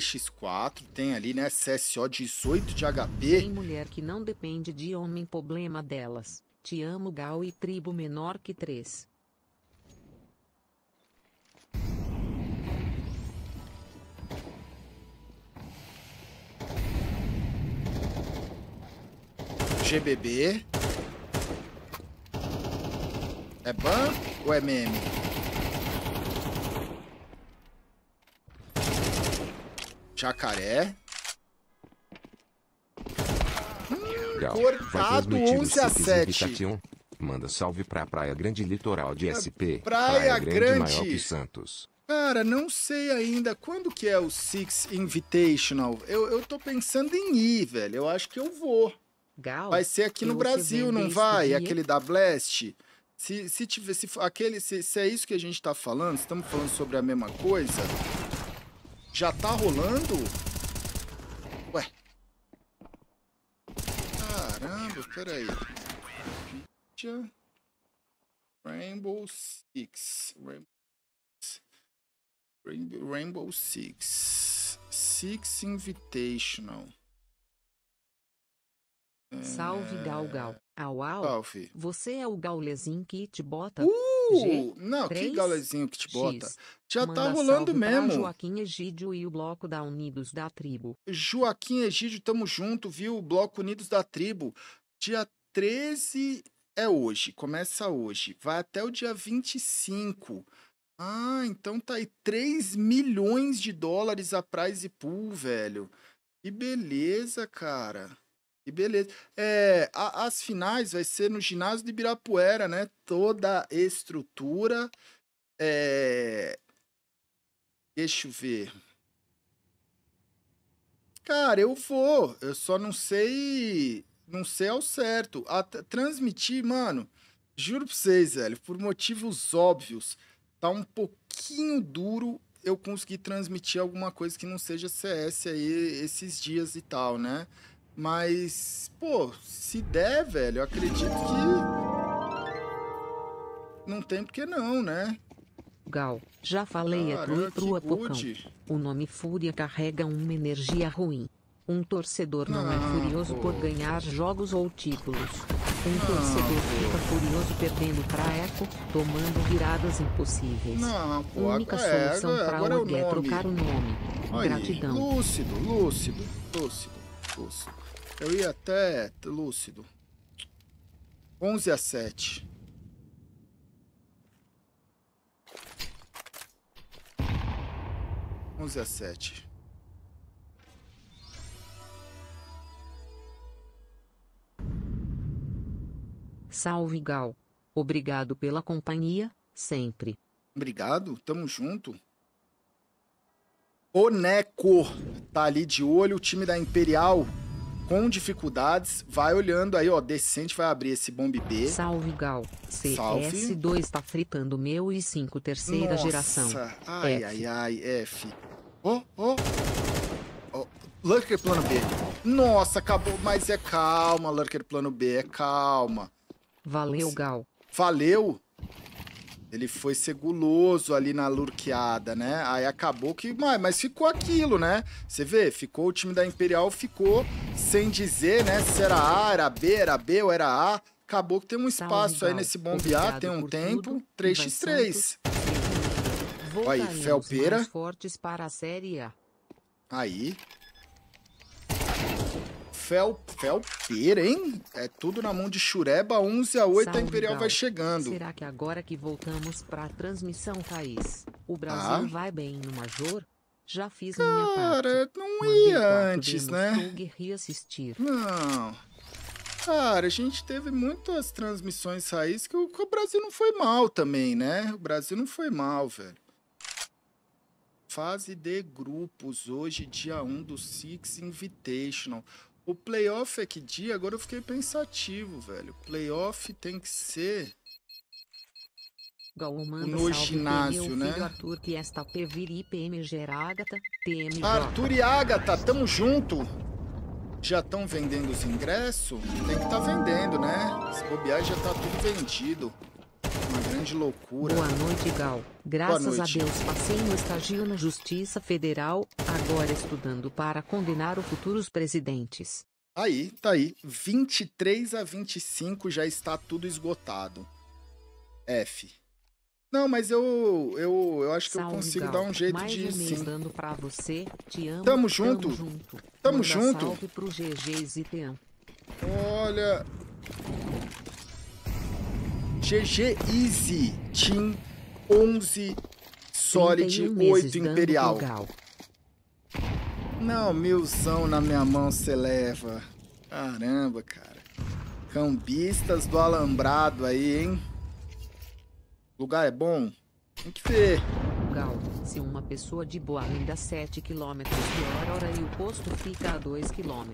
x 4 tem ali, né, CSO 18 de HP. Tem mulher que não depende de homem, problema delas. Te amo, Gal e tribo menor que 3. GBB. É ban ou é meme? Jacaré. Hum, cortado 11 a 7. Manda salve pra Praia Grande Litoral de SP. Praia, Praia Grande, Maior que Santos. Cara, não sei ainda quando que é o Six Invitational. Eu, eu tô pensando em ir, velho. Eu acho que eu vou. Gal, vai ser aqui no Brasil, não vai? Aquele da Blast. Se, se, tiver, se, aquele, se, se é isso que a gente está falando, estamos falando sobre a mesma coisa, já tá rolando? Ué. Caramba, peraí. Rainbow Six. Rainbow Six. Rainbow Six, Six Invitational. Salve Galgal. Au au. Salve. Você é o gaulezinho que te bota. Uh! G, não, que gaulezinho que te bota. X. Já tá Manda tá rolando mesmo. Joaquim Egídio e o bloco da Unidos da Tribo. Joaquim Egídio, tamo junto, viu? O bloco Unidos da Tribo. Dia 13 é hoje, começa hoje. Vai até o dia 25. Ah, então tá aí 3 milhões de dólares a prize pool, velho. Que beleza, cara. E beleza. É, a, as finais vai ser no ginásio de Ibirapuera, né? Toda a estrutura. É... Deixa eu ver. Cara, eu vou. Eu só não sei. Não sei ao certo. A, transmitir, mano. Juro pra vocês, velho. Por motivos óbvios. Tá um pouquinho duro eu conseguir transmitir alguma coisa que não seja CS aí esses dias e tal, né? Mas, pô, se der, velho, eu acredito que. Não tem porque não, né? Gal, já falei a Caramba, trua trua pocão. O nome Fúria carrega uma energia ruim. Um torcedor não, é não é furioso pô. por ganhar jogos ou títulos. Um não, torcedor pô. fica furioso perdendo pra Echo, tomando viradas impossíveis. Não, pô, A única solução é, pra Ogre é, é trocar o nome. Aí, Gratidão. Lúcido, lúcido, lúcido, lúcido. Eu ia até lúcido. 11 a 7. Onze a sete. Salve Gal. Obrigado pela companhia, sempre. Obrigado, tamo junto. O Neco tá ali de olho, o time da Imperial com dificuldades, vai olhando aí, ó, decente vai abrir esse bomb B. Salve, Gal. CS2 está fritando meu e 5 terceira Nossa. geração. Ai, F. ai, ai, F. Oh, oh. oh. Lurker plano B. Nossa, acabou, mas é calma, Lurker plano B, é calma. Valeu, Nossa. Gal. Valeu. Ele foi ser guloso ali na lurqueada, né? Aí acabou que. Mas ficou aquilo, né? Você vê, ficou o time da Imperial, ficou sem dizer, né? Se era A, era B, era B ou era A. Acabou que tem um tá espaço Salve, aí nesse bombear, tem um tempo. 3x3. Olha aí, Felpeira. Fortes para a série A. Aí, fel, felpeira, hein? É tudo na mão de Chureba, 11 a 8 a Imperial vai chegando. Será que agora que voltamos para a transmissão, Thaís, o Brasil ah. vai bem no Major? Já fiz Cara, minha parte. Cara, não ia antes, né? Assistir. Não. Cara, a gente teve muitas transmissões raiz que o, o Brasil não foi mal também, né? O Brasil não foi mal, velho fase de grupos, hoje dia 1 um do Six Invitational. O playoff é que dia? Agora eu fiquei pensativo, velho. Playoff tem que ser. no salve, ginásio, né? filho, né? Arthur que esta Arthur e Agatha, tamo junto. Já estão vendendo os ingressos? Tem que estar tá vendendo, né? Se bobear já tá tudo vendido grande loucura. Boa noite, Gal. Graças noite. a Deus passei no estágio na Justiça Federal, agora estudando para condenar os futuros presidentes. Aí, tá aí. 23 a 25 já está tudo esgotado. F. Não, mas eu eu, eu acho que Salve, eu consigo Gal. dar um jeito Mais de um sim. Dando pra você. Te amo, tamo junto. Tamo junto. Tamo junto. Salve pro GG Olha. GG Easy Team 11 Solid 8 Imperial. Não, milzão na minha mão se leva. Caramba, cara. Cambistas do alambrado aí, hein? lugar é bom? Tem que ver. Gal, se uma pessoa de boa ainda 7 km por hora e o posto fica a 2 km.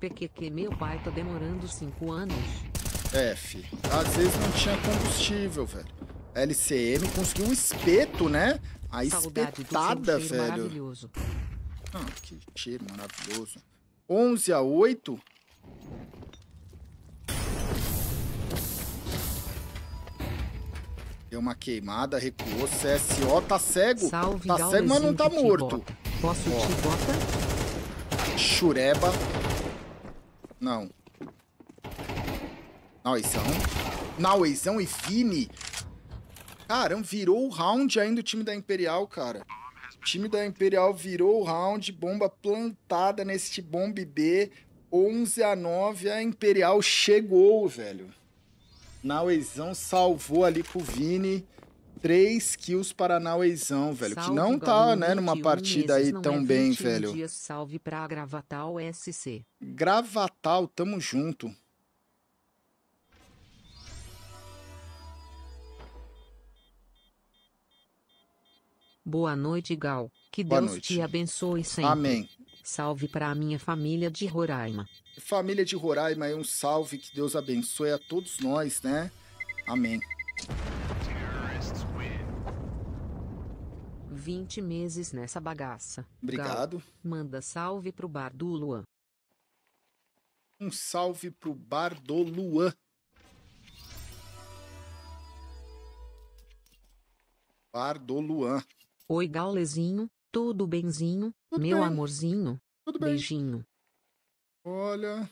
PQQ meu pai tá demorando 5 anos. F. Às vezes não tinha combustível, velho. LCM conseguiu um espeto, né? A espetada, velho. Ah, que tiro maravilhoso. 11 a 8. Deu uma queimada, recuou. CSO tá cego. Salve, tá cego, mas não tá morto. Posso te bota? Chureba. Não. Nauezão. Nauezão e Vini. Caramba, virou o round ainda o time da Imperial, cara. O time da Imperial virou o round, bomba plantada neste bomb B. 11 a 9, a Imperial chegou, velho. Nauezão salvou ali pro Vini. 3 kills para Nauezão, velho. Salve, que não tá, né, numa partida aí tão é bem, velho. Dias, salve pra Gravatal SC. Gravatal, tamo junto. Boa noite, Gal. Que Boa Deus noite. te abençoe sempre. Amém. Salve para a minha família de Roraima. Família de Roraima, é um salve, que Deus abençoe a todos nós, né? Amém. 20 meses nessa bagaça. Obrigado. Gal, manda salve pro bar do Luan. Um salve pro bar do Luan. Bar do Luan. Oi, Gaulezinho, tudo benzinho? Tudo meu bem. amorzinho? Tudo bem. Beijinho. Olha.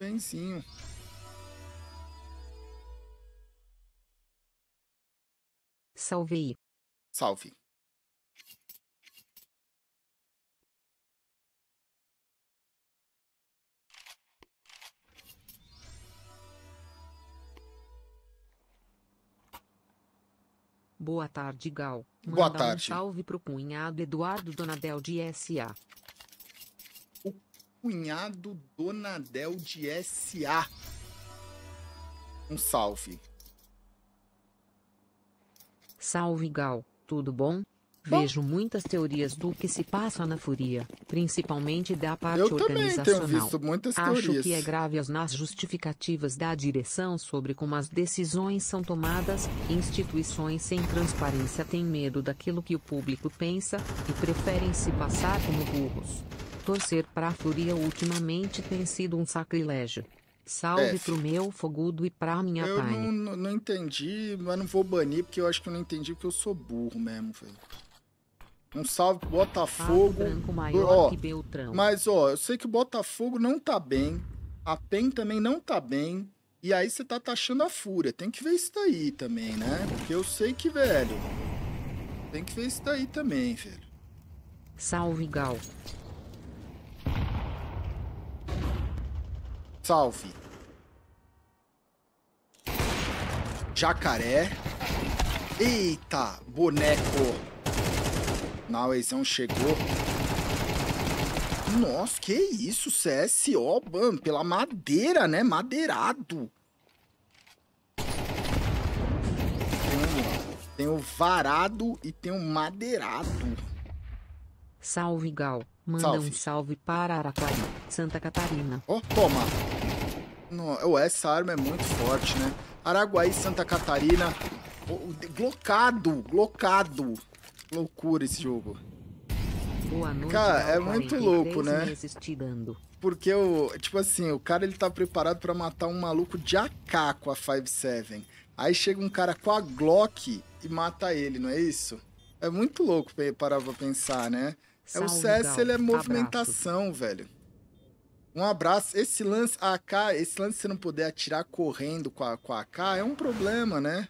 Benzinho. Salvei. Salve. Boa tarde, Gal. Manda Boa tarde. Um salve pro cunhado Eduardo Donadel de SA. O cunhado Donadel de SA. Um salve. Salve, Gal. Tudo bom? Vejo muitas teorias do que se passa na Fúria, principalmente da parte eu organizacional. tenho visto muitas Acho teorias. que é grave as nas justificativas da direção sobre como as decisões são tomadas. Instituições sem transparência têm medo daquilo que o público pensa e preferem se passar como burros. Torcer para a Fúria ultimamente tem sido um sacrilégio. Salve é. pro meu fogudo e pra minha eu pai. Eu não, não, não entendi, mas não vou banir porque eu acho que eu não entendi porque eu sou burro mesmo, velho. Um salve pro Botafogo. maior ó, Mas, ó, eu sei que o Botafogo não tá bem. A PEN também não tá bem. E aí você tá taxando a fúria. Tem que ver isso daí também, né? Porque eu sei que, velho. Tem que ver isso daí também, velho. Salve, Gal. Salve. Jacaré. Eita, boneco. Nauezão chegou. Nossa, que isso, CSO, mano, pela madeira, né? Madeirado. Tem o varado e tem o madeirado. Salve, Gal. Manda salve. um salve para Araquari, Santa Catarina. Ó, oh, toma. No, essa arma é muito forte, né? Araguaí, Santa Catarina. Oh, glocado, glocado loucura esse jogo. Noite, cara, é muito louco, né? Porque o, tipo assim, o cara ele tá preparado para matar um maluco de AK com a 5-7. Aí chega um cara com a Glock e mata ele, não é isso? É muito louco parar pra pensar, né? É o CS, ele é movimentação, abraço. velho. Um abraço. Esse lance AK, esse lance de você não poder atirar correndo com a, com a AK é um problema, né?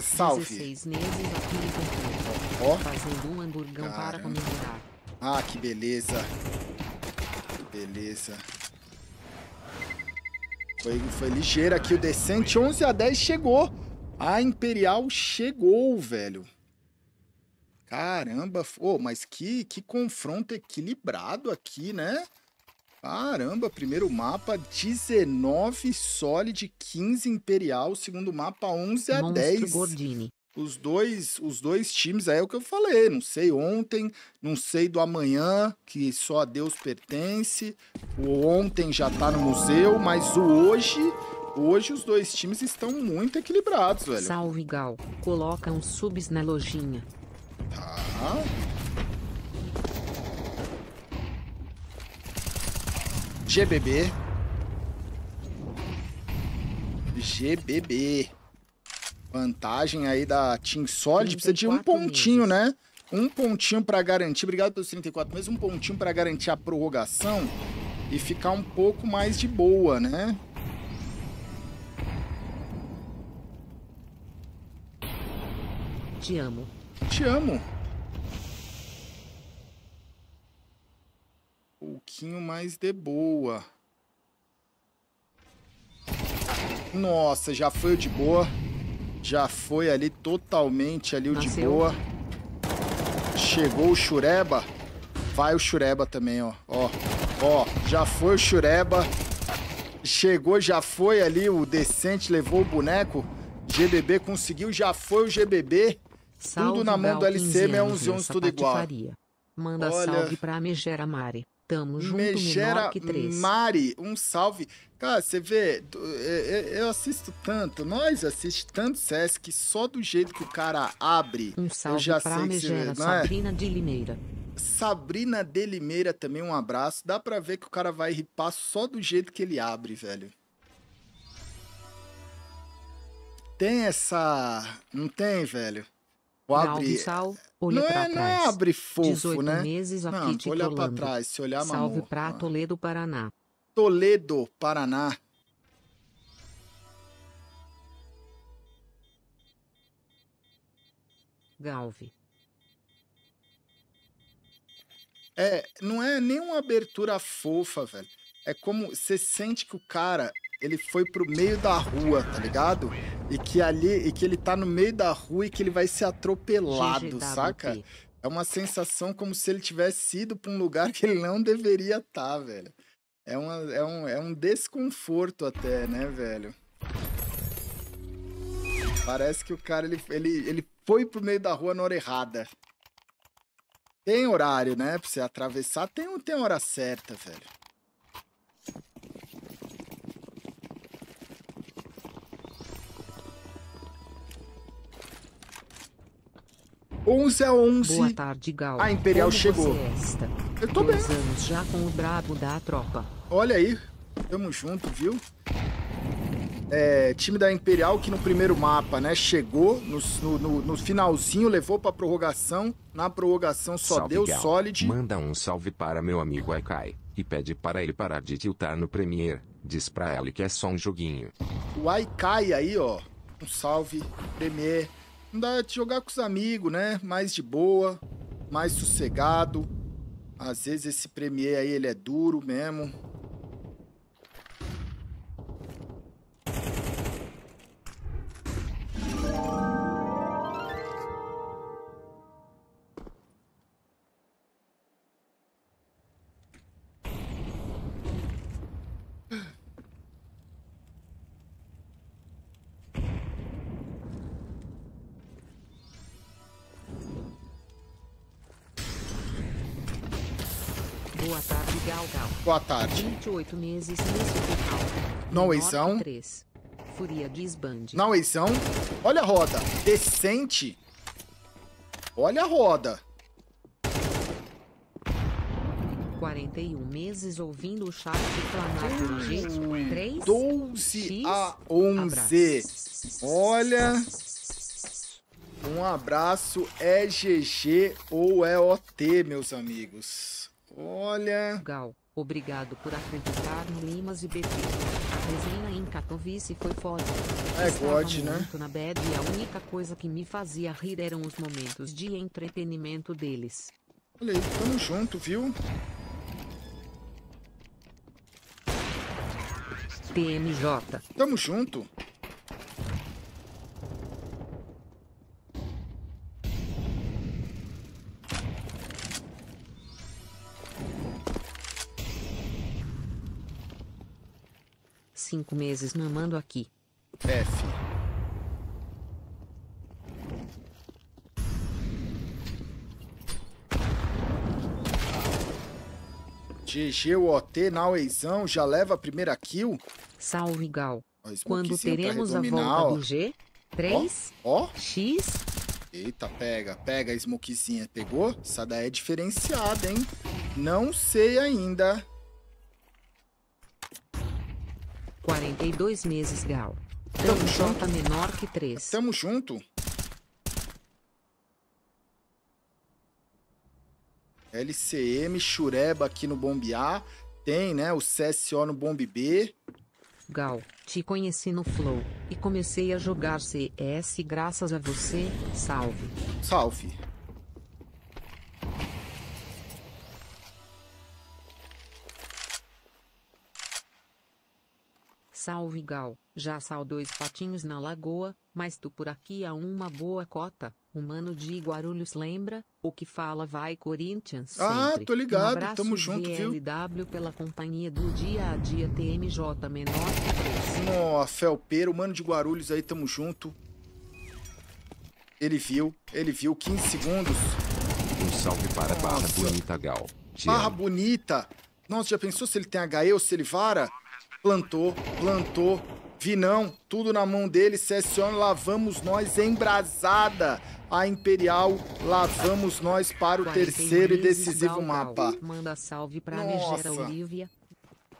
Salve. Ó. Fazendo um hamburgão para comemorar. Ah, que beleza. Que beleza. Foi, foi ligeira aqui o decente 11 a 10 chegou. A Imperial chegou, velho. Caramba, oh, mas que, que confronto equilibrado aqui, né? Caramba, primeiro mapa 19 Solid, 15 Imperial, segundo mapa 11 a Monstro 10. Gordini. Os dois, os dois times, aí é o que eu falei, não sei ontem, não sei do amanhã, que só a Deus pertence. O ontem já tá no museu, mas o hoje, hoje os dois times estão muito equilibrados, velho. Salve Gal, coloca uns subs na lojinha. Tá. GBB. GBB. Vantagem aí da Team Solid. Precisa de um pontinho, meses. né? Um pontinho para garantir. Obrigado pelos 34 meses. Um pontinho para garantir a prorrogação e ficar um pouco mais de boa, né? Te amo. Te amo. Pouquinho mais de boa. Nossa, já foi o de boa. Já foi ali totalmente ali o de boa. Chegou o Chureba. Vai o Chureba também, ó. Ó, ó, já foi o Chureba. Chegou, já foi ali o Decente, levou o boneco. GBB conseguiu, já foi o GBB. Salve, tudo na mão Gal, do LC, 11 tudo igual. Manda Olha... salve pra Megera Mari. Tamo junto, Mari, um salve. Cara, você vê, é, é, eu assisto tanto, nós assistimos tanto CS que só do jeito que o cara abre, um salve eu já pra sei Megera, que você vê, é? Sabrina de Limeira. Sabrina de Limeira também, um abraço. Dá pra ver que o cara vai ripar só do jeito que ele abre, velho. Tem essa... Não tem, velho? O abre. Sal, olha não, é, não é abre fofo, 18 né? Meses aqui não, olhar para trás, se olhar Salve mamor, pra ah. Toledo, Paraná. Toledo, Paraná. Galve. É, não é nenhuma abertura fofa, velho. É como você sente que o cara ele foi pro meio da rua, tá ligado? E que ali, e que ele tá no meio da rua e que ele vai ser atropelado, saca? É uma sensação como se ele tivesse ido pra um lugar que ele não deveria estar, tá, velho. É, uma, é, um, é um desconforto até, né, velho? Parece que o cara, ele, ele, ele foi pro meio da rua na hora errada. Tem horário, né? Pra você atravessar, tem, tem hora certa, velho. 11 a 11. Boa tarde, Gal. A Imperial Como chegou. É Eu tô Dois bem. anos já com o brabo da tropa. Olha aí. Tamo junto, viu? É, time da Imperial que no primeiro mapa, né, chegou no, no, no finalzinho, levou pra prorrogação. Na prorrogação só salve, deu Gal. Solid. Manda um salve para meu amigo Aikai e pede para ele parar de tiltar no Premier. Diz pra ele que é só um joguinho. O Aikai aí, ó. Um salve, Premier. Dá de jogar com os amigos, né? Mais de boa, mais sossegado. Às vezes esse Premier aí, ele é duro mesmo. 28 meses nesse total. Não exição. Furia Gisband. Não exição. Olha a roda. Decente. Olha a roda. 41 meses ouvindo o chat de do jeito hum. Três. 12 X, a 11. Abraço. Olha. Um abraço é GG ou é OT, meus amigos. Olha. Gal. Obrigado por acreditar no Limas e BT. A resenha em Katowice foi foda. É God, né? na bad e a única coisa que me fazia rir eram os momentos de entretenimento deles. Olha aí, tamo junto, viu? TMJ. Tamo junto. cinco meses mamando aqui. F. GG, o OT na Oezão já leva a primeira kill. Salve, Gal. Quando tá teremos a volta do G? 3? Ó, ó. X? Eita, pega, pega a smokezinha. Pegou? Essa daí é diferenciada, hein? Não sei ainda. 42 meses Gal. Tamo J junto. menor que 3. Tamo junto. LCM, Chureba aqui no Bombe A. Tem, né, o CSO no Bombe B. Gal, te conheci no Flow e comecei a jogar CS graças a você. Salve. Salve. Salve Gal, já sal dois patinhos na lagoa, mas tu por aqui há uma boa cota. O mano de Guarulhos lembra, o que fala vai Corinthians ah, sempre. Ah, tô ligado, um tamo junto, VLW viu? pela companhia do dia a dia TMJ menor. Nossa, Felpeiro, mano de Guarulhos aí, tamo junto. Ele viu, ele viu, 15 segundos. Um salve para Nossa. Barra Bonita Gal. Te barra amo. Bonita. Nossa, já pensou se ele tem HE ou se ele vara? plantou, plantou, Vinão, tudo na mão dele, CSO, lavamos nós embrasada. A Imperial, lavamos nós para o terceiro e decisivo mapa. Manda salve Nossa. Olivia.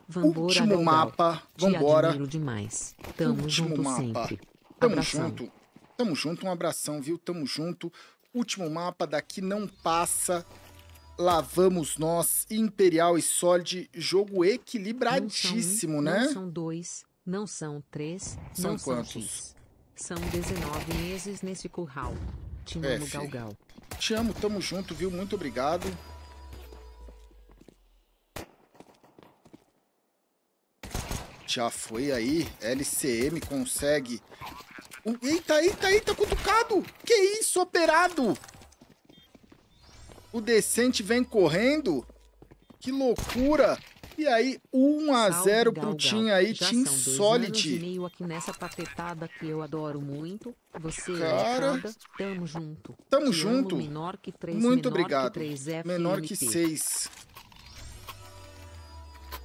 Vambora, Último mapa, vambora. demais. Tamo Último mapa. Sempre. Tamo abração. junto. Tamo junto, um abração, viu? Tamo junto. Último mapa daqui não passa. Lá vamos nós, Imperial e Solid, jogo equilibradíssimo, não né? um, né? Não são dois, não são três, são não quantos? São, são 19 meses nesse curral. Te amo, Galgal. Te amo, tamo junto, viu? Muito obrigado. Já foi aí, LCM consegue... Eita, eita, eita, cutucado! Que isso, operado! O Decente vem correndo. Que loucura. E aí, 1 a 0 pro Team aí, Já Team Solid. e meio aqui nessa patetada que eu adoro muito. Você Cara, é tamo junto. Tamo Te junto. Menor que 3, muito menor obrigado. Que 3 menor que 6.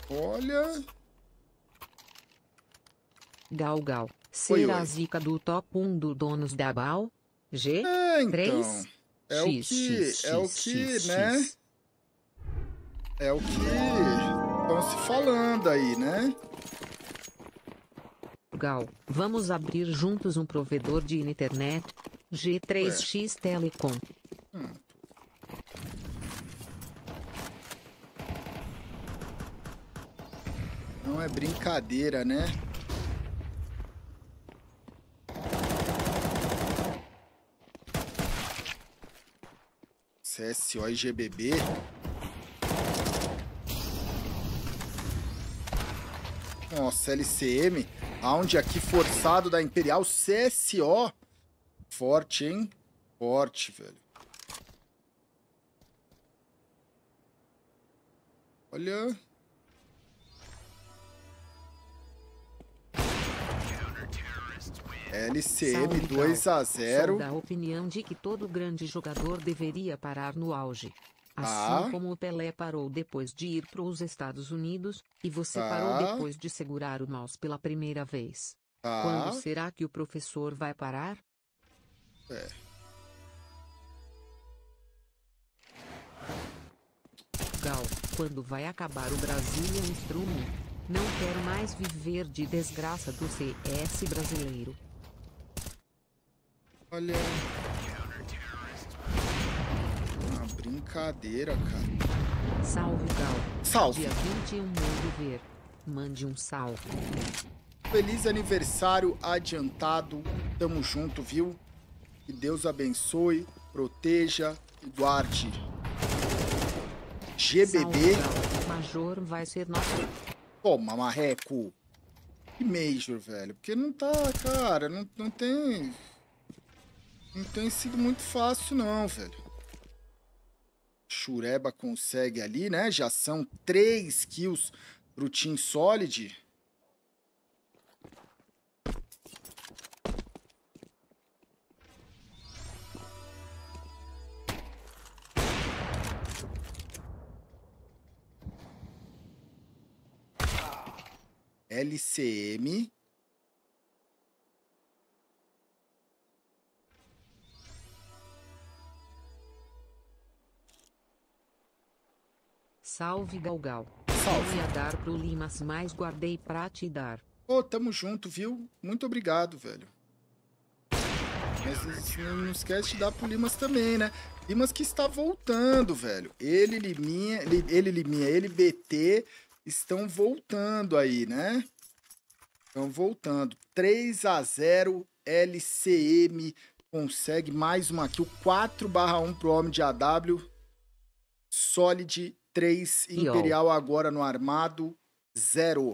Olha. Gal Gal, será oi, oi. a zica do top 1 do Donos da Bal? G? É, então. 3? É X, o que, X, é, né? é o que, X, né? É o que estão se falando aí, né? Gal, vamos abrir juntos um provedor de internet G3X é. Telecom. Hum. Não é brincadeira, né? CSO e GBB. Nossa, LCM. aonde aqui forçado da Imperial. CSO. Forte, hein? Forte, velho. Olha... LCM 2 a 0. Sou da opinião de que todo grande jogador deveria parar no auge. Tá. Assim ah. como o Pelé parou depois de ir para os Estados Unidos, e você ah. parou depois de segurar o mouse pela primeira vez. Ah. Quando será que o professor vai parar? É. Gal, quando vai acabar o Brasília Instrument? Não quero mais viver de desgraça do CS brasileiro. Olha. uma brincadeira, cara. Salve, Gal. Salve. Dia 21 Mundo Ver. Mande um salve. Feliz aniversário adiantado. Tamo junto, viu? Que Deus abençoe, proteja e guarde. GBB. Salve, Major vai ser nosso. Toma, marreco. E Major, velho. Porque não tá, cara. Não, não tem. Não tem sido muito fácil, não, velho. Chureba consegue ali, né? Já são três kills pro Team Solid. LCM Salve Galgal. Salve. Ia dar pro Limas, mas guardei pra te dar. Pô, oh, tamo junto, viu? Muito obrigado, velho. Mas não esquece de dar pro Limas também, né? Limas que está voltando, velho. Ele, Liminha, ele, ele Liminha, ele, BT estão voltando aí, né? Estão voltando. 3 a 0 LCM consegue mais uma aqui o 4 barra 1 pro homem de AW. Solid 3, Imperial Yo. agora no armado, 0.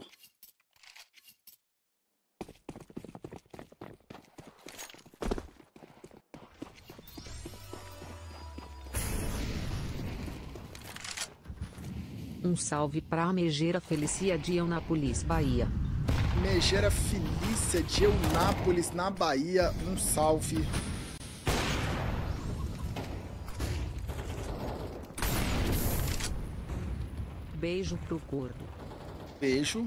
Um salve para Megera Felicia de Eunápolis, Bahia. Megera Felícia de Eunápolis, na Bahia, um salve. beijo pro corno. Beijo.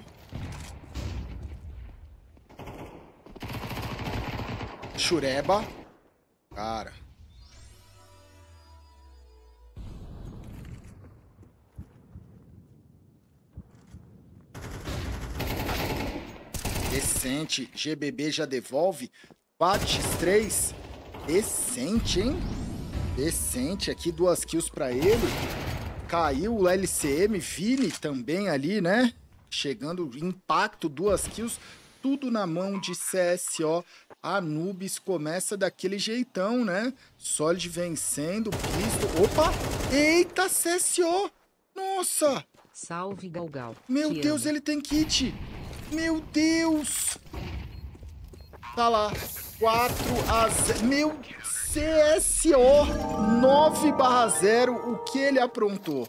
Chureba. Cara. Decente. GBB já devolve. Bates 3. Decente, hein? Decente. Aqui duas kills pra ele. Caiu o LCM, Vini também ali, né? Chegando, impacto, duas kills, tudo na mão de CSO. Anubis começa daquele jeitão, né? Solid vencendo, Cristo Opa! Eita, CSO! Nossa! Salve, Galgal. Meu Deus, amo. ele tem kit! Meu Deus! Tá lá. 4 a 0. Meu CSO 9 0, o que ele aprontou?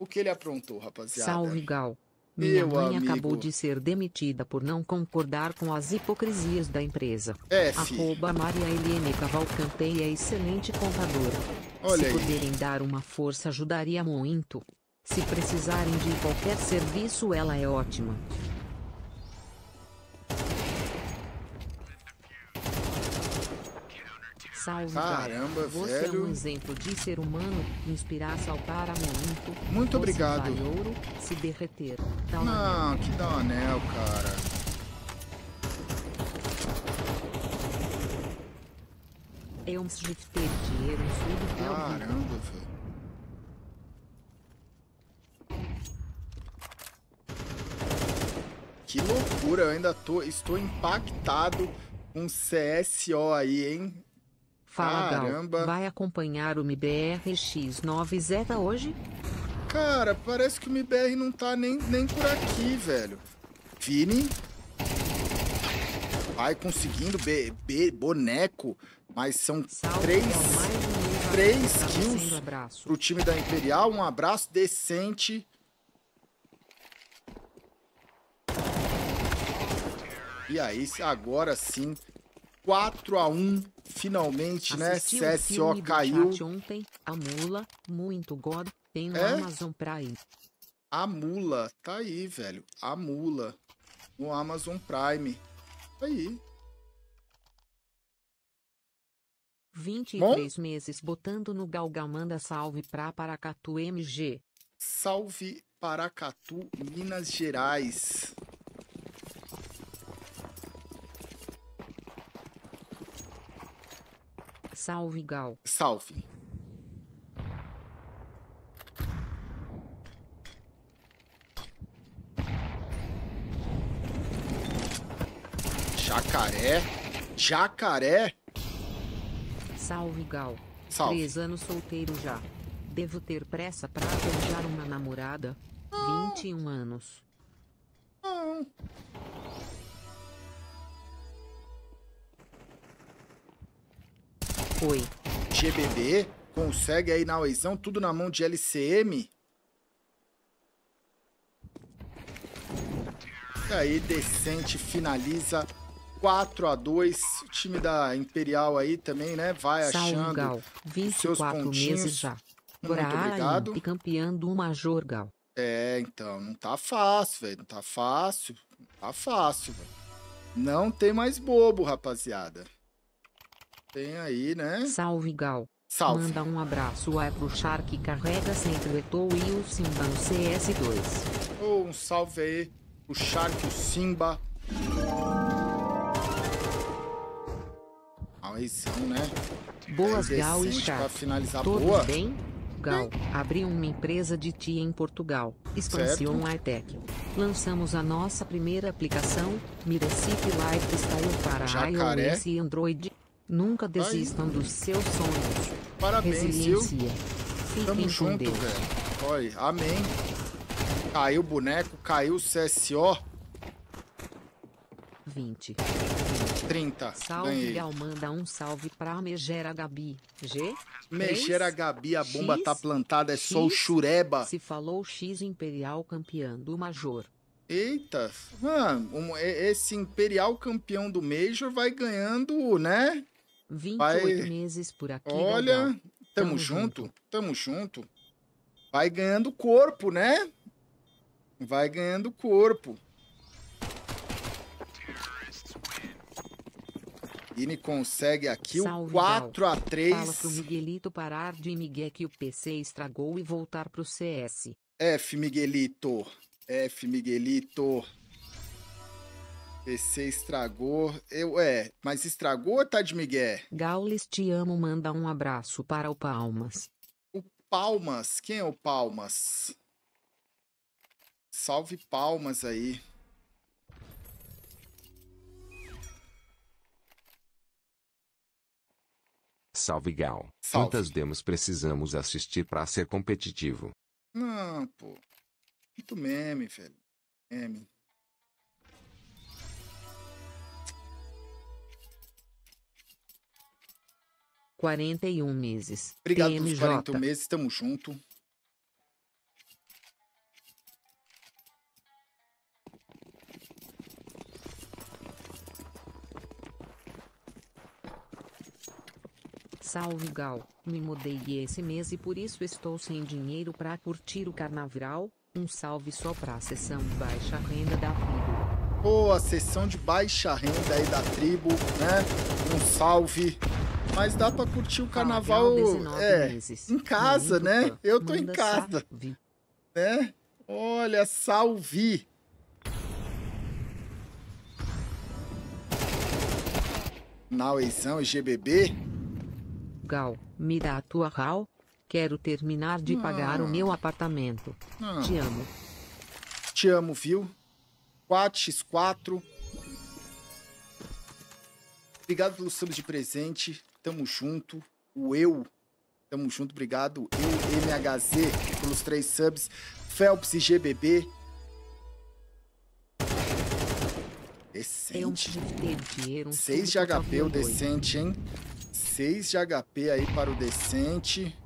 O que ele aprontou, rapaziada? Salve, Gal. Minha Meu mãe amigo. acabou de ser demitida por não concordar com as hipocrisias da empresa. É, Arroba Maria Helene Cavalcante é excelente contadora. Olha Se aí. puderem dar uma força ajudaria muito. Se precisarem de qualquer serviço ela é ótima. Salve, Caramba, velho. Você é um exemplo de ser humano, inspirar saltar a muito. Muito obrigado. Ouro, se derreter. Dá tá Não, anel. que dá um anel, cara. É um shifter dinheiro fundo é Caramba, Que loucura, eu ainda tô, estou impactado com CSO aí, hein? Fala, Caramba. Gal, vai acompanhar o MBRX9Z hoje? Cara, parece que o MBR não tá nem, nem por aqui, velho. Vini. Vai conseguindo B, boneco, mas são Salve, três, três tá kills pro time da Imperial. Um abraço decente. E aí, agora sim, 4 a 1 finalmente, Assisti né? CSO caiu. Ontem, a mula, muito god, tem no é? Amazon Prime. A mula, tá aí, velho. A mula no Amazon Prime. Tá aí. 23 Bom? meses botando no Galgal manda salve pra Paracatu MG. Salve Paracatu, Minas Gerais. Salve, Gal. Salve. Jacaré. Jacaré. Salve, Gal. Salve. Três anos solteiro já. Devo ter pressa para arranjar uma namorada. Ah. 21 anos. Ah. Oi. GBB consegue aí na oizão tudo na mão de LCM. E aí, decente, finaliza 4 a 2 O time da Imperial aí também, né? Vai achando Gal, seus pontinhos. Meses já. Muito obrigado. E campeão do Major Gal. É, então, não tá fácil, velho. Não tá fácil. Não tá fácil, velho. Não tem mais bobo, rapaziada. Tem aí, né? Salve, Gal. Salve. Manda um abraço aí é pro Shark que carrega sempre Etou e o Simba no CS2. Oh, um salve aí pro Shark o Simba. Ah, né? Boas, é Gal e Shark. Tudo bem? Gal, abriu uma empresa de TI em Portugal, Expansion Hightech. Lançamos a nossa primeira aplicação, Mirecipe Life Style para Jacaré. iOS e Android. Nunca desistam Aí. dos seus sonhos. Parabéns, Resiliência. viu? Tamo junto, velho. Olha, amém. Caiu o boneco, caiu o CSO. 20. 30. Salve, Gal, manda um salve pra Megera Gabi. G? Megera Gabi, a bomba X? tá plantada, é X? só o chureba. Se falou X Imperial campeão do Major. Eita, mano, um, esse Imperial campeão do Major vai ganhando, né? 28 vai... meses por aqui. Olha, tamo, tamo junto, junto, tamo junto. Vai ganhando corpo, né? Vai ganhando corpo. Ine consegue aqui o 4 Gal. a 3 Fala pro Miguelito parar de Miguel que o PC estragou e voltar pro CS. F, Miguelito. F, Miguelito. PC estragou. Eu, é, mas estragou ou tá de Miguel? Gaules, te amo, manda um abraço para o Palmas. O Palmas? Quem é o Palmas? Salve Palmas aí. Salve Gal. Salve. Quantas demos precisamos assistir para ser competitivo? Não, pô. Muito meme, velho. Meme. 41 meses. Obrigado PMJ. pelos 41 meses, tamo junto. Salve Gal, me mudei esse mês e por isso estou sem dinheiro para curtir o carnaval. Um salve só pra sessão de baixa renda da tribo. Pô, a sessão de baixa renda aí da tribo, né? Um salve mas dá pra curtir o carnaval é, em casa, né? Eu tô em casa. Né? Olha, salve! Nauezão e GBB? Gal, mira a tua ral. Quero terminar de ah. pagar o ah. meu apartamento. Ah. Te amo. Te amo, viu? 4x4. Obrigado pelo subs de presente tamo junto. O eu, tamo junto, obrigado. Eu, MHZ, pelos três subs. Phelps e GBB. Decente. É um 6 de HP o decente, hein? 6 de HP aí para o decente.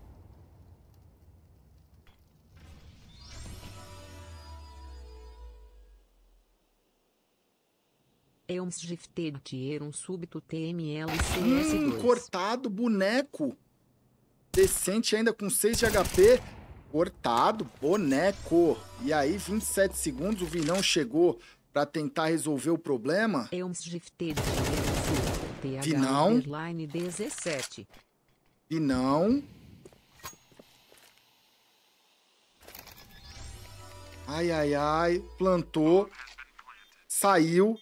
é um shifted tier um súbito TML CS2. Hum, cortado, boneco. Decente ainda com 6 de HP. Cortado, boneco. E aí, 27 segundos, o Vinão chegou para tentar resolver o problema. É um shifted Vinão. Line 17. Vinão. Ai, ai, ai. Plantou. Saiu.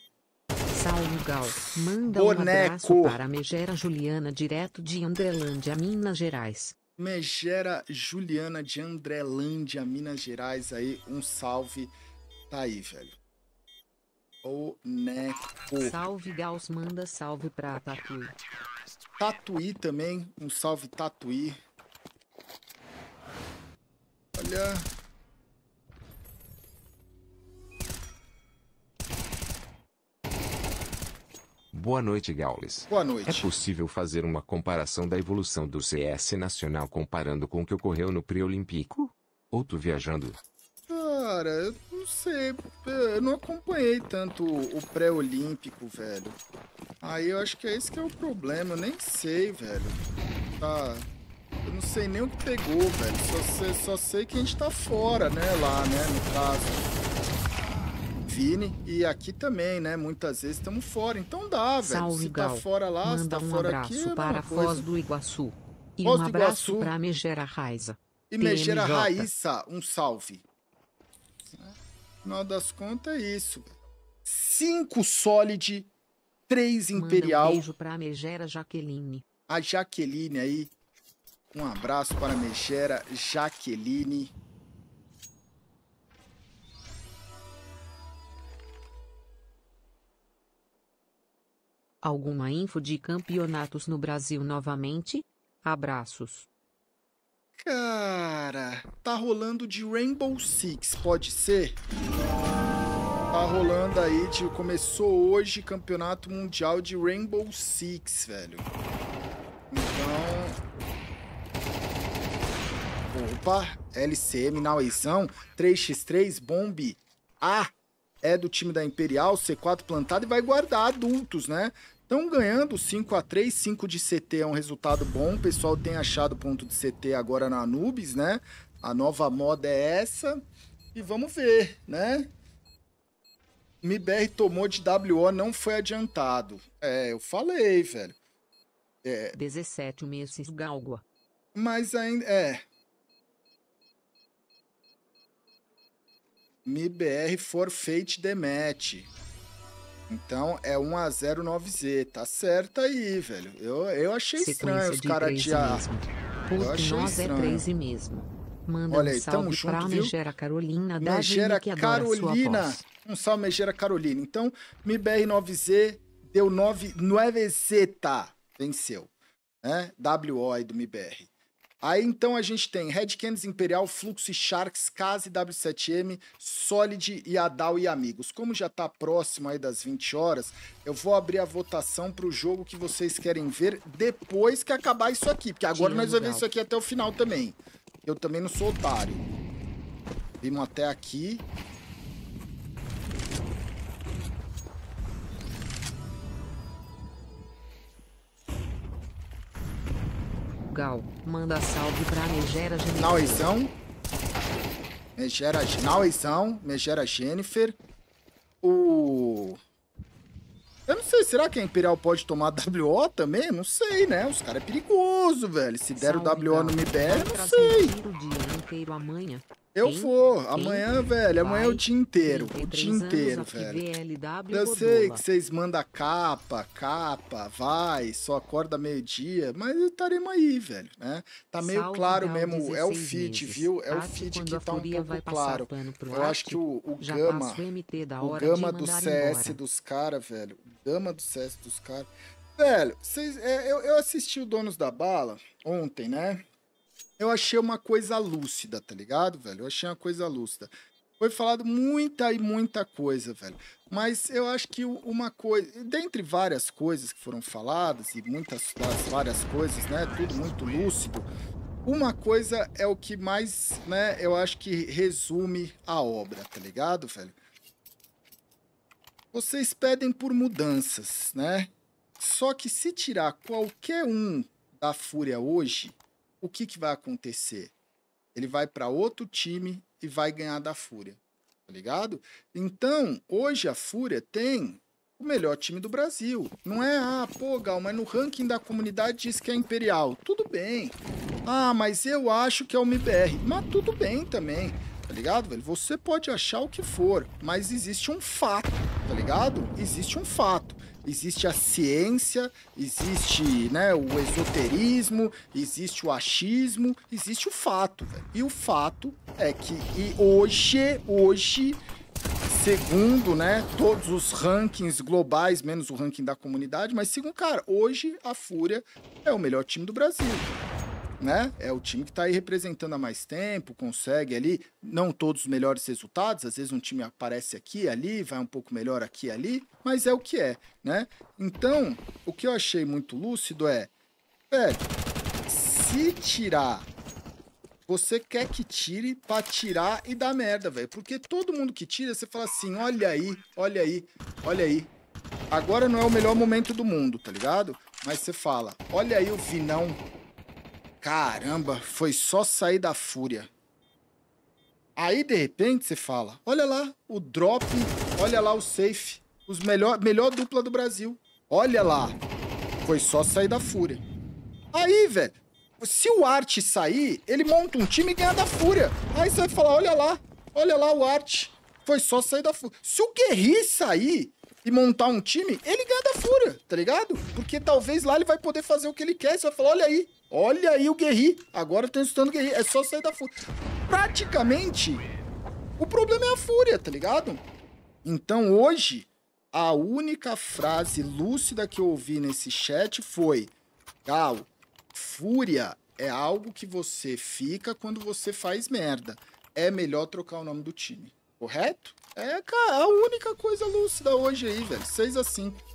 Sal Gal, manda Boneco. um abraço para a Megera Juliana, direto de Andrelândia, Minas Gerais. Megera Juliana de Andrelândia, Minas Gerais, aí um salve. Tá aí, velho. Boneco. Salve, Gauss, manda salve pra Tatuí. Tatuí também, um salve Tatuí. Olha, Boa noite, Gaules. Boa noite. É possível fazer uma comparação da evolução do CS nacional comparando com o que ocorreu no pré olimpico Ou tu viajando? Cara, eu não sei. Eu não acompanhei tanto o pré-olímpico, velho. Aí eu acho que é esse que é o problema. Eu nem sei, velho. Tá. Eu não sei nem o que pegou, velho. Só sei, só sei que a gente tá fora, né? Lá, né? No caso. Vini. E aqui também, né? Muitas vezes estamos fora. Então dá, velho. Salve, se tá Gal. tá fora lá, Manda se tá um fora aqui aqui. É abraço para coisa. Foz do Iguaçu. E Foz um abraço para Megera Raiza. E Megera Raíssa, um salve. No final das contas é isso. Cinco Solid, três Manda Imperial. Um beijo para Megera Jaqueline. A Jaqueline aí. Um abraço para a Megera Jaqueline. Alguma info de campeonatos no Brasil novamente? Abraços. Cara, tá rolando de Rainbow Six, pode ser? Tá rolando aí, tio. Começou hoje campeonato mundial de Rainbow Six, velho. Então. Opa, LCM na oição. 3x3, bombe. Ah! é do time da Imperial, C4 plantado e vai guardar adultos, né? Estão ganhando 5 a 3 5 de CT é um resultado bom. O pessoal tem achado ponto de CT agora na Anubis, né? A nova moda é essa. E vamos ver, né? MBR tomou de WO, não foi adiantado. É, eu falei, velho. É... 17 meses Galgua. Mas ainda. É, MIBR Forfeit The Então é 1x0 9Z. Tá certo aí, velho. Eu, eu achei Sequência estranho os caras te. Eu achei nós é estranho. é 13 mesmo. Manda Olha aí, um salve tamo junto, pra viu? Megera Carolina da Megera que é Carolina. Um salve, Megera Carolina. Então, MIBR 9Z deu 9, 9Z, tá? Venceu. Né? WO aí do MIBR. Aí então a gente tem Red Imperial, Fluxo e Sharks, Case W7M, Solid e Adal e Amigos. Como já tá próximo aí das 20 horas, eu vou abrir a votação para o jogo que vocês querem ver depois que acabar isso aqui, porque agora nós vamos ver isso aqui até o final também. Eu também não sou otário. Vimos até aqui. Portugal. Manda salve pra Megera Jennifer. Nauizão. Megera Nauizão. Megera Jennifer. O... Eu não sei, será que a Imperial pode tomar WO também? Não sei, né? Os caras é perigoso, velho. Se der salve, o WO não me der, eu não sei. Dia inteiro amanhã. Eu vou. Amanhã, velho. Amanhã é o dia inteiro. O dia inteiro, velho. Eu sei que vocês mandam capa, capa, vai, só acorda meio-dia, mas estaremos aí, velho, né? Tá meio claro mesmo. É o feed, viu? É o fit que tá um pouco claro. Eu acho que o, o gama, o gama do CS dos caras, velho. O gama do CS dos caras. Velho, vocês, é, eu, eu assisti o Donos da Bala ontem, né? eu achei uma coisa lúcida, tá ligado, velho? Eu achei uma coisa lúcida. Foi falado muita e muita coisa, velho. Mas eu acho que uma coisa, dentre várias coisas que foram faladas e muitas das várias coisas, né, tudo muito lúcido, uma coisa é o que mais, né, eu acho que resume a obra, tá ligado, velho? Vocês pedem por mudanças, né? Só que se tirar qualquer um da Fúria hoje, o que, que vai acontecer? Ele vai para outro time e vai ganhar da Fúria, tá ligado? Então, hoje a Fúria tem o melhor time do Brasil. Não é, ah, pô, Gal, mas no ranking da comunidade diz que é Imperial. Tudo bem. Ah, mas eu acho que é o MBR. Mas tudo bem também, tá ligado, velho? Você pode achar o que for, mas existe um fato, tá ligado? Existe um fato existe a ciência, existe né, o esoterismo, existe o achismo, existe o fato. Véio. E o fato é que hoje, hoje, segundo né, todos os rankings globais, menos o ranking da comunidade, mas segundo, cara, hoje a Fúria é o melhor time do Brasil né? É o time que está aí representando há mais tempo, consegue ali, não todos os melhores resultados, às vezes um time aparece aqui, ali, vai um pouco melhor aqui, ali, mas é o que é, né? Então, o que eu achei muito lúcido é, é, se tirar você quer que tire para tirar e dar merda, velho. Porque todo mundo que tira, você fala assim, olha aí, olha aí, olha aí. Agora não é o melhor momento do mundo, tá ligado? Mas você fala, olha aí o Vinão Caramba, foi só sair da fúria. Aí, de repente, você fala, olha lá o drop, olha lá o safe. Os melhor, melhor dupla do Brasil. Olha lá. Foi só sair da fúria. Aí, velho, se o Art sair, ele monta um time e ganha da fúria. Aí você vai falar, olha lá, olha lá o Art, Foi só sair da fúria. Se o Guerri sair, e montar um time, ele ganha da fúria, tá ligado? Porque talvez lá ele vai poder fazer o que ele quer. Você vai falar, olha aí, Olha aí o Guerri. Agora eu tô estudando o Guerri. É só sair da fúria. Praticamente, o problema é a fúria, tá ligado? Então hoje, a única frase lúcida que eu ouvi nesse chat foi: Gal, fúria é algo que você fica quando você faz merda. É melhor trocar o nome do time. Correto? É, cara, é a única coisa lúcida hoje aí, velho. 6 a 5.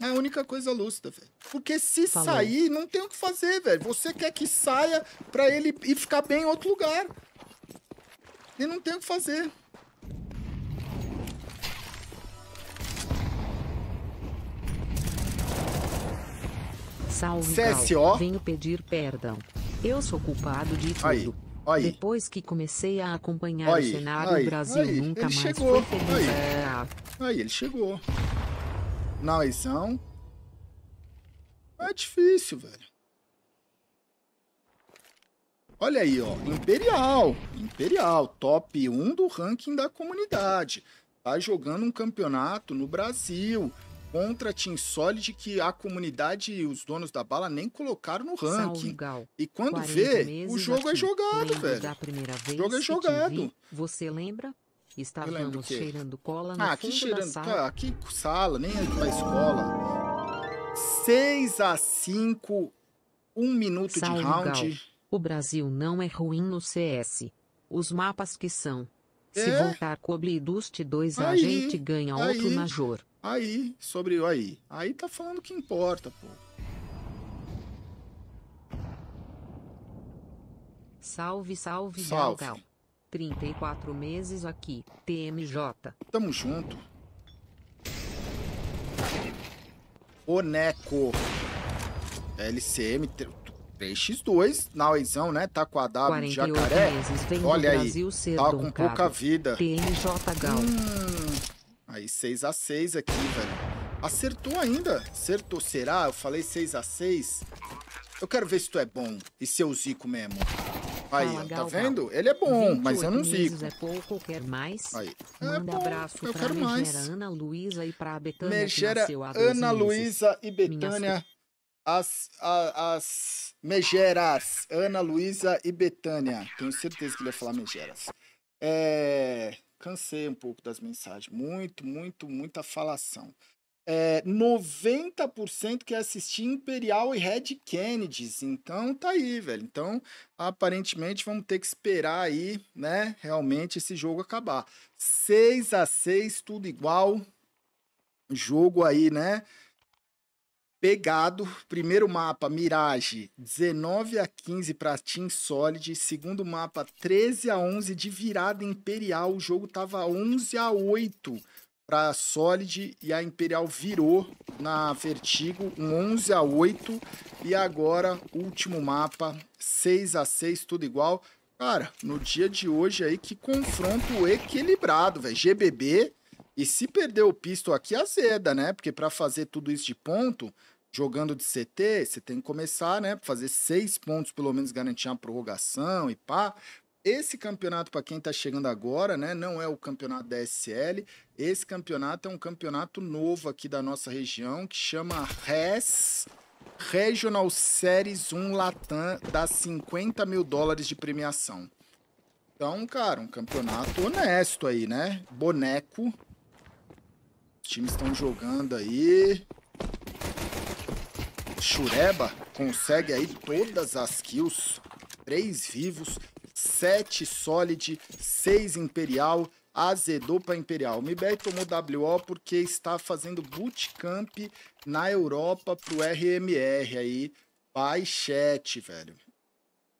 É a única coisa lúcida, velho. Porque se Falou. sair, não tem o que fazer, velho. Você quer que saia pra ele ir ficar bem em outro lugar. E não tem o que fazer. Salve, CSO. Venho pedir perdão. Eu sou culpado de tudo. Aí. Aí. Depois que comecei a acompanhar aí, o cenário, aí, o Brasil aí, nunca mais chegou. foi feliz. Aí. ele chegou na eleição. É difícil, velho. Olha aí, ó. Imperial. Imperial, top 1 do ranking da comunidade. Tá jogando um campeonato no Brasil contra Team Solid que a comunidade e os donos da bala nem colocaram no ranking. e quando vê, é o jogo é jogado, velho. o jogo é jogado. você lembra? Estávamos cheirando cola no ah, fundo cheirando, da sala. Tá, ah, que sala, nem é pra escola. 6 a 5, um minuto Saulo de round. Gal, o Brasil não é ruim no CS. Os mapas que são. Se é? voltar Coble e Dust 2, a gente ganha aí, outro Major. Aí, sobre o aí. Aí tá falando que importa, pô. Salve, salve, salve. Gal, Gal. 34 meses aqui, TMJ. Tamo junto. Boneco. LCM 3x2, na né? Tá com a W de jacaré. Olha aí, tá com pouca vida. TMJ Gal. Hum, aí 6x6 aqui, velho. Acertou ainda. Acertou, será? Eu falei 6x6. Eu quero ver se tu é bom e se eu zico mesmo. Aí, tá vendo? Ele é bom, mas eu não zico. É pouco, quer mais? Aí. É Manda bom, abraço eu pra quero mais. Ana Luísa e pra Betânia. Megera, Ana Luísa e Betânia. As, as Megeras, Ana Luísa e Betânia. Tenho certeza que ele ia falar Megeras. É, cansei um pouco das mensagens. Muito, muito, muita falação é, 90% quer assistir Imperial e Red Kennedys. Então tá aí, velho. Então, aparentemente, vamos ter que esperar aí, né? Realmente esse jogo acabar. 6 a 6 tudo igual. Jogo aí, né? Pegado. Primeiro mapa, Mirage, 19 a 15 para Team Solid. Segundo mapa, 13 a 11 de virada Imperial. O jogo tava 11 a 8 para a Solid e a Imperial virou na Vertigo, um 11 a 8 e agora último mapa 6 a 6 tudo igual. Cara, no dia de hoje aí que confronto equilibrado, velho. GBB e se perder o pistol aqui azeda, né? Porque para fazer tudo isso de ponto, jogando de CT, você tem que começar, né? Fazer seis pontos pelo menos garantir uma prorrogação e pá. Esse campeonato, para quem está chegando agora, né, não é o campeonato da SL. Esse campeonato é um campeonato novo aqui da nossa região que chama RES Regional Series 1 Latam, dá 50 mil dólares de premiação. Então, cara, um campeonato honesto aí, né? Boneco. Os times estão jogando aí. Chureba consegue aí todas as kills. Três vivos. 7 Solid, 6 Imperial, azedou para Imperial. O tomou WO porque está fazendo bootcamp na Europa pro RMR aí, by chat, velho.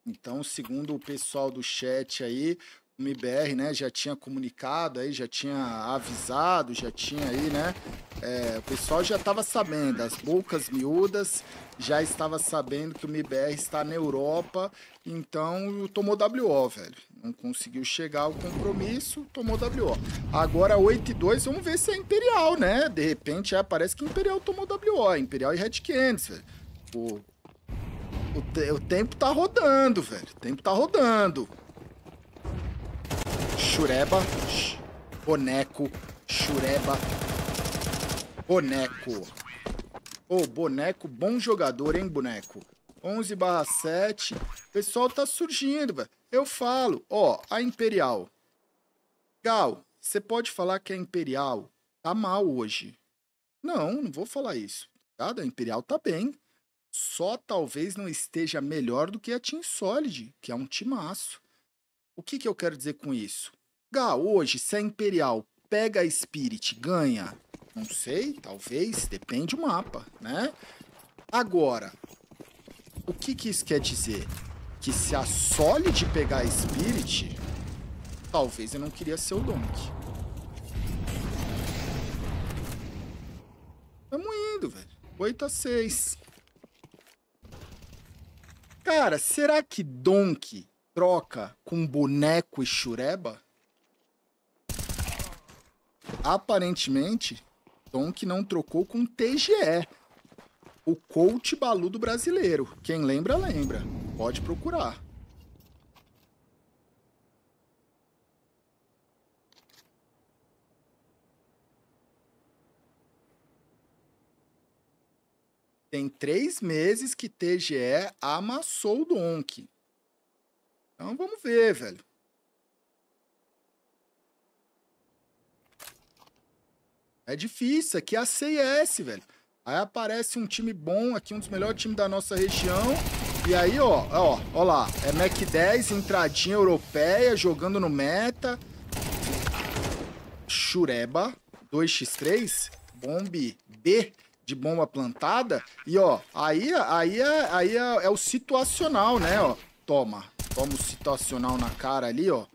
Então, segundo o pessoal do chat aí, MBR, né, já tinha comunicado aí, já tinha avisado, já tinha aí, né, é, o pessoal já estava sabendo, as bocas miúdas já estava sabendo que o MBR está na Europa, então tomou WO, velho. Não conseguiu chegar ao compromisso, tomou WO. Agora 8 e 2, vamos ver se é Imperial, né? De repente, é, parece que Imperial tomou WO, Imperial e Red Canids, velho. O, o, te, o tempo tá rodando, velho. O tempo tá rodando. Chureba. Boneco. Chureba. Boneco. Ô, oh, boneco, bom jogador, hein, boneco? 11 barra 7. O pessoal tá surgindo, velho. Eu falo, ó, a Imperial. Gal, você pode falar que a Imperial tá mal hoje. Não, não vou falar isso. Tá, a Imperial tá bem. Só talvez não esteja melhor do que a Team Solid, que é um timaço. O que, que eu quero dizer com isso? Gá, hoje, se a Imperial pega a Spirit, ganha, não sei, talvez, depende do mapa, né? Agora, o que, que isso quer dizer? Que se a Solid pegar a Spirit, talvez eu não queria ser o Donk. Tamo indo, velho. 8 a 6. Cara, será que Donk troca com boneco e chureba, aparentemente, Tonk não trocou com TGE, o coach baludo brasileiro. Quem lembra, lembra. Pode procurar. Tem três meses que TGE amassou o Donk. Então vamos ver, velho. É difícil, aqui é a CIS, velho. Aí aparece um time bom aqui, um dos melhores times da nossa região. E aí, ó, ó, ó lá. É Mac 10, entradinha europeia, jogando no meta. Chureba, 2x3, bombe B de bomba plantada. E ó, aí, aí, aí, é, aí é, é o situacional, né, ó. Toma, Vamos situacional na cara ali, ó.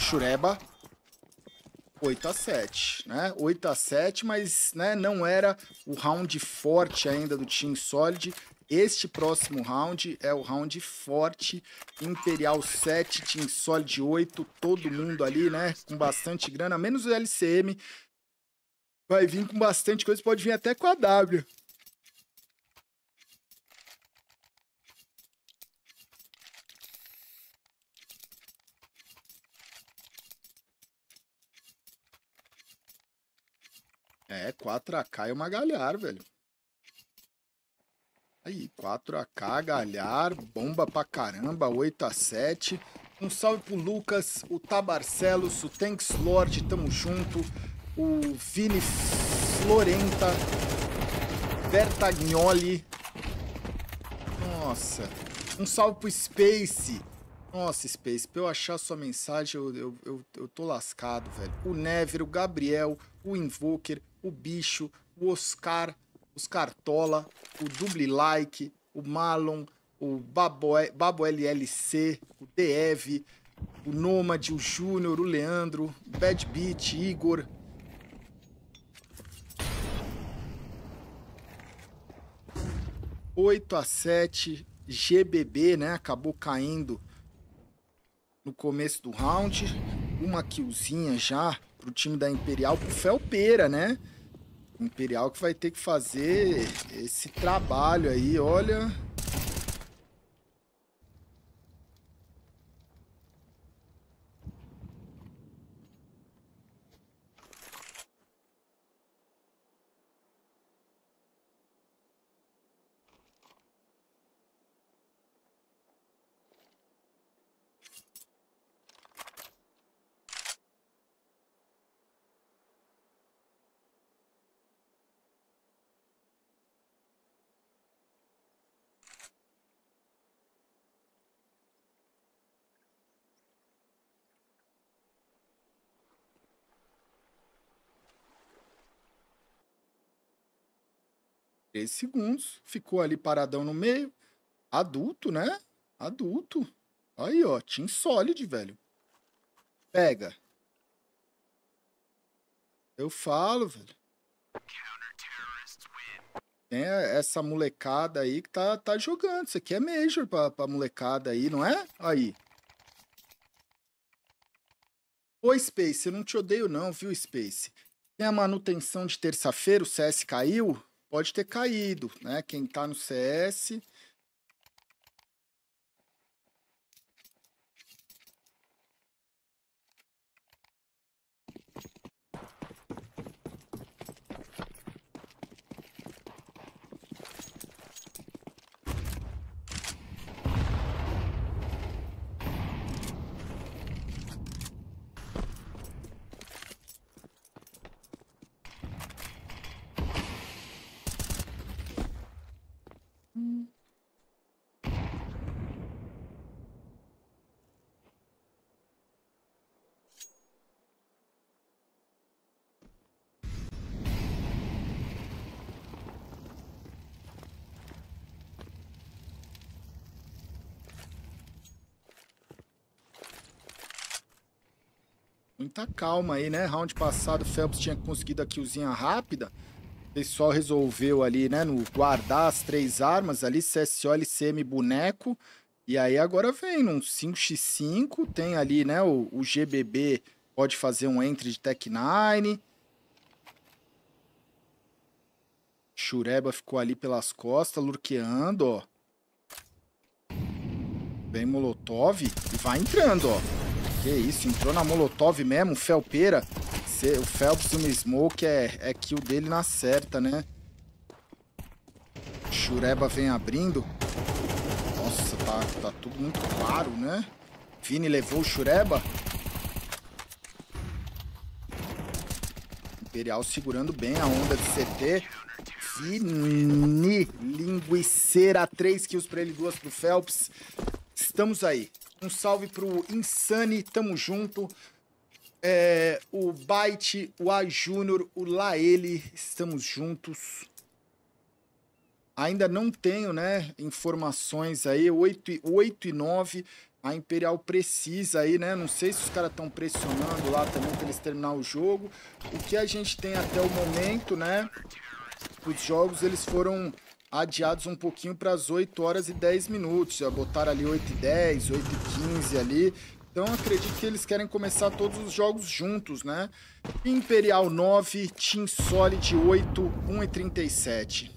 Chureba. 8 a 7, né? 8 a 7, mas né, não era o round forte ainda do Team Solid. Este próximo round é o round forte, Imperial 7, Team Solid 8, todo mundo ali, né, com bastante grana, menos o LCM. Vai vir com bastante coisa, pode vir até com a W. É, 4 k e uma galhar, velho. Aí, 4 k galhar, bomba pra caramba, 8x7. Um salve pro Lucas, o Tabarcelos, o Tanks Lord, tamo junto. O Vini Florenta, Bertagnoli. Nossa. Um salve pro Space, nossa, Space, pra eu achar sua mensagem, eu, eu, eu, eu tô lascado, velho. O Never, o Gabriel, o Invoker, o Bicho, o Oscar, os Cartola, o Double Like, o Malon, o Babo, Babo LLC, o Dev, o Nomad, o Júnior, o Leandro, o Bad Beat, Igor. Oito a sete GBB, né? Acabou caindo no começo do round. Uma killzinha já pro time da Imperial, pro Felpeira, né? Imperial que vai ter que fazer esse trabalho aí, olha... 3 segundos, ficou ali paradão no meio. Adulto, né? Adulto. Aí, ó, Team Solid, velho. Pega. Eu falo, velho. Tem essa molecada aí que tá, tá jogando. Isso aqui é major pra, pra molecada aí, não é? Aí. Ô, Space, eu não te odeio não, viu, Space? Tem a manutenção de terça-feira, o CS caiu? pode ter caído, né? Quem está no CS Muita calma aí, né? Round passado, o Phelps tinha conseguido a killzinha rápida pessoal resolveu ali, né, no guardar as três armas ali, CSO, LCM, boneco. E aí agora vem num 5x5, tem ali, né, o, o GBB pode fazer um entry de Tech 9. Chureba ficou ali pelas costas, lurqueando, ó. Vem Molotov e vai entrando, ó. Que isso, entrou na Molotov mesmo, Felpeira. O Phelps no Smoke é, é kill dele na certa, né? Chureba vem abrindo. Nossa, tá, tá tudo muito claro, né? Vini levou o Chureba. Imperial segurando bem a onda de CT. Vini, linguiceira, três kills pra ele, duas pro Phelps. Estamos aí. Um salve pro Insane, tamo junto. É, o Byte, o A Júnior, o Laele, estamos juntos. Ainda não tenho, né, informações aí, 8 e, 8 e 9, a Imperial precisa aí, né, não sei se os caras estão pressionando lá também para eles terminar o jogo. O que a gente tem até o momento, né, os jogos eles foram adiados um pouquinho para as 8 horas e 10 minutos. Já botaram ali 8 e 10, 8 e 15 ali. Então acredito que eles querem começar todos os jogos juntos, né? Imperial 9, Team Solid 8, 1,37. e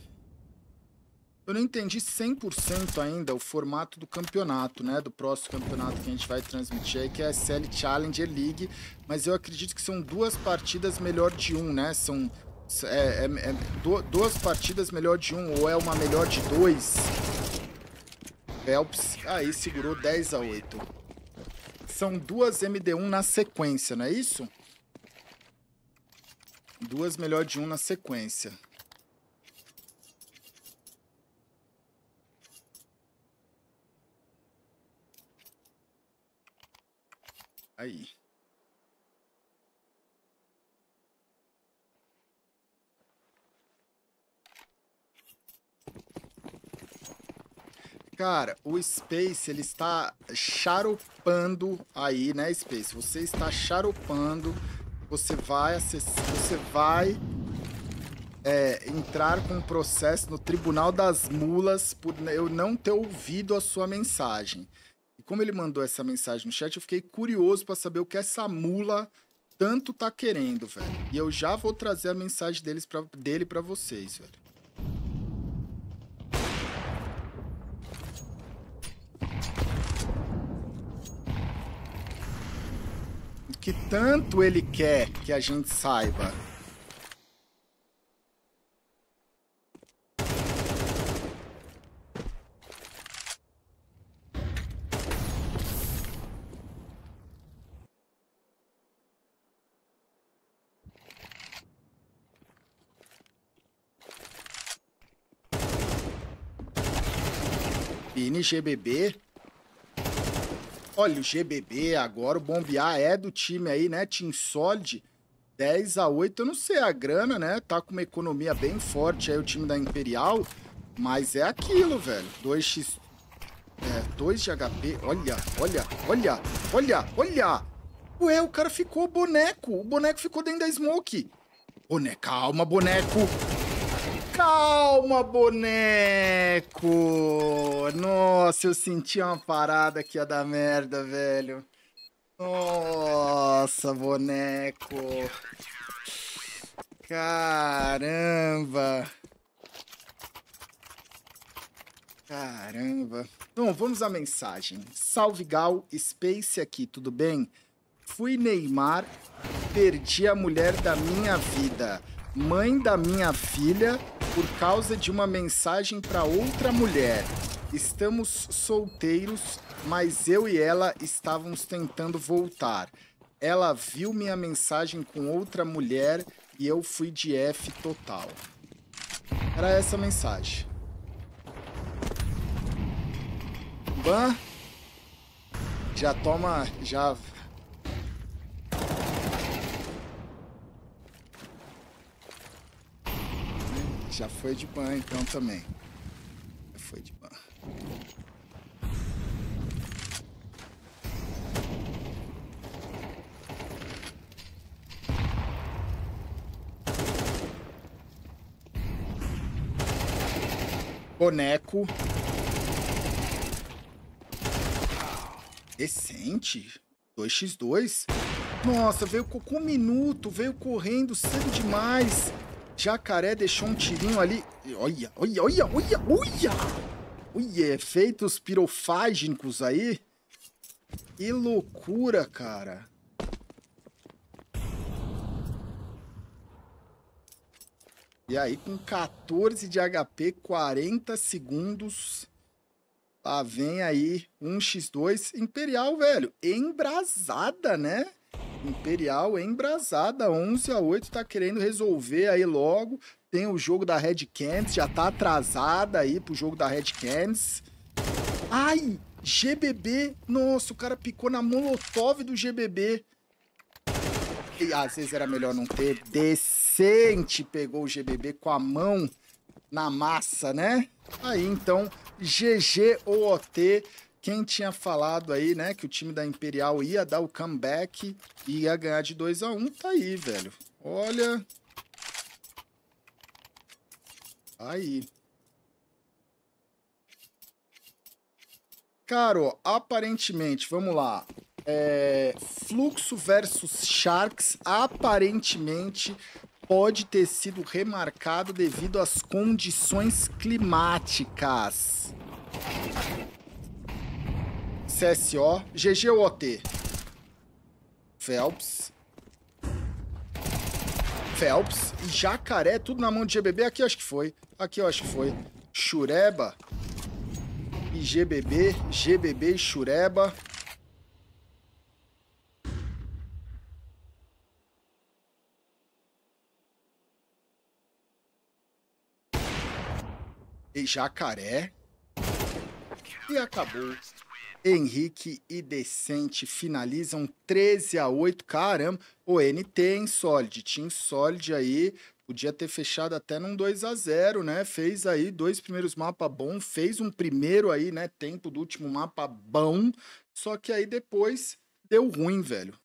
Eu não entendi 100% ainda o formato do campeonato, né? Do próximo campeonato que a gente vai transmitir aí, que é a SL Challenger League. Mas eu acredito que são duas partidas melhor de um, né? São é, é, é, duas partidas melhor de um, ou é uma melhor de dois. Phelps aí segurou 10 a 8. São duas MD1 na sequência, não é isso? Duas melhor de um na sequência. Aí. Cara, o Space, ele está charopando aí, né, Space? Você está charopando, você vai acessar, você vai é, entrar com um processo no Tribunal das Mulas por eu não ter ouvido a sua mensagem. E como ele mandou essa mensagem no chat, eu fiquei curioso para saber o que essa mula tanto tá querendo, velho. E eu já vou trazer a mensagem deles pra, dele para vocês, velho. que tanto ele quer que a gente saiba. PNGBB Olha, o GBB agora, o bombear é do time aí, né? Team Solid, 10 a 8 Eu não sei a grana, né? Tá com uma economia bem forte aí o time da Imperial. Mas é aquilo, velho. 2x... É, 2 de HP. Olha, olha, olha, olha, olha! Ué, o cara ficou boneco. O boneco ficou dentro da smoke. Boneco, calma, boneco. Calma, tá, boneco! Nossa, eu senti uma parada que ia dar merda, velho. Nossa, boneco! Caramba! Caramba. Bom, vamos à mensagem. Salve Gal, Space aqui, tudo bem? Fui Neymar, perdi a mulher da minha vida mãe da minha filha por causa de uma mensagem para outra mulher. Estamos solteiros, mas eu e ela estávamos tentando voltar. Ela viu minha mensagem com outra mulher e eu fui de F total. Era essa a mensagem. Ban já toma, já Já foi de ban então também. Já foi de ban. Boneco. Decente. 2x2. Nossa, veio com um minuto, veio correndo cedo demais. Jacaré deixou um tirinho ali. Olha, olha, olha, olha, olha! Olha, efeitos pirofágicos aí. Que loucura, cara. E aí, com 14 de HP, 40 segundos. Lá vem aí 1x2. Imperial, velho. Embrasada, né? Imperial embrazada embrasada, 11 a 8 tá querendo resolver aí logo. Tem o jogo da Red Cans, já tá atrasada aí pro jogo da Red Cans. Ai, GBB, nossa, o cara picou na molotov do GBB. E ah, às vezes era melhor não ter. Decente pegou o GBB com a mão na massa, né? Aí então, GG ou OT quem tinha falado aí, né, que o time da Imperial ia dar o comeback e ia ganhar de 2 a 1 um, tá aí, velho. Olha. Aí. Caro, aparentemente, vamos lá. É, fluxo versus Sharks aparentemente pode ter sido remarcado devido às condições climáticas. CSO, GGOT. Phelps. Phelps e Jacaré, tudo na mão de GBB. Aqui acho que foi. Aqui eu acho que foi. Chureba e GBB. GBB e Chureba. E Jacaré. E acabou. Henrique e Decente finalizam 13 a 8. Caramba, o NT em Solid, Team Solid aí Podia ter fechado até num 2 a 0 né? Fez aí dois primeiros mapas bom, fez um primeiro aí, né? Tempo do último mapa bom. Só que aí depois deu ruim, velho.